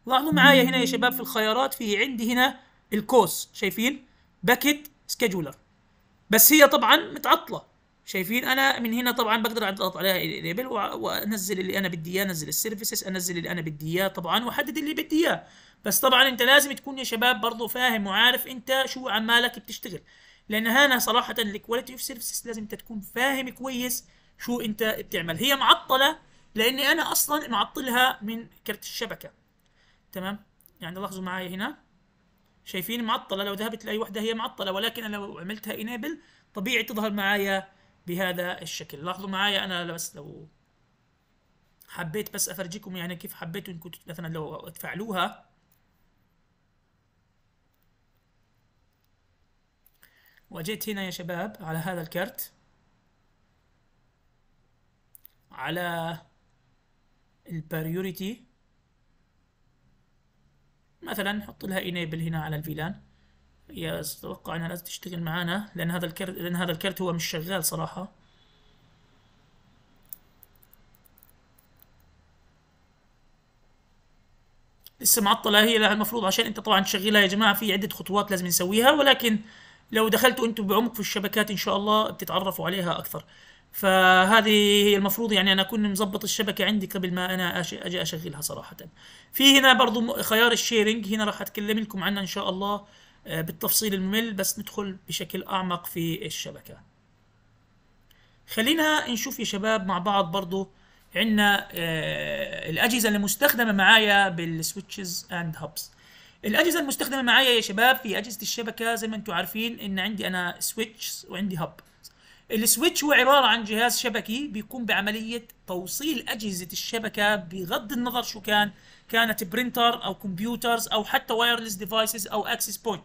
لاحظوا معايا هنا يا شباب في الخيارات في عندي هنا الكوس شايفين باكيت سكيدولر بس هي طبعا متعطله شايفين انا من هنا طبعا بقدر اضغط عليها ليبل وانزل اللي انا بدي اياه انزل السيرفيسز انزل اللي انا بدي اياه طبعا واحدد اللي بدي اياه بس طبعا انت لازم تكون يا شباب برضه فاهم وعارف انت شو عمالك بتشتغل لان هنا صراحه الكواليتي اوف سيرفيسز لازم انت تكون فاهم كويس شو انت بتعمل هي معطله لاني انا اصلا معطلها من كرت الشبكه تمام يعني لاحظوا معي هنا شايفين معطله لو ذهبت لاي وحده هي معطله ولكن انا لو عملتها انيبل طبيعي تظهر معايا بهذا الشكل لاحظوا معايا انا بس لو حبيت بس افرجيكم يعني كيف حبيتوا انكم مثلا لو تفعلوها وجيت هنا يا شباب على هذا الكرت على البريوريتي مثلا نحط لها انيبل هنا على الفيلان هي اتوقع انها لازم تشتغل معانا لان هذا الكرت لان هذا الكرت هو مش شغال صراحه لسه معطله هي المفروض عشان انت طبعا تشغلها يا جماعه في عده خطوات لازم نسويها ولكن لو دخلتوا انتم بعمق في الشبكات ان شاء الله بتتعرفوا عليها اكثر فهذه هي المفروض يعني انا اكون مظبط الشبكه عندي قبل ما انا اجي اشغلها صراحه في هنا برضو خيار الشيرنج هنا راح اتكلم لكم عنه ان شاء الله آه، بالتفصيل الممل بس ندخل بشكل اعمق في الشبكه خلينا نشوف يا شباب مع بعض برضو عندنا آه، الاجهزه المستخدمه معايا بالسويتشز اند هابس الاجهزه المستخدمه معايا يا شباب في اجهزه الشبكه زي ما انتم عارفين ان عندي انا سويتش وعندي هاب السويتش هو عباره عن جهاز شبكي بيقوم بعمليه توصيل اجهزه الشبكه بغض النظر شو كان كانت برينتر او كمبيوترز او حتى وايرلس ديفايسز او اكسس بوينت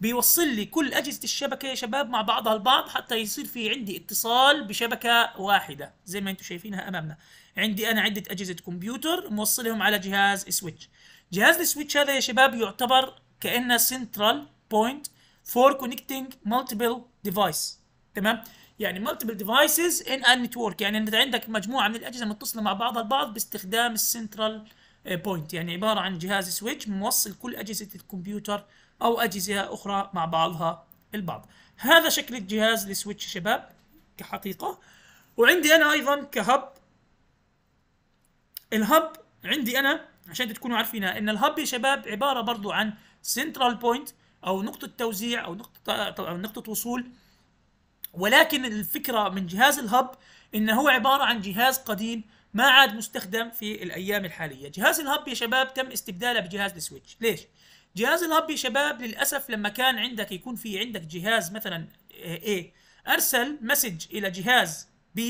بيوصل لي كل اجهزه الشبكه يا شباب مع بعضها البعض حتى يصير في عندي اتصال بشبكه واحده زي ما انتم شايفينها امامنا عندي انا عده اجهزه كمبيوتر موصلهم على جهاز سويتش جهاز السويتش هذا يا شباب يعتبر كانه سنترال بوينت فور كونكتنج مالتيبل ديفايس تمام يعني مالتيبل يعني ديفايسز ان ان نتورك يعني انت عندك مجموعه من الاجهزه متصله مع بعضها البعض باستخدام السنترال بوينت آه، يعني عباره عن جهاز سويتش موصل كل اجهزه الكمبيوتر او اجهزه اخرى مع بعضها البعض هذا شكل الجهاز لسويتش شباب كحقيقه وعندي انا ايضا كهب الهب عندي انا عشان تكونوا عارفينها ان الهب يا شباب عباره برضو عن سنترال بوينت او نقطه توزيع او نقطه طبعا نقطه وصول ولكن الفكره من جهاز الهب انه هو عباره عن جهاز قديم ما عاد مستخدم في الايام الحاليه جهاز الهب يا شباب تم استبداله بجهاز السويتش ليش جهاز الهب يا شباب للاسف لما كان عندك يكون في عندك جهاز مثلا A ارسل مسج الى جهاز B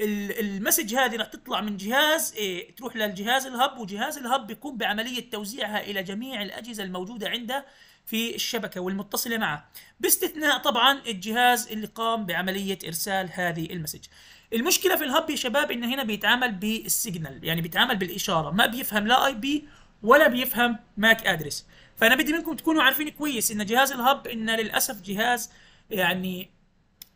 المسج هذه راح تطلع من جهاز A تروح للجهاز الهب وجهاز الهب بيقوم بعمليه توزيعها الى جميع الاجهزه الموجوده عنده في الشبكة والمتصلة معه باستثناء طبعا الجهاز اللي قام بعملية إرسال هذه المسج المشكلة في الهب يا شباب إنه هنا بيتعامل بالسيجنال يعني بيتعامل بالإشارة ما بيفهم لا أي بي ولا بيفهم ماك أدرس فأنا بدي منكم تكونوا عارفين كويس إن جهاز الهب إن للأسف جهاز يعني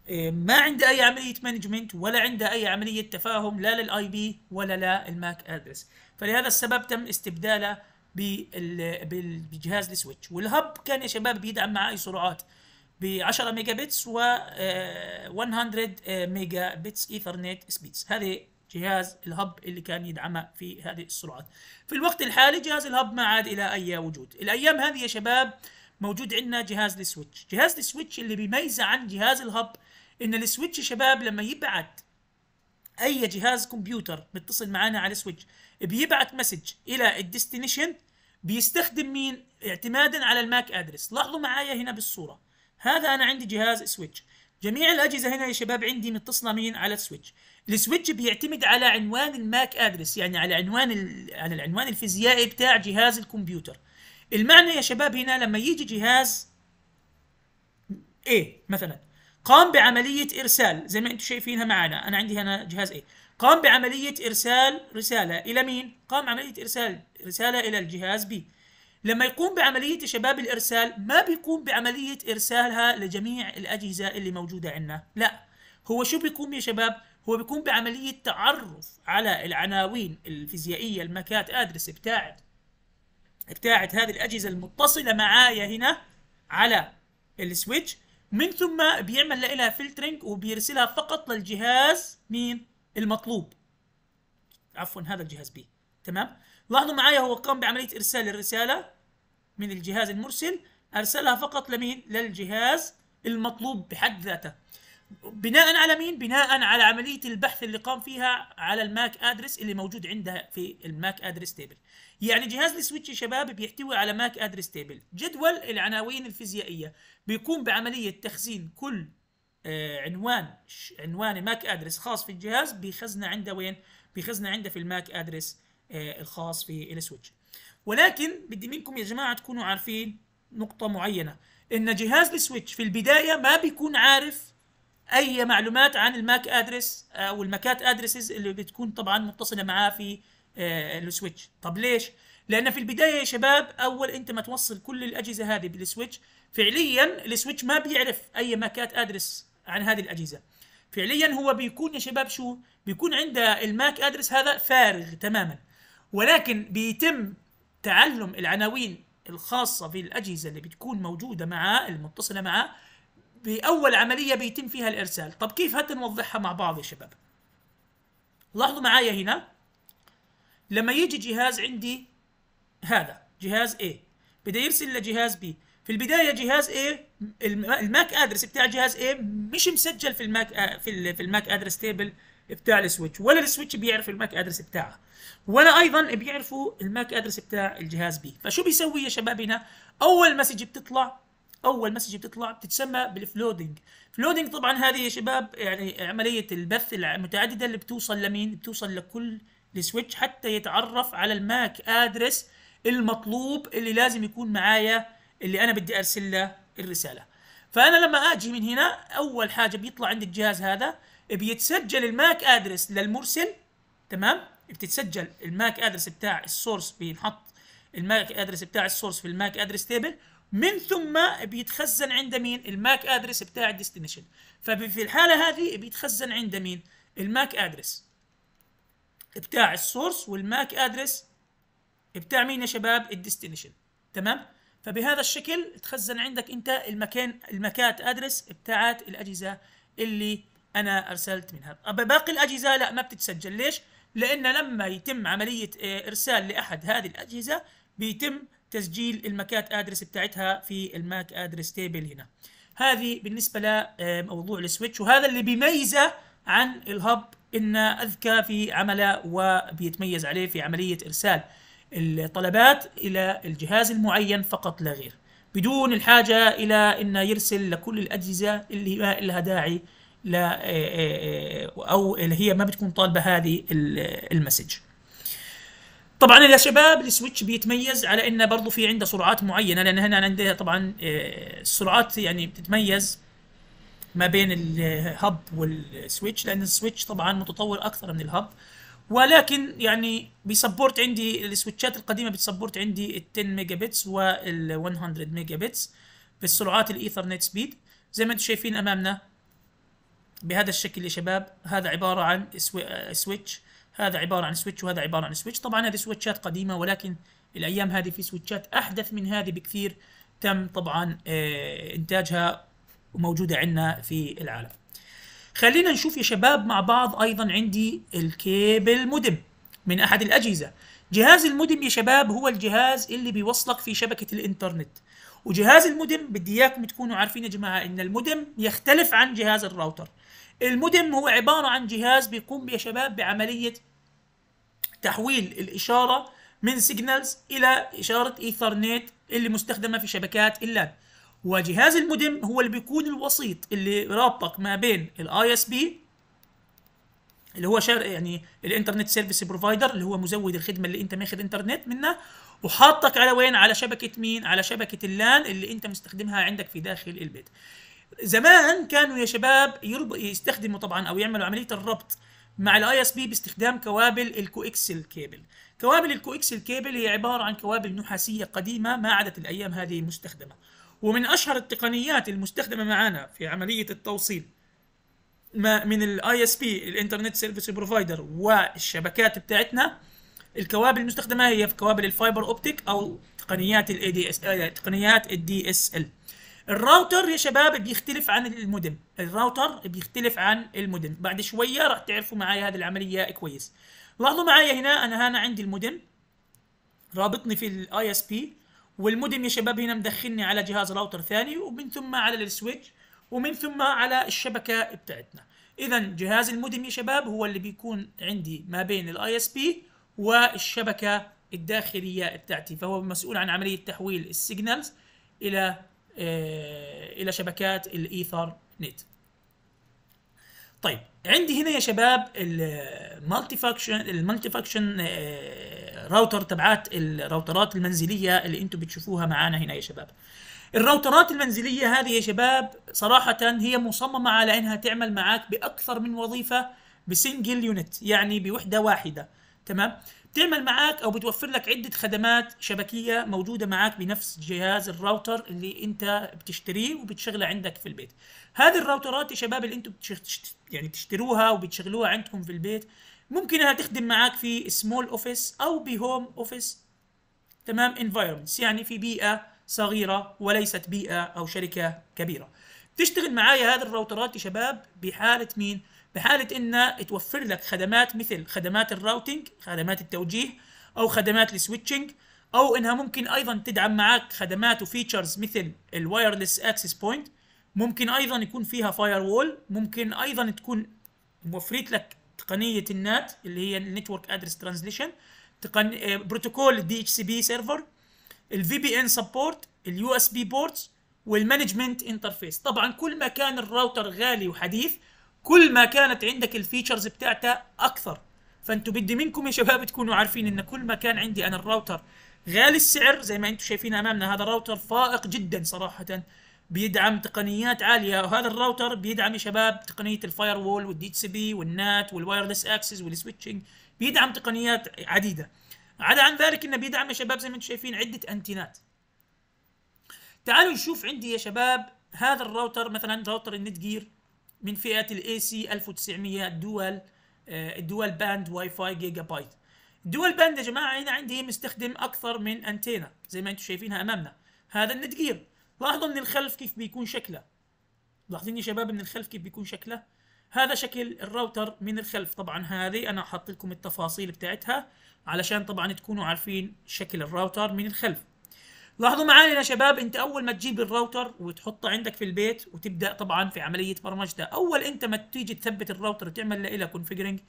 آه، ما عنده اي عمليه مانجمنت ولا عنده اي عمليه تفاهم لا للاي بي ولا للماك ادرس فلهذا السبب تم استبداله بالجهاز السويتش والهب كان يا شباب بيدعم معاه سرعات ب 10 ميجا بتس و 100 آه، ميجا بتس ايثرنت سبيدز هذه جهاز الهب اللي كان يدعمه في هذه السرعات في الوقت الحالي جهاز الهب ما عاد الى اي وجود الايام هذه يا شباب موجود عندنا جهاز السويتش جهاز السويتش اللي بيميزه عن جهاز الهب ان السويتش يا شباب لما يبعد اي جهاز كمبيوتر متصل معانا على السويتش بيبعت مسج الى الديستنيشن بيستخدم مين اعتمادا على الماك ادرس لاحظوا معايا هنا بالصوره هذا انا عندي جهاز سويتش جميع الاجهزه هنا يا شباب عندي متصله مين على السويتش السويتش بيعتمد على عنوان الماك ادرس يعني على عنوان على العنوان الفيزيائي بتاع جهاز الكمبيوتر المعنى يا شباب هنا لما يجي جهاز A مثلا قام بعملية إرسال زي ما أنتم شايفينها معنا أنا عندي هنا جهاز A قام بعملية إرسال رسالة إلى مين؟ قام عملية إرسال رسالة إلى الجهاز بي لما يقوم بعملية شباب الإرسال ما بيقوم بعملية إرسالها لجميع الأجهزة اللي موجودة عندنا لا هو شو بيقوم يا شباب؟ هو بيقوم بعملية تعرف على العناوين الفيزيائية المكات أدرس بتاعت بتاعت هذه الأجهزة المتصلة معايا هنا على السويتش من ثم بيعمل لها فلترنج وبيرسلها فقط للجهاز مين؟ المطلوب عفوا هذا الجهاز بي تمام لاحظوا معايا هو قام بعملية إرسال الرسالة من الجهاز المرسل أرسلها فقط لمين للجهاز المطلوب بحد ذاته بناء على مين بناء على عملية البحث اللي قام فيها على الماك أدرس اللي موجود عندها في الماك أدرس تيبل يعني جهاز السويتش يا شباب بيحتوي على ماك أدرس تيبل جدول العناوين الفيزيائية بيقوم بعملية تخزين كل آه، عنوان عنوان ماك ادرس خاص في الجهاز بيخزنه عنده وين؟ بيخزنه عنده في الماك ادرس آه، الخاص في السويتش. ولكن بدي منكم يا جماعه تكونوا عارفين نقطه معينه ان جهاز السويتش في البدايه ما بيكون عارف اي معلومات عن الماك ادرس او الماكات ادرسز اللي بتكون طبعا متصله معاه في آه، السويتش طب ليش لان في البدايه يا شباب اول انت ما توصل كل الاجهزه هذه بالسويتش فعليا السويتش ما بيعرف اي ماكات ادرس عن هذه الاجهزه فعليا هو بيكون يا شباب شو بيكون عند الماك ادرس هذا فارغ تماما ولكن بيتم تعلم العناوين الخاصه في الاجهزه اللي بتكون موجوده معاه المتصله معاه باول عمليه بيتم فيها الارسال طب كيف هات نوضحها مع بعض يا شباب لاحظوا معايا هنا لما يجي جهاز عندي هذا جهاز A بده يرسل لجهاز B في البدايه جهاز ايه الماك ادرس بتاع جهاز ايه مش مسجل في الماك آه، في في الماك ادرس تيبل بتاع السويتش ولا السويتش بيعرف الماك ادرس بتاعه ولا ايضا بيعرفوا الماك ادرس بتاع الجهاز بي فشو بيسوي يا شباب هنا اول مسج بتطلع اول مسج بتطلع بتتسمى بالفلودنج فلودنج طبعا هذه يا شباب يعني عمليه البث المتعدده اللي بتوصل لمين بتوصل لكل السويتش حتى يتعرف على الماك ادرس المطلوب اللي لازم يكون معايا اللي انا بدي ارسل له الرساله فانا لما اجي من هنا اول حاجه بيطلع عند الجهاز هذا بيتسجل الماك ادرس للمرسل تمام بتتسجل الماك ادرس بتاع السورس بينحط الماك ادرس بتاع السورس في الماك ادرس تيبل من ثم بيتخزن عند مين الماك ادرس بتاع الديستنيشن ففي الحاله هذه بيتخزن عند مين الماك ادرس بتاع السورس والماك ادرس بتاع مين يا شباب الديستنيشن تمام فبهذا الشكل تخزن عندك انت المكان المكات ادرس بتاعت الاجهزه اللي انا ارسلت منها باقي الاجهزه لا ما بتتسجل ليش لان لما يتم عمليه آه، ارسال لاحد هذه الاجهزه بيتم تسجيل الماكات ادرس بتاعتها في الماك ادرس تيبل هنا هذه بالنسبه لموضوع آه، السويتش وهذا اللي بيميزه عن الهب انه اذكى في عمله وبيتميز عليه في عمليه ارسال الطلبات إلى الجهاز المعين فقط لا غير بدون الحاجة إلى أن يرسل لكل الأجهزة اللي ما لها داعي لا آه، آه، أو اللي هي ما بتكون طالبة هذه المسج طبعا يا شباب السويتش بيتميز على انه برضه في عنده سرعات معينه لان هنا عندنا طبعا آه، السرعات يعني بتتميز ما بين الهب والسويتش لان السويتش طبعا متطور اكثر من الهب ولكن يعني بيسبورت عندي السويتشات القديمه بتسبورت عندي ال 10 ميجا بتس وال 100 ميجا بتس بالسرعات الايثرنت سبيد زي ما انتم شايفين امامنا بهذا الشكل يا شباب هذا عباره عن سويتش آه، هذا عباره عن سويتش وهذا عباره عن سويتش طبعا هذه سويتشات قديمه ولكن الايام هذه في سويتشات احدث من هذه بكثير تم طبعا آه، انتاجها وموجوده عندنا في العالم خلينا نشوف يا شباب مع بعض أيضا عندي الكيبل مودم من أحد الأجهزة جهاز المودم يا شباب هو الجهاز اللي بيوصلك في شبكة الإنترنت وجهاز المودم بدي إياكم تكونوا عارفين يا جماعة إن المودم يختلف عن جهاز الراوتر المودم هو عبارة عن جهاز بيقوم يا شباب بعملية تحويل الإشارة من سيجنالز إلى إشارة إيثرنت اللي مستخدمة في شبكات اللان وجهاز المودم هو اللي بيكون الوسيط اللي رابطك ما بين الاي اس بي اللي هو شار يعني الانترنت سيرفيس بروفايدر اللي هو مزود الخدمه اللي انت ماخذ انترنت منها وحاطك على وين على شبكه مين على شبكه اللان اللي انت مستخدمها عندك في داخل البيت زمان كانوا يا شباب يرب... يستخدموا طبعا او يعملوا عمليه الربط مع الاي اس بي باستخدام كوابل الكوكسل كيبل كوابل الكوكسل كيبل هي عباره عن كوابل نحاسيه قديمه ما عادت الايام هذه مستخدمه ومن اشهر التقنيات المستخدمه معنا في عمليه التوصيل ما من الاي اس بي الانترنت سيرفيس بروفايدر والشبكات بتاعتنا الكوابل المستخدمه هي في كوابل الفايبر اوبتيك او تقنيات الاي دي اس تقنيات الدي اس ال الراوتر يا شباب بيختلف عن المودم الراوتر بيختلف عن المودم بعد شويه راح تعرفوا معايا هذه العمليه كويس لاحظوا معايا هنا انا هنا عندي المودم رابطني في الاي اس بي والمودم يا شباب هنا مدخلني على جهاز راوتر ثاني ومن ثم على السويتش ومن ثم على الشبكه بتاعتنا اذا جهاز المودم يا شباب هو اللي بيكون عندي ما بين الاي اس بي والشبكه الداخليه بتاعتي فهو مسؤول عن عمليه تحويل السيجنالز الى آه، الى شبكات الايثر نت طيب عندي هنا يا شباب المالتي فاكشن المالتي فاكشن الراوتر تبعات الراوترات المنزليه اللي انتم بتشوفوها معانا هنا يا شباب الراوترات المنزليه هذه يا شباب صراحه هي مصممه على انها تعمل معاك باكثر من وظيفه بسنجل يونت يعني بوحده واحده تمام بتعمل معاك او بتوفر لك عده خدمات شبكيه موجوده معاك بنفس جهاز الراوتر اللي انت بتشتريه وبتشغله عندك في البيت هذه الراوترات يا شباب اللي انتم بتشت... يعني تشتروها وبتشغلوها عندكم في البيت ممكن انها تخدم معاك في سمول اوفيس او بهوم اوفيس تمام انفايرمنتس يعني في بيئه صغيره وليست بيئه او شركه كبيره تشتغل معايا هذه الراوترات يا شباب بحاله مين بحاله ان توفر لك خدمات مثل خدمات الراوتنج خدمات التوجيه او خدمات السويتشنج او انها ممكن ايضا تدعم معاك خدمات وفيتشرز مثل الوايرلس اكسس بوينت ممكن ايضا يكون فيها فاير وول ممكن ايضا تكون موفرت لك تقنيه النات اللي هي النتورك ادرس ترانزليشن بروتوكول الدي اتش سي بي سيرفر الفي بي ان سبورت اليو اس بي بورتس والمانجمنت انترفيس طبعا كل ما كان الراوتر غالي وحديث كل ما كانت عندك الفيتشرز بتاعته اكثر فانتوا بدي منكم يا شباب تكونوا عارفين ان كل ما كان عندي انا الراوتر غالي السعر زي ما انتم شايفين امامنا هذا راوتر فائق جدا صراحه بيدعم تقنيات عاليه وهذا الراوتر بيدعم يا شباب تقنيه الفاير وول والدي اتش بي والنات والوايرلس اكسس والسويتشنج بيدعم تقنيات عديده عدا عن ذلك انه بيدعم يا شباب زي ما انتم شايفين عده انتينات تعالوا نشوف عندي يا شباب هذا الراوتر مثلا راوتر النت جير من فئه الاي سي 1900 دول الدول باند واي فاي جيجا بايت الدول باند يا جماعه هنا عندي مستخدم اكثر من انتينا زي ما انتم شايفينها امامنا هذا النت جير لاحظوا من الخلف كيف بيكون شكله لاحظين يا شباب من الخلف كيف بيكون شكله هذا شكل الراوتر من الخلف طبعا هذه انا حاطط لكم التفاصيل بتاعتها علشان طبعا تكونوا عارفين شكل الراوتر من الخلف لاحظوا معايا يا شباب انت اول ما تجيب الراوتر وتحطه عندك في البيت وتبدا طبعا في عمليه برمجته اول انت ما تيجي تثبت الراوتر وتعمل له كونفيجرنج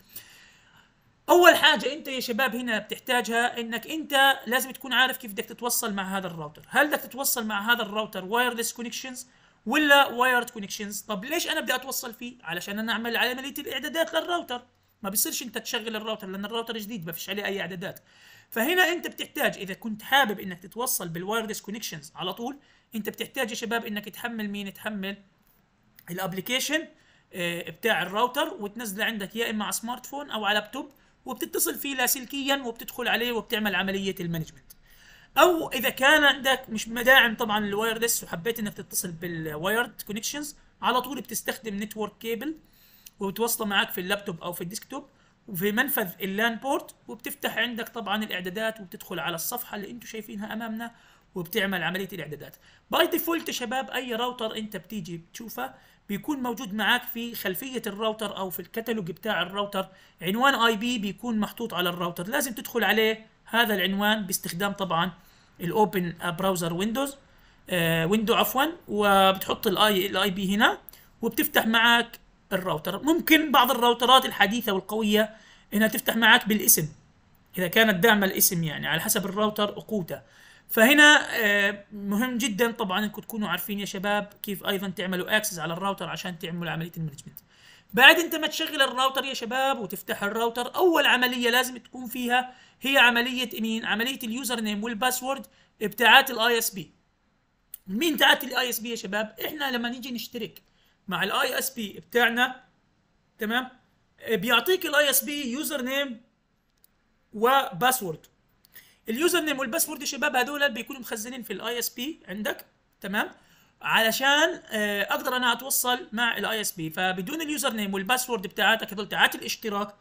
اول حاجه انت يا شباب هنا بتحتاجها انك انت لازم تكون عارف كيف بدك تتوصل مع هذا الراوتر هل بدك تتوصل مع هذا الراوتر وايرلس كونكشنز ولا وايرد كونكشنز طب ليش انا بدي اتوصل فيه علشان انا اعمل عمليه الاعدادات للراوتر ما بيصيرش انت تشغل الراوتر لان الراوتر جديد ما فيش عليه اي اعدادات فهنا انت بتحتاج اذا كنت حابب انك تتوصل بالوايرلس كونكشنز على طول انت بتحتاج يا شباب انك تحمل مين تحمل الابلكيشن آه، بتاع الراوتر وتنزله عندك يا اما على سمارت فون او على لابتوب وبتتصل فيه لاسلكيا وبتدخل عليه وبتعمل عمليه المانجمنت او اذا كان عندك مش مداعم طبعا الوايرلس وحبيت انك تتصل بالوايرد كونكشنز على طول بتستخدم نتورك كيبل وبتوصله معك في اللابتوب او في الديسكتوب وفي منفذ اللان بورت وبتفتح عندك طبعا الاعدادات وبتدخل على الصفحه اللي انتم شايفينها امامنا وبتعمل عمليه الاعدادات باي ديفولت شباب اي راوتر انت بتيجي بتشوفه بيكون موجود معك في خلفيه الراوتر او في الكتالوج بتاع الراوتر عنوان اي بي بيكون محطوط على الراوتر لازم تدخل عليه هذا العنوان باستخدام طبعا الاوبن براوزر ويندوز ويندو عفوا وبتحط الاي الاي بي هنا وبتفتح معك الراوتر ممكن بعض الراوترات الحديثه والقويه انها تفتح معك بالاسم اذا كانت داعمه الاسم يعني على حسب الراوتر وقوته فهنا آه، مهم جدا طبعا انكم تكونوا عارفين يا شباب كيف ايضا تعملوا اكسس على الراوتر عشان تعملوا عمليه المانجمنت بعد انت ما تشغل الراوتر يا شباب وتفتح الراوتر اول عمليه لازم تكون فيها هي عمليه مين عمليه اليوزر نيم والباسورد بتاعت الاي اس بي مين بتاعت الاي اس بي يا شباب احنا لما نيجي نشترك مع الاي اس بي بتاعنا تمام آه، بيعطيك الاي اس بي يوزر نيم وباسورد اليوزر نيم والباسورد يا شباب هذول بيكونوا مخزنين في الاي اس بي عندك تمام علشان آه، اقدر انا اتوصل مع الاي اس بي فبدون اليوزر نيم والباسورد بتاعتك هذول تاعت الاشتراك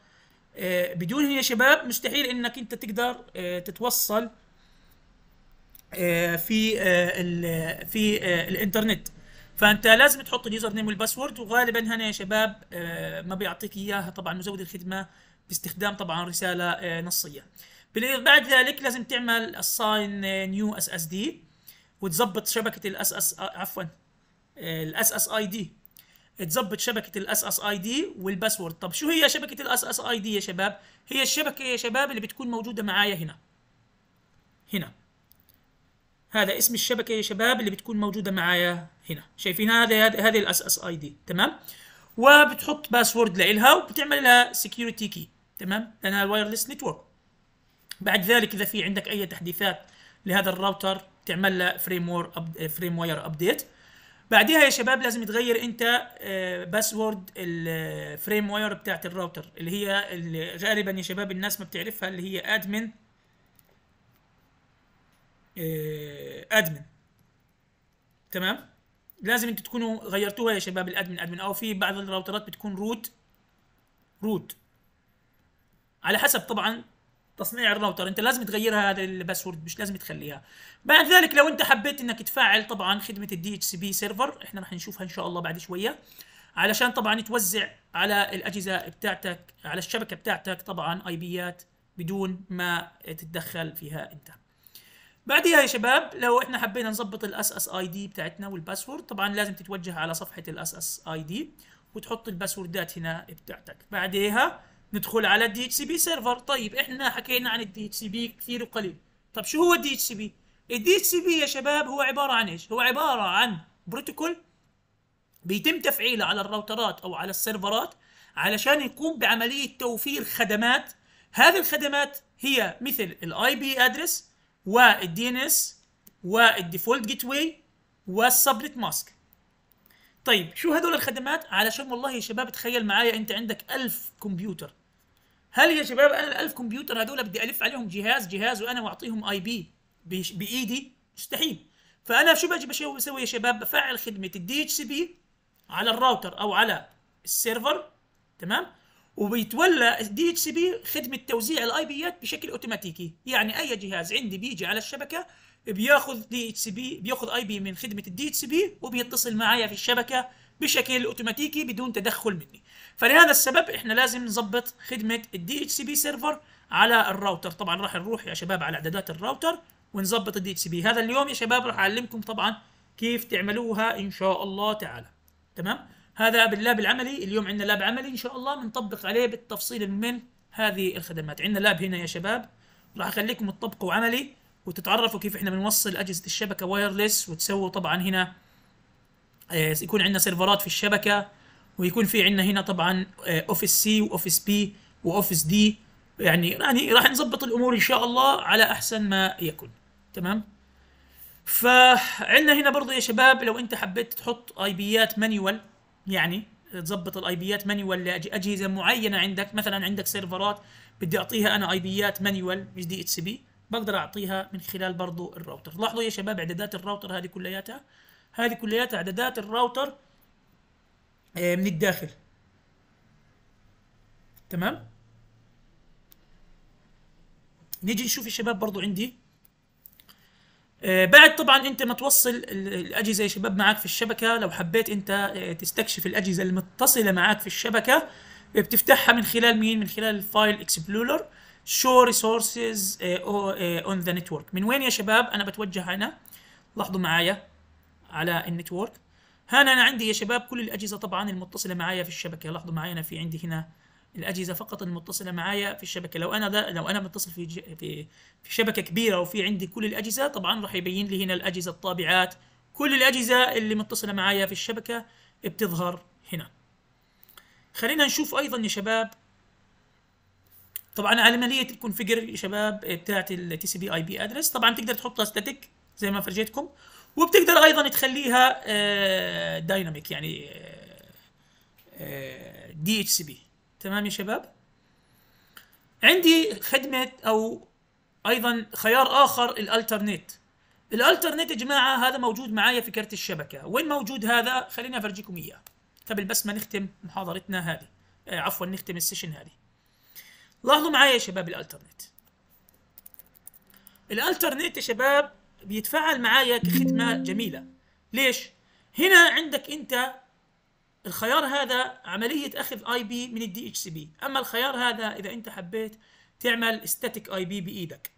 آه، بدون يا شباب مستحيل انك انت تقدر آه، تتوصل في في الانترنت فانت لازم تحط اليوزر نيم والباسورد وغالبا هنا يا شباب ما بيعطيك اياها طبعا مزود الخدمه باستخدام طبعا رساله نصيه بعد ذلك لازم تعمل الساين نيو اس اس دي وتظبط شبكه الاس اس عفوا الاس اس اي دي تظبط شبكه الاس اس اي دي والباسورد طب شو هي شبكه الاس اس اي دي يا شباب هي الشبكه يا شباب اللي بتكون موجوده معايا هنا هنا هذا اسم الشبكه يا شباب اللي بتكون موجوده معايا هنا شايفين هذا هذه الاس اس اي دي تمام وبتحط باسورد لها وبتعمل لها سكيورتي كي تمام لانها الوايرلس نتورك بعد ذلك اذا في عندك اي تحديثات لهذا الراوتر تعمل له فريم فريم واير ابديت بعدها يا شباب لازم تغير انت باسورد الفريم واير بتاعت الراوتر اللي هي اللي غالبا يا شباب الناس ما بتعرفها اللي هي ادمن ادمن eh، تمام لازم انت تكونوا غيرتوها يا شباب الادمن ادمن او في بعض الراوترات بتكون روت روت على حسب طبعا تصنيع الراوتر انت لازم تغيرها هذا الباسورد مش لازم تخليها بعد ذلك لو انت حبيت انك تفعل طبعا خدمه الدي اتش سي بي سيرفر احنا راح نشوفها ان شاء الله بعد شويه علشان طبعا توزع على الاجهزه بتاعتك على الشبكه بتاعتك طبعا اي بيات بدون ما تتدخل فيها انت بعديها يا شباب لو احنا حبينا نظبط الاس اس اي دي بتاعتنا والباسورد طبعا لازم تتوجه على صفحه الاس اس اي دي وتحط الباسوردات هنا بتاعتك بعديها ندخل على الدي اتش سي بي سيرفر طيب احنا حكينا عن الدي اتش سي بي كثير وقليل طب شو هو الدي اتش سي بي الدي اتش سي بي يا شباب هو عباره عن ايش هو عباره عن بروتوكول بيتم تفعيله على الراوترات او على السيرفرات علشان يقوم بعمليه توفير خدمات هذه الخدمات هي مثل الاي بي ادرس والدي ان اس والديفولت جيت واي والسبنت ماسك طيب شو هذول الخدمات علشان والله يا شباب تخيل معايا انت عندك ألف كمبيوتر هل يا شباب انا الالف كمبيوتر هذول بدي الف عليهم جهاز جهاز وانا واعطيهم اي بي بايدي مستحيل فانا شو باجي بسوي يا شباب بفعل خدمه الدي اتش سي بي على الراوتر او على السيرفر تمام وبيتولى الدي اتش سي بي خدمه توزيع الاي بيات بشكل اوتوماتيكي يعني اي جهاز عندي بيجي على الشبكه بياخذ دي اتش سي بي بياخذ اي بي من خدمه الدي اتش سي بي وبيتصل معايا في الشبكه بشكل اوتوماتيكي بدون تدخل مني فلهذا السبب احنا لازم نظبط خدمه الدي اتش سي بي سيرفر على الراوتر طبعا راح نروح يا شباب على اعدادات الراوتر ونظبط الدي اتش سي بي هذا اليوم يا شباب راح اعلمكم طبعا كيف تعملوها ان شاء الله تعالى تمام هذا باللاب العملي اليوم عندنا لاب عملي ان شاء الله بنطبق عليه بالتفصيل من هذه الخدمات عندنا لاب هنا يا شباب راح اخليكم تطبقوا عملي وتتعرفوا كيف احنا بنوصل اجهزه الشبكه وايرلس وتسووا طبعا هنا آه، يكون عندنا سيرفرات في الشبكه ويكون في عندنا هنا طبعا اوفيس سي واوفيس بي واوفيس دي يعني يعني راح نظبط الامور ان شاء الله على احسن ما يكون تمام فعندنا هنا برضه يا شباب لو انت حبيت تحط اي بيات مانيوال يعني تظبط الاي بيات مانيوال لاجهزه معينه عندك مثلا عندك سيرفرات بدي اعطيها انا اي بيات مانيوال مش دي اتش بي بقدر اعطيها من خلال برضه الراوتر لاحظوا يا شباب اعدادات الراوتر هذه كلياتها هذه كلياتها اعدادات الراوتر آه، من الداخل تمام نيجي نشوف يا شباب برضو عندي آه، بعد طبعا انت ما توصل الاجهزه يا شباب معاك في الشبكه لو حبيت انت آه، تستكشف الاجهزه المتصله معاك في الشبكه بتفتحها من خلال مين من خلال الفايل اكسبلولر شو ريسورسز اون ذا نتورك من وين يا شباب انا بتوجه هنا لاحظوا معايا على النتورك هنا أنا عندي يا شباب كل الأجهزة طبعا المتصلة معايا في الشبكة لاحظوا معايا أنا في عندي هنا الأجهزة فقط المتصلة معايا في الشبكة لو أنا لو أنا متصل في في في شبكة كبيرة وفي عندي كل الأجهزة طبعا راح يبين لي هنا الأجهزة الطابعات كل الأجهزة اللي متصلة معايا في الشبكة بتظهر هنا خلينا نشوف أيضا يا شباب طبعا عملية الكونفيجر يا شباب بتاعت التي سي بي اي بي ادرس طبعا تقدر تحطها ستاتيك زي ما فرجيتكم وبتقدر ايضا تخليها آه، دايناميك يعني دي اتش سي بي تمام يا شباب عندي خدمه او ايضا خيار اخر الالترنيت الالترنيت يا جماعه هذا موجود معايا في كرت الشبكه وين موجود هذا خليني افرجيكم اياه قبل طيب، بس ما نختم محاضرتنا هذه آه، عفوا نختم السيشن هذه لاحظوا معايا يا شباب الالترنيت الالترنيت يا شباب بيتفاعل معايا كختمه جميله ليش هنا عندك انت الخيار هذا عمليه اخذ اي بي من الدي اتش سي بي اما الخيار هذا اذا انت حبيت تعمل ستاتيك اي بي بايدك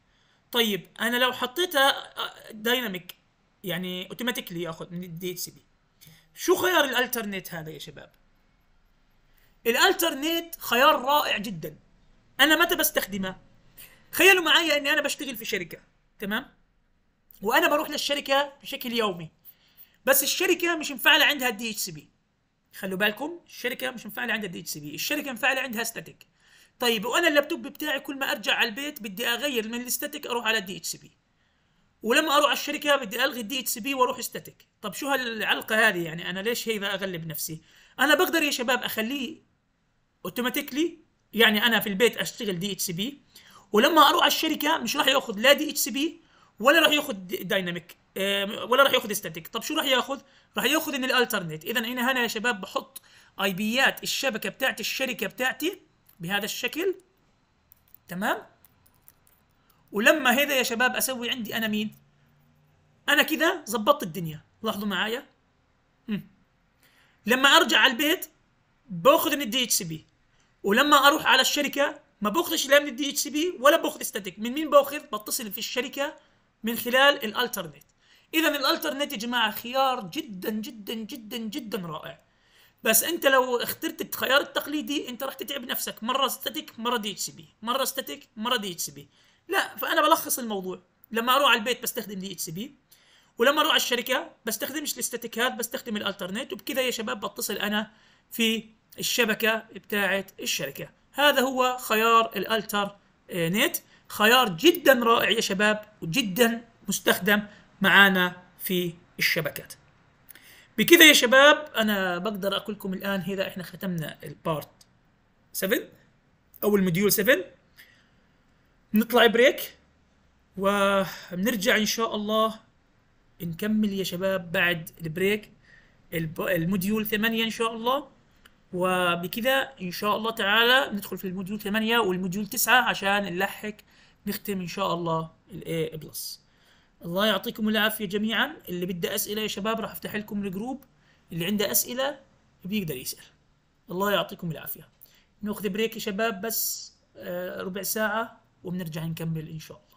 طيب انا لو حطيتها آه، دايناميك يعني اوتوماتيكلي ياخذ من الدي اتش سي بي شو خيار الالترنيت هذا يا شباب الالترنيت خيار رائع جدا انا متى بستخدمه تخيلوا معي اني انا بشتغل في شركه تمام وانا بروح للشركه بشكل يومي بس الشركه مش مفعله عندها الدي اتش سي بي خلوا بالكم الشركه مش مفعله عندها الدي اتش سي بي الشركه مفعله عندها ستاتيك طيب وانا اللابتوب بتاعي كل ما ارجع على البيت بدي اغير من الستاتيك اروح على الدي اتش سي بي ولما اروح على الشركه بدي الغي الدي اتش سي بي واروح ستاتيك طب شو هالعلقه هذه يعني انا ليش هيدا اغلب نفسي انا بقدر يا شباب اخليه اوتوماتيكلي يعني انا في البيت اشتغل دي اتش سي بي ولما اروح على الشركه مش راح ياخذ لا دي اتش سي بي ولا راح ياخذ دايناميك آه، ولا راح ياخذ ستاتيك طب شو راح ياخذ راح ياخذ ان الالترنيت اذا هنا هنا يا شباب بحط اي بيات الشبكه بتاعت الشركه بتاعتي بهذا الشكل تمام ولما هذا يا شباب اسوي عندي انا مين انا كذا زبطت الدنيا لاحظوا معايا مم. لما ارجع على البيت باخذ من الدي اتش سي بي ولما اروح على الشركه ما باخذش لا من الدي اتش سي بي ولا باخذ ستاتيك من مين باخذ بتصل في الشركه من خلال الالترنت اذا الالترنت يا جماعه خيار جدا جدا جدا جدا رائع بس انت لو اخترت الخيار التقليدي انت راح تتعب نفسك مره ستاتيك مره دي اتش بي مره ستاتيك مره دي اتش بي لا فانا بلخص الموضوع لما اروح على البيت بستخدم دي اتش بي ولما اروح على الشركه بستخدمش الاستاتيكات بستخدم الالترنت وبكذا يا شباب بتصل انا في الشبكه بتاعه الشركه هذا هو خيار الالتر نت خيار جدا رائع يا شباب وجدا مستخدم معانا في الشبكات بكذا يا شباب انا بقدر اقول لكم الان هذا احنا ختمنا البارت 7 او الموديول 7 نطلع بريك وبنرجع ان شاء الله نكمل يا شباب بعد البريك الموديول 8 ان شاء الله وبكذا ان شاء الله تعالى ندخل في الموديول 8 والموديول 9 عشان نلحق نختم ان شاء الله الاي بلس الله يعطيكم العافيه جميعا اللي بده اسئله يا شباب راح افتح لكم الجروب اللي عنده اسئله بيقدر يسال الله يعطيكم العافيه ناخذ بريك يا شباب بس آه، ربع ساعه وبنرجع نكمل ان شاء الله